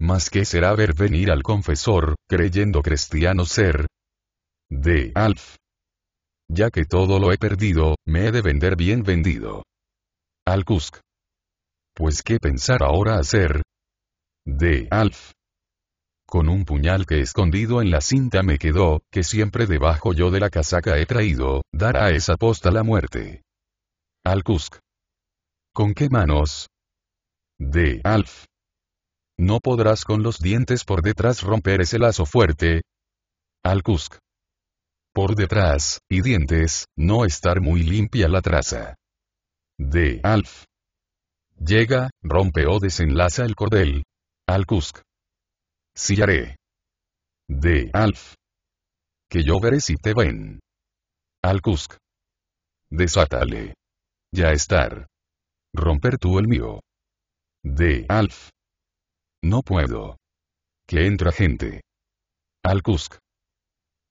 ¿Más qué será ver venir al confesor, creyendo cristiano ser. De Alf. Ya que todo lo he perdido, me he de vender bien vendido. Al Kusk. Pues qué pensar ahora hacer. De Alf. Con un puñal que escondido en la cinta me quedó, que siempre debajo yo de la casaca he traído, dar a esa posta la muerte. Al Kusk ¿Con qué manos? De Alf. No podrás con los dientes por detrás romper ese lazo fuerte. Alcusc. Por detrás, y dientes, no estar muy limpia la traza. De Alf. Llega, rompe o desenlaza el cordel. Alcusc. Sillaré. De Alf. Que yo veré si te ven. Al Desátale. Ya estar. Romper tú el mío. De Alf. No puedo. Que entra gente. Al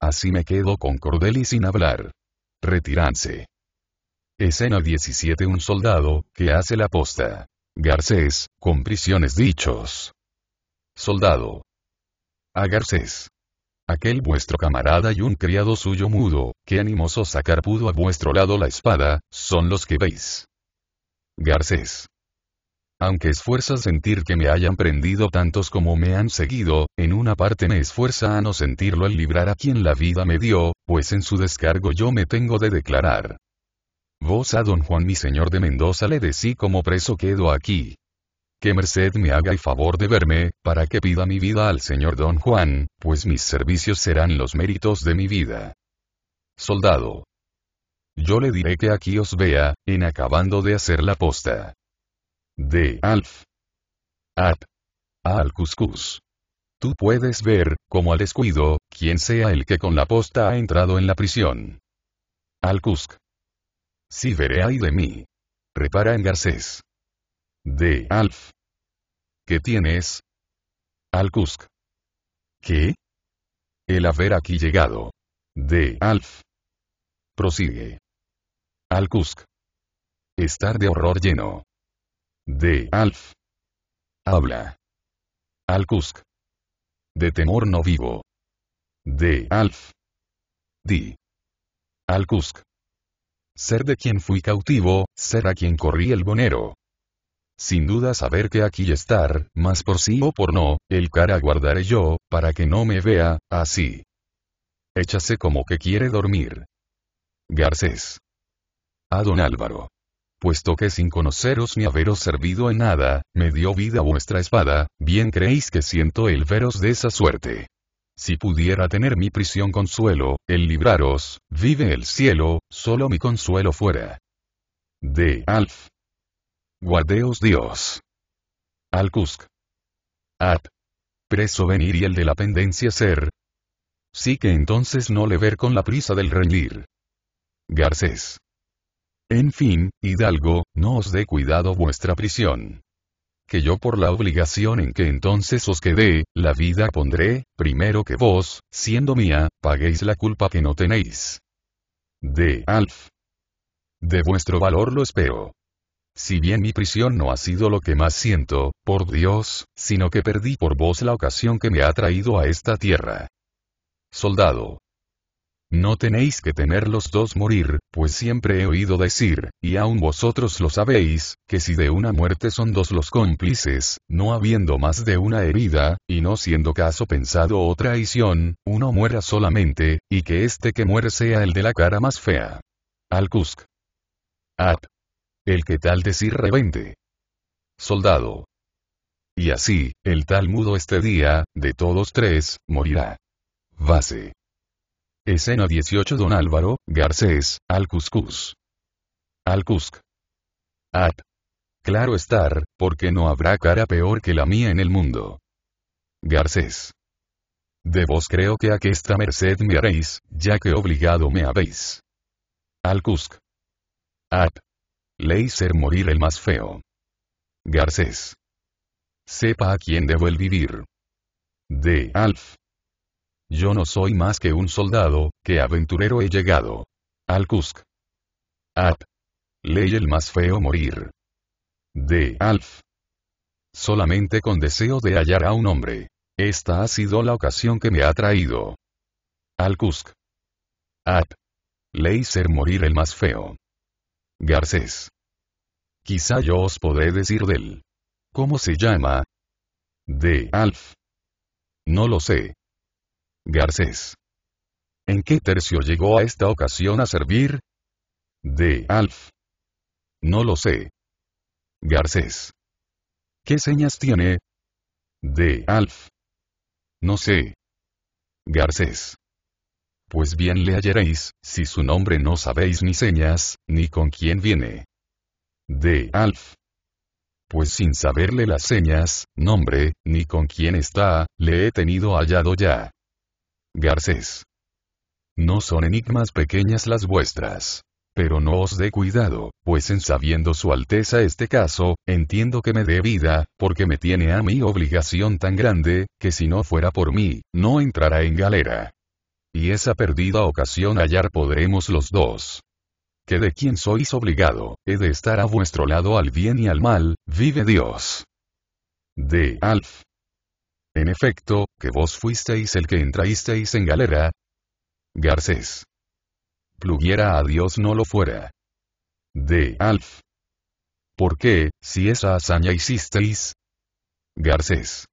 Así me quedo con y sin hablar. Retiranse. Escena 17 Un soldado, que hace la posta. Garcés, con prisiones dichos. Soldado. A Garcés. Aquel vuestro camarada y un criado suyo mudo, que animoso sacar pudo a vuestro lado la espada, son los que veis. Garcés. Aunque esfuerza sentir que me hayan prendido tantos como me han seguido, en una parte me esfuerza a no sentirlo al librar a quien la vida me dio, pues en su descargo yo me tengo de declarar. Vos a don Juan mi señor de Mendoza le decí como preso quedo aquí. Que merced me haga el favor de verme, para que pida mi vida al señor don Juan, pues mis servicios serán los méritos de mi vida. Soldado. Yo le diré que aquí os vea, en acabando de hacer la posta. De Alf. Ap. Al Cuscus. Tú puedes ver, como al descuido, quién sea el que con la posta ha entrado en la prisión. Al Si veré ahí de mí. Repara en Garcés. De Alf. ¿Qué tienes? Al ¿Qué? El haber aquí llegado. De Alf. Prosigue. Al Kusk. Estar de horror lleno. De Alf. Habla. Al De temor no vivo. De Alf. Di. Al Ser de quien fui cautivo, ser a quien corrí el bonero. Sin duda saber que aquí estar, más por sí o por no, el cara guardaré yo, para que no me vea, así. Échase como que quiere dormir. Garcés a don Álvaro. Puesto que sin conoceros ni haberos servido en nada, me dio vida vuestra espada, bien creéis que siento el veros de esa suerte. Si pudiera tener mi prisión consuelo, el libraros, vive el cielo, solo mi consuelo fuera. De Alf. Guardeos Dios. Alcusc. at, Preso venir y el de la pendencia ser. Sí que entonces no le ver con la prisa del rendir. Garcés. En fin, Hidalgo, no os dé cuidado vuestra prisión. Que yo por la obligación en que entonces os quedé, la vida pondré, primero que vos, siendo mía, paguéis la culpa que no tenéis. De Alf. De vuestro valor lo espero. Si bien mi prisión no ha sido lo que más siento, por Dios, sino que perdí por vos la ocasión que me ha traído a esta tierra. Soldado. No tenéis que tener los dos morir, pues siempre he oído decir, y aun vosotros lo sabéis, que si de una muerte son dos los cómplices, no habiendo más de una herida, y no siendo caso pensado o traición, uno muera solamente, y que este que muere sea el de la cara más fea. Al Cusc. At. El que tal decir revente. Soldado. Y así, el tal mudo este día, de todos tres, morirá. Base. Escena 18 Don Álvaro, Garcés, al Cuscus. Claro estar, porque no habrá cara peor que la mía en el mundo. Garcés. De vos creo que aquesta merced me haréis, ya que obligado me habéis. Al Cusc. Ad. Ley ser morir el más feo. Garcés. Sepa a quién debo el vivir. De Alf. Yo no soy más que un soldado, que aventurero he llegado. Al Kusk. Ap. Ley el más feo morir. De Alf. Solamente con deseo de hallar a un hombre. Esta ha sido la ocasión que me ha traído. Al Kusk. Ap. Ley ser morir el más feo. Garcés. Quizá yo os podré decir del. ¿Cómo se llama? De Alf. No lo sé. Garcés. ¿En qué tercio llegó a esta ocasión a servir? De Alf. No lo sé. Garcés. ¿Qué señas tiene? De Alf. No sé. Garcés. Pues bien le hallaréis, si su nombre no sabéis ni señas, ni con quién viene. De Alf. Pues sin saberle las señas, nombre, ni con quién está, le he tenido hallado ya. Garcés. No son enigmas pequeñas las vuestras. Pero no os dé cuidado, pues en sabiendo su Alteza este caso, entiendo que me dé vida, porque me tiene a mí obligación tan grande, que si no fuera por mí, no entrará en galera. Y esa perdida ocasión hallar podremos los dos que de quien sois obligado, he de estar a vuestro lado al bien y al mal, vive Dios. De Alf en efecto, que vos fuisteis el que entraísteis en galera. Garcés. Pluguiera a Dios no lo fuera. De Alf. ¿Por qué, si esa hazaña hicisteis? Garcés.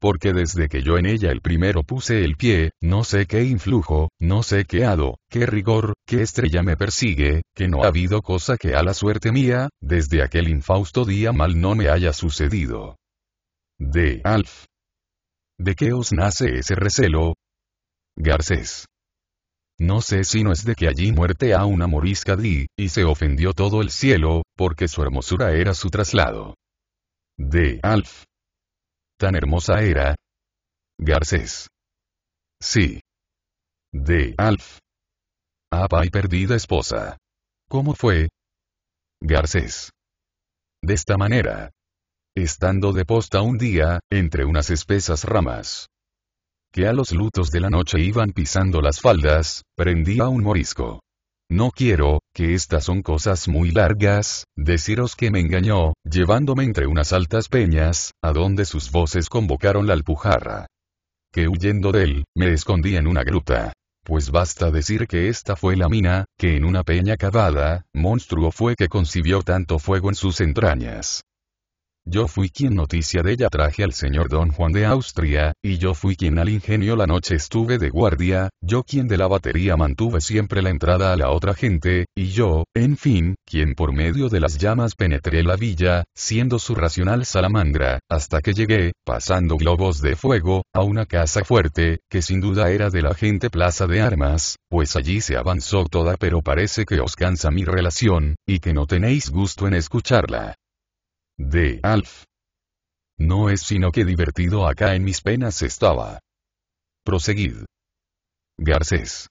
Porque desde que yo en ella el primero puse el pie, no sé qué influjo, no sé qué hado, qué rigor, qué estrella me persigue, que no ha habido cosa que a la suerte mía, desde aquel infausto día mal no me haya sucedido. De Alf. ¿De qué os nace ese recelo? Garcés. No sé si no es de que allí muerte a una morisca di, y se ofendió todo el cielo, porque su hermosura era su traslado. De Alf. Tan hermosa era. Garcés. Sí. De Alf. Apa y perdida esposa. ¿Cómo fue? Garcés. De esta manera estando de posta un día, entre unas espesas ramas que a los lutos de la noche iban pisando las faldas, prendía un morisco. No quiero, que estas son cosas muy largas, deciros que me engañó, llevándome entre unas altas peñas, a donde sus voces convocaron la alpujarra. Que huyendo de él, me escondí en una gruta. Pues basta decir que esta fue la mina, que en una peña cavada, monstruo fue que concibió tanto fuego en sus entrañas yo fui quien noticia de ella traje al señor don Juan de Austria, y yo fui quien al ingenio la noche estuve de guardia, yo quien de la batería mantuve siempre la entrada a la otra gente, y yo, en fin, quien por medio de las llamas penetré la villa, siendo su racional salamandra, hasta que llegué, pasando globos de fuego, a una casa fuerte, que sin duda era de la gente Plaza de Armas, pues allí se avanzó toda pero parece que os cansa mi relación, y que no tenéis gusto en escucharla de Alf. No es sino que divertido acá en mis penas estaba. Proseguid. Garcés.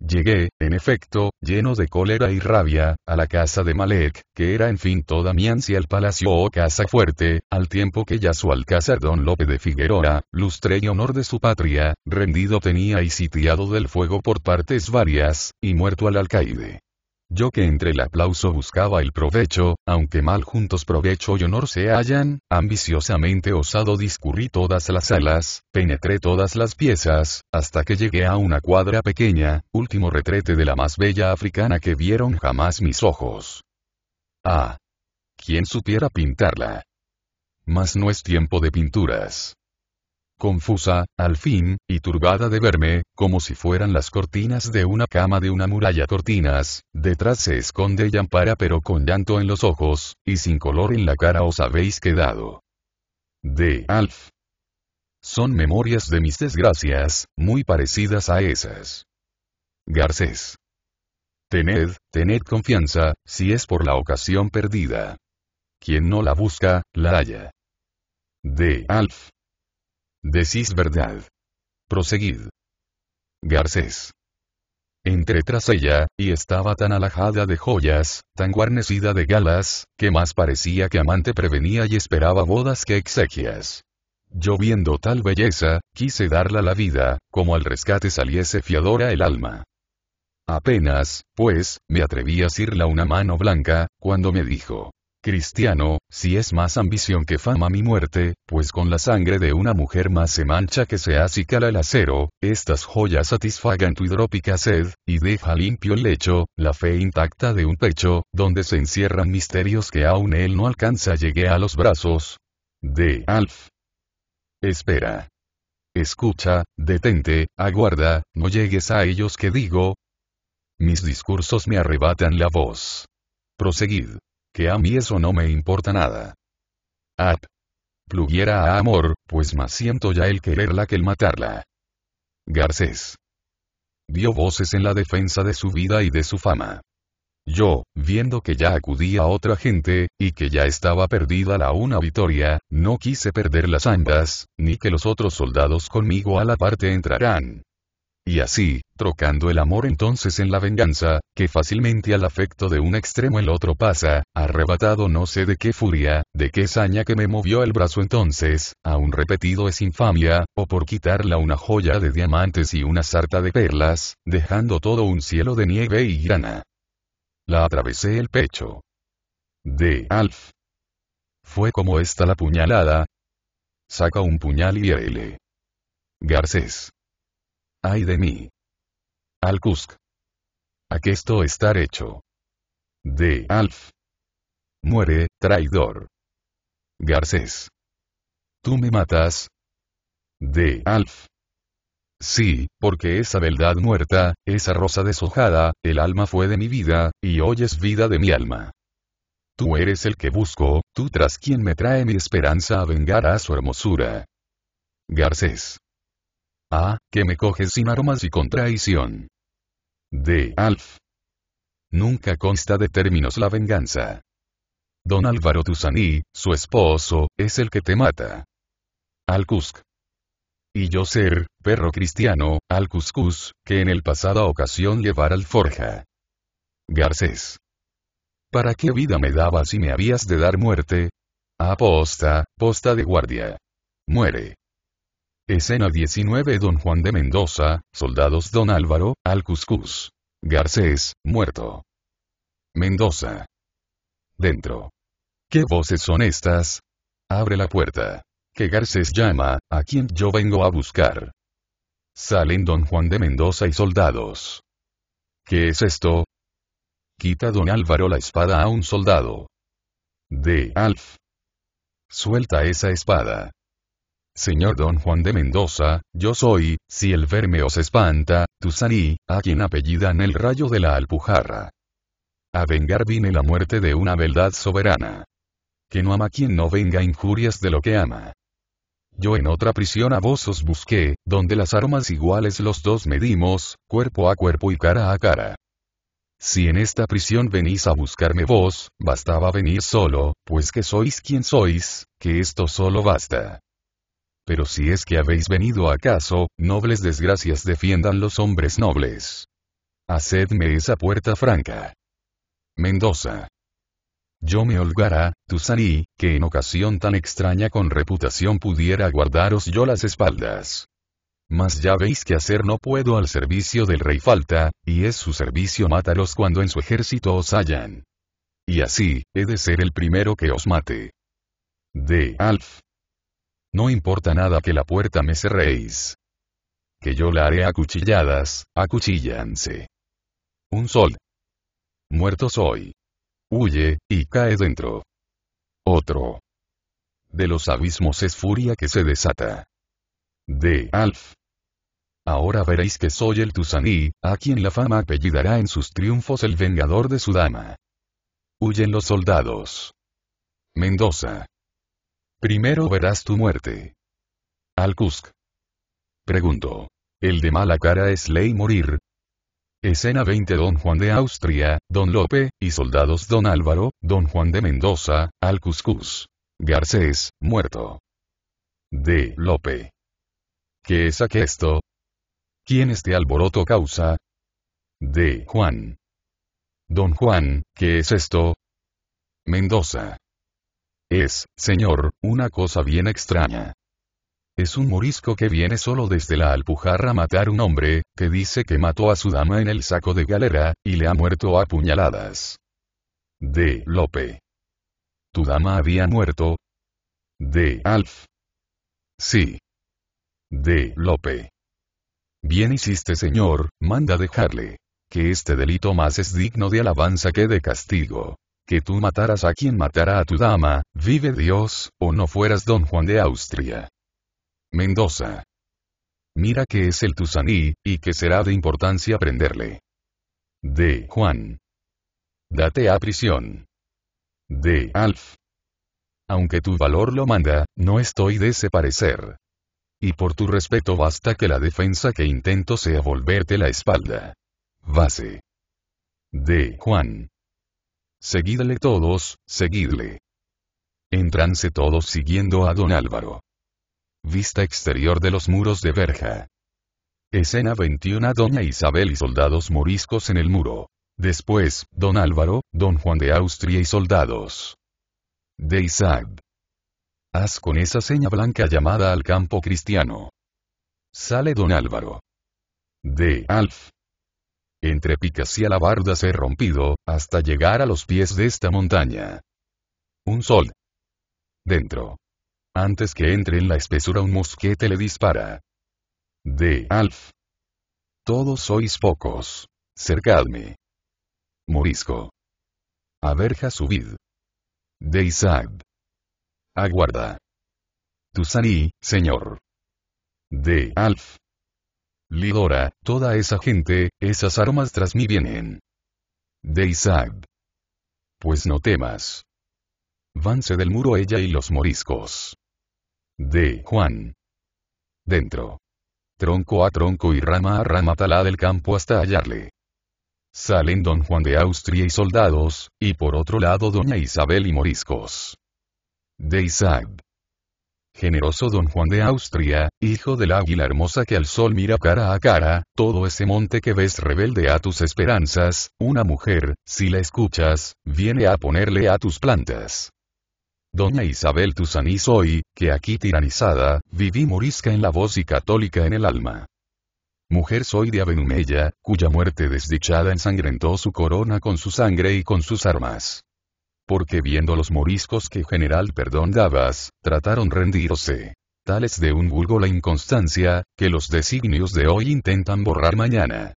Llegué, en efecto, lleno de cólera y rabia, a la casa de Malek, que era en fin toda mi ansia el palacio o oh, casa fuerte, al tiempo que ya su alcázar don Lope de Figueroa, lustre y honor de su patria, rendido tenía y sitiado del fuego por partes varias, y muerto al alcaide. Yo que entre el aplauso buscaba el provecho, aunque mal juntos provecho y honor se hallan, ambiciosamente osado discurrí todas las alas, penetré todas las piezas, hasta que llegué a una cuadra pequeña, último retrete de la más bella africana que vieron jamás mis ojos. Ah. ¿Quién supiera pintarla. Mas no es tiempo de pinturas confusa, al fin, y turbada de verme, como si fueran las cortinas de una cama de una muralla cortinas, detrás se esconde y ampara pero con llanto en los ojos, y sin color en la cara os habéis quedado. De Alf. Son memorias de mis desgracias, muy parecidas a esas. Garcés. Tened, tened confianza, si es por la ocasión perdida. Quien no la busca, la haya. De Alf. Decís verdad. Proseguid. Garcés. Entré tras ella, y estaba tan alajada de joyas, tan guarnecida de galas, que más parecía que amante prevenía y esperaba bodas que exequias. Yo viendo tal belleza, quise darla la vida, como al rescate saliese fiadora el alma. Apenas, pues, me atreví a asirla una mano blanca, cuando me dijo, Cristiano, si es más ambición que fama mi muerte, pues con la sangre de una mujer más se mancha que se acicala el acero, estas joyas satisfagan tu hidrópica sed, y deja limpio el lecho, la fe intacta de un pecho, donde se encierran misterios que aún él no alcanza. llegue a los brazos de Alf. Espera. Escucha, detente, aguarda, no llegues a ellos que digo. Mis discursos me arrebatan la voz. Proseguid que a mí eso no me importa nada. Ap. Pluguiera a amor, pues más siento ya el quererla que el matarla. Garcés. Dio voces en la defensa de su vida y de su fama. Yo, viendo que ya acudía a otra gente, y que ya estaba perdida la una victoria, no quise perder las andas, ni que los otros soldados conmigo a la parte entrarán. Y así, trocando el amor entonces en la venganza, que fácilmente al afecto de un extremo el otro pasa, arrebatado no sé de qué furia, de qué saña que me movió el brazo entonces, aún repetido es infamia, o por quitarla una joya de diamantes y una sarta de perlas, dejando todo un cielo de nieve y grana. La atravesé el pecho. De Alf. Fue como esta la puñalada. Saca un puñal y hiele. Garcés. ¡Ay de mí! Al Kusk. Aquesto estar hecho. De Alf. Muere, traidor. Garcés. Tú me matas. De Alf. Sí, porque esa beldad muerta, esa rosa deshojada, el alma fue de mi vida, y hoy es vida de mi alma. Tú eres el que busco, tú tras quien me trae mi esperanza a vengar a su hermosura. Garcés. A. Que me coges sin armas y con traición. D. Alf. Nunca consta de términos la venganza. Don Álvaro Tusaní, su esposo, es el que te mata. «¡Alcusc!» Y yo ser, perro cristiano, Alcuscus, que en el pasada ocasión llevar forja.» Garcés. ¿Para qué vida me dabas si me habías de dar muerte? Aposta, posta de guardia. Muere. Escena 19 Don Juan de Mendoza, soldados Don Álvaro, al Cuscus. Garcés, muerto. Mendoza. Dentro. ¿Qué voces son estas? Abre la puerta. Que Garcés llama, a quien yo vengo a buscar. Salen Don Juan de Mendoza y soldados. ¿Qué es esto? Quita Don Álvaro la espada a un soldado. De Alf. Suelta esa espada. Señor don Juan de Mendoza, yo soy, si el verme os espanta, saní, a quien apellidan el rayo de la Alpujarra. A vengar vine la muerte de una beldad soberana. Que no ama quien no venga injurias de lo que ama. Yo en otra prisión a vos os busqué, donde las armas iguales los dos medimos, cuerpo a cuerpo y cara a cara. Si en esta prisión venís a buscarme vos, bastaba venir solo, pues que sois quien sois, que esto solo basta. Pero si es que habéis venido acaso, nobles desgracias defiendan los hombres nobles. Hacedme esa puerta franca. Mendoza. Yo me holgará, Tusaní, que en ocasión tan extraña con reputación pudiera guardaros yo las espaldas. Mas ya veis que hacer no puedo al servicio del rey falta, y es su servicio mátalos cuando en su ejército os hallan. Y así, he de ser el primero que os mate. DE Alf. No importa nada que la puerta me cerréis. Que yo la haré acuchilladas, acuchillanse. Un sol. Muerto soy. Huye, y cae dentro. Otro. De los abismos es furia que se desata. De Alf. Ahora veréis que soy el Tusaní, a quien la fama apellidará en sus triunfos el vengador de su dama. Huyen los soldados. Mendoza. Primero verás tu muerte. Al Pregunto. ¿El de mala cara es ley morir? Escena 20 Don Juan de Austria, Don Lope, y soldados Don Álvaro, Don Juan de Mendoza, al Cuscus. Garcés, muerto. D. Lope. ¿Qué es aquesto? ¿Quién este alboroto causa? D. Juan. Don Juan, ¿qué es esto? Mendoza. Es, señor, una cosa bien extraña. Es un morisco que viene solo desde la Alpujarra a matar un hombre, que dice que mató a su dama en el saco de galera, y le ha muerto a puñaladas. D. Lope. ¿Tu dama había muerto? D. Alf. Sí. D. Lope. Bien hiciste señor, manda dejarle. Que este delito más es digno de alabanza que de castigo que tú mataras a quien matara a tu dama, vive Dios, o no fueras don Juan de Austria. Mendoza. Mira que es el Tusaní, y que será de importancia prenderle. D. Juan. Date a prisión. D. Alf. Aunque tu valor lo manda, no estoy de ese parecer. Y por tu respeto basta que la defensa que intento sea volverte la espalda. Base. D. Juan. Seguidle todos, seguidle. Entranse todos siguiendo a don Álvaro. Vista exterior de los muros de verja. Escena 21 Doña Isabel y soldados moriscos en el muro. Después, don Álvaro, don Juan de Austria y soldados. De Isaac. Haz con esa seña blanca llamada al campo cristiano. Sale don Álvaro. De Alf entre picas y alabardas he rompido, hasta llegar a los pies de esta montaña. Un sol. Dentro. Antes que entre en la espesura un mosquete le dispara. De Alf. Todos sois pocos. Cercadme. Morisco. A verja subid. De Isaac. Aguarda. Tusani, señor. De Alf. Lidora, toda esa gente, esas armas tras mí vienen. De Isaac. Pues no temas. Vanse del muro ella y los moriscos. De Juan. Dentro. Tronco a tronco y rama a rama talá del campo hasta hallarle. Salen don Juan de Austria y soldados, y por otro lado doña Isabel y moriscos. De Isaac generoso don Juan de Austria, hijo del águila hermosa que al sol mira cara a cara, todo ese monte que ves rebelde a tus esperanzas, una mujer, si la escuchas, viene a ponerle a tus plantas. Doña Isabel Tusaní soy, que aquí tiranizada, viví morisca en la voz y católica en el alma. Mujer soy de Avenumella, cuya muerte desdichada ensangrentó su corona con su sangre y con sus armas porque viendo los moriscos que general perdón dabas, trataron rendirse. Tales de un vulgo la inconstancia, que los designios de hoy intentan borrar mañana.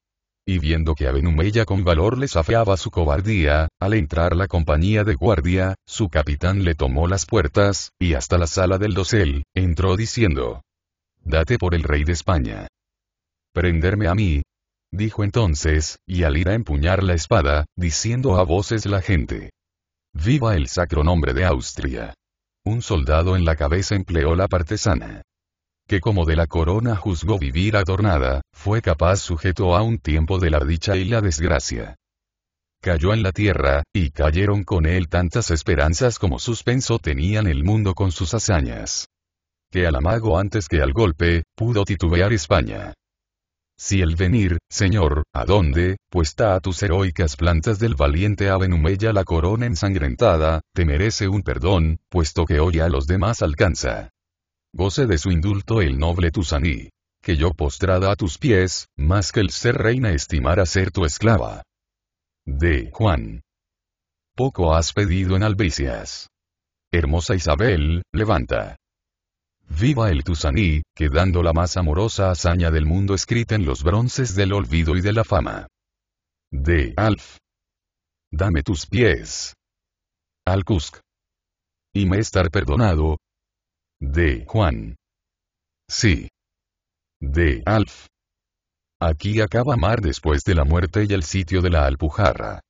Y viendo que Abenumella con valor les afeaba su cobardía, al entrar la compañía de guardia, su capitán le tomó las puertas, y hasta la sala del dosel, entró diciendo, Date por el rey de España. Prenderme a mí, dijo entonces, y al ir a empuñar la espada, diciendo a voces la gente, Viva el sacro nombre de Austria. Un soldado en la cabeza empleó la partesana que como de la corona juzgó vivir adornada, fue capaz sujeto a un tiempo de la dicha y la desgracia. Cayó en la tierra, y cayeron con él tantas esperanzas como suspenso tenían el mundo con sus hazañas. Que al amago antes que al golpe, pudo titubear España. Si el venir, Señor, ¿a dónde, puesta a tus heroicas plantas del valiente ave la corona ensangrentada, te merece un perdón, puesto que hoy a los demás alcanza? Goce de su indulto el noble Tusaní. Que yo postrada a tus pies, más que el ser reina estimara ser tu esclava. De Juan. Poco has pedido en albricias. Hermosa Isabel, levanta. Viva el Tusaní, quedando la más amorosa hazaña del mundo escrita en los bronces del olvido y de la fama. De Alf. Dame tus pies. Al Y me estar perdonado. De Juan. Sí. De Alf. Aquí acaba Mar después de la muerte y el sitio de la Alpujarra.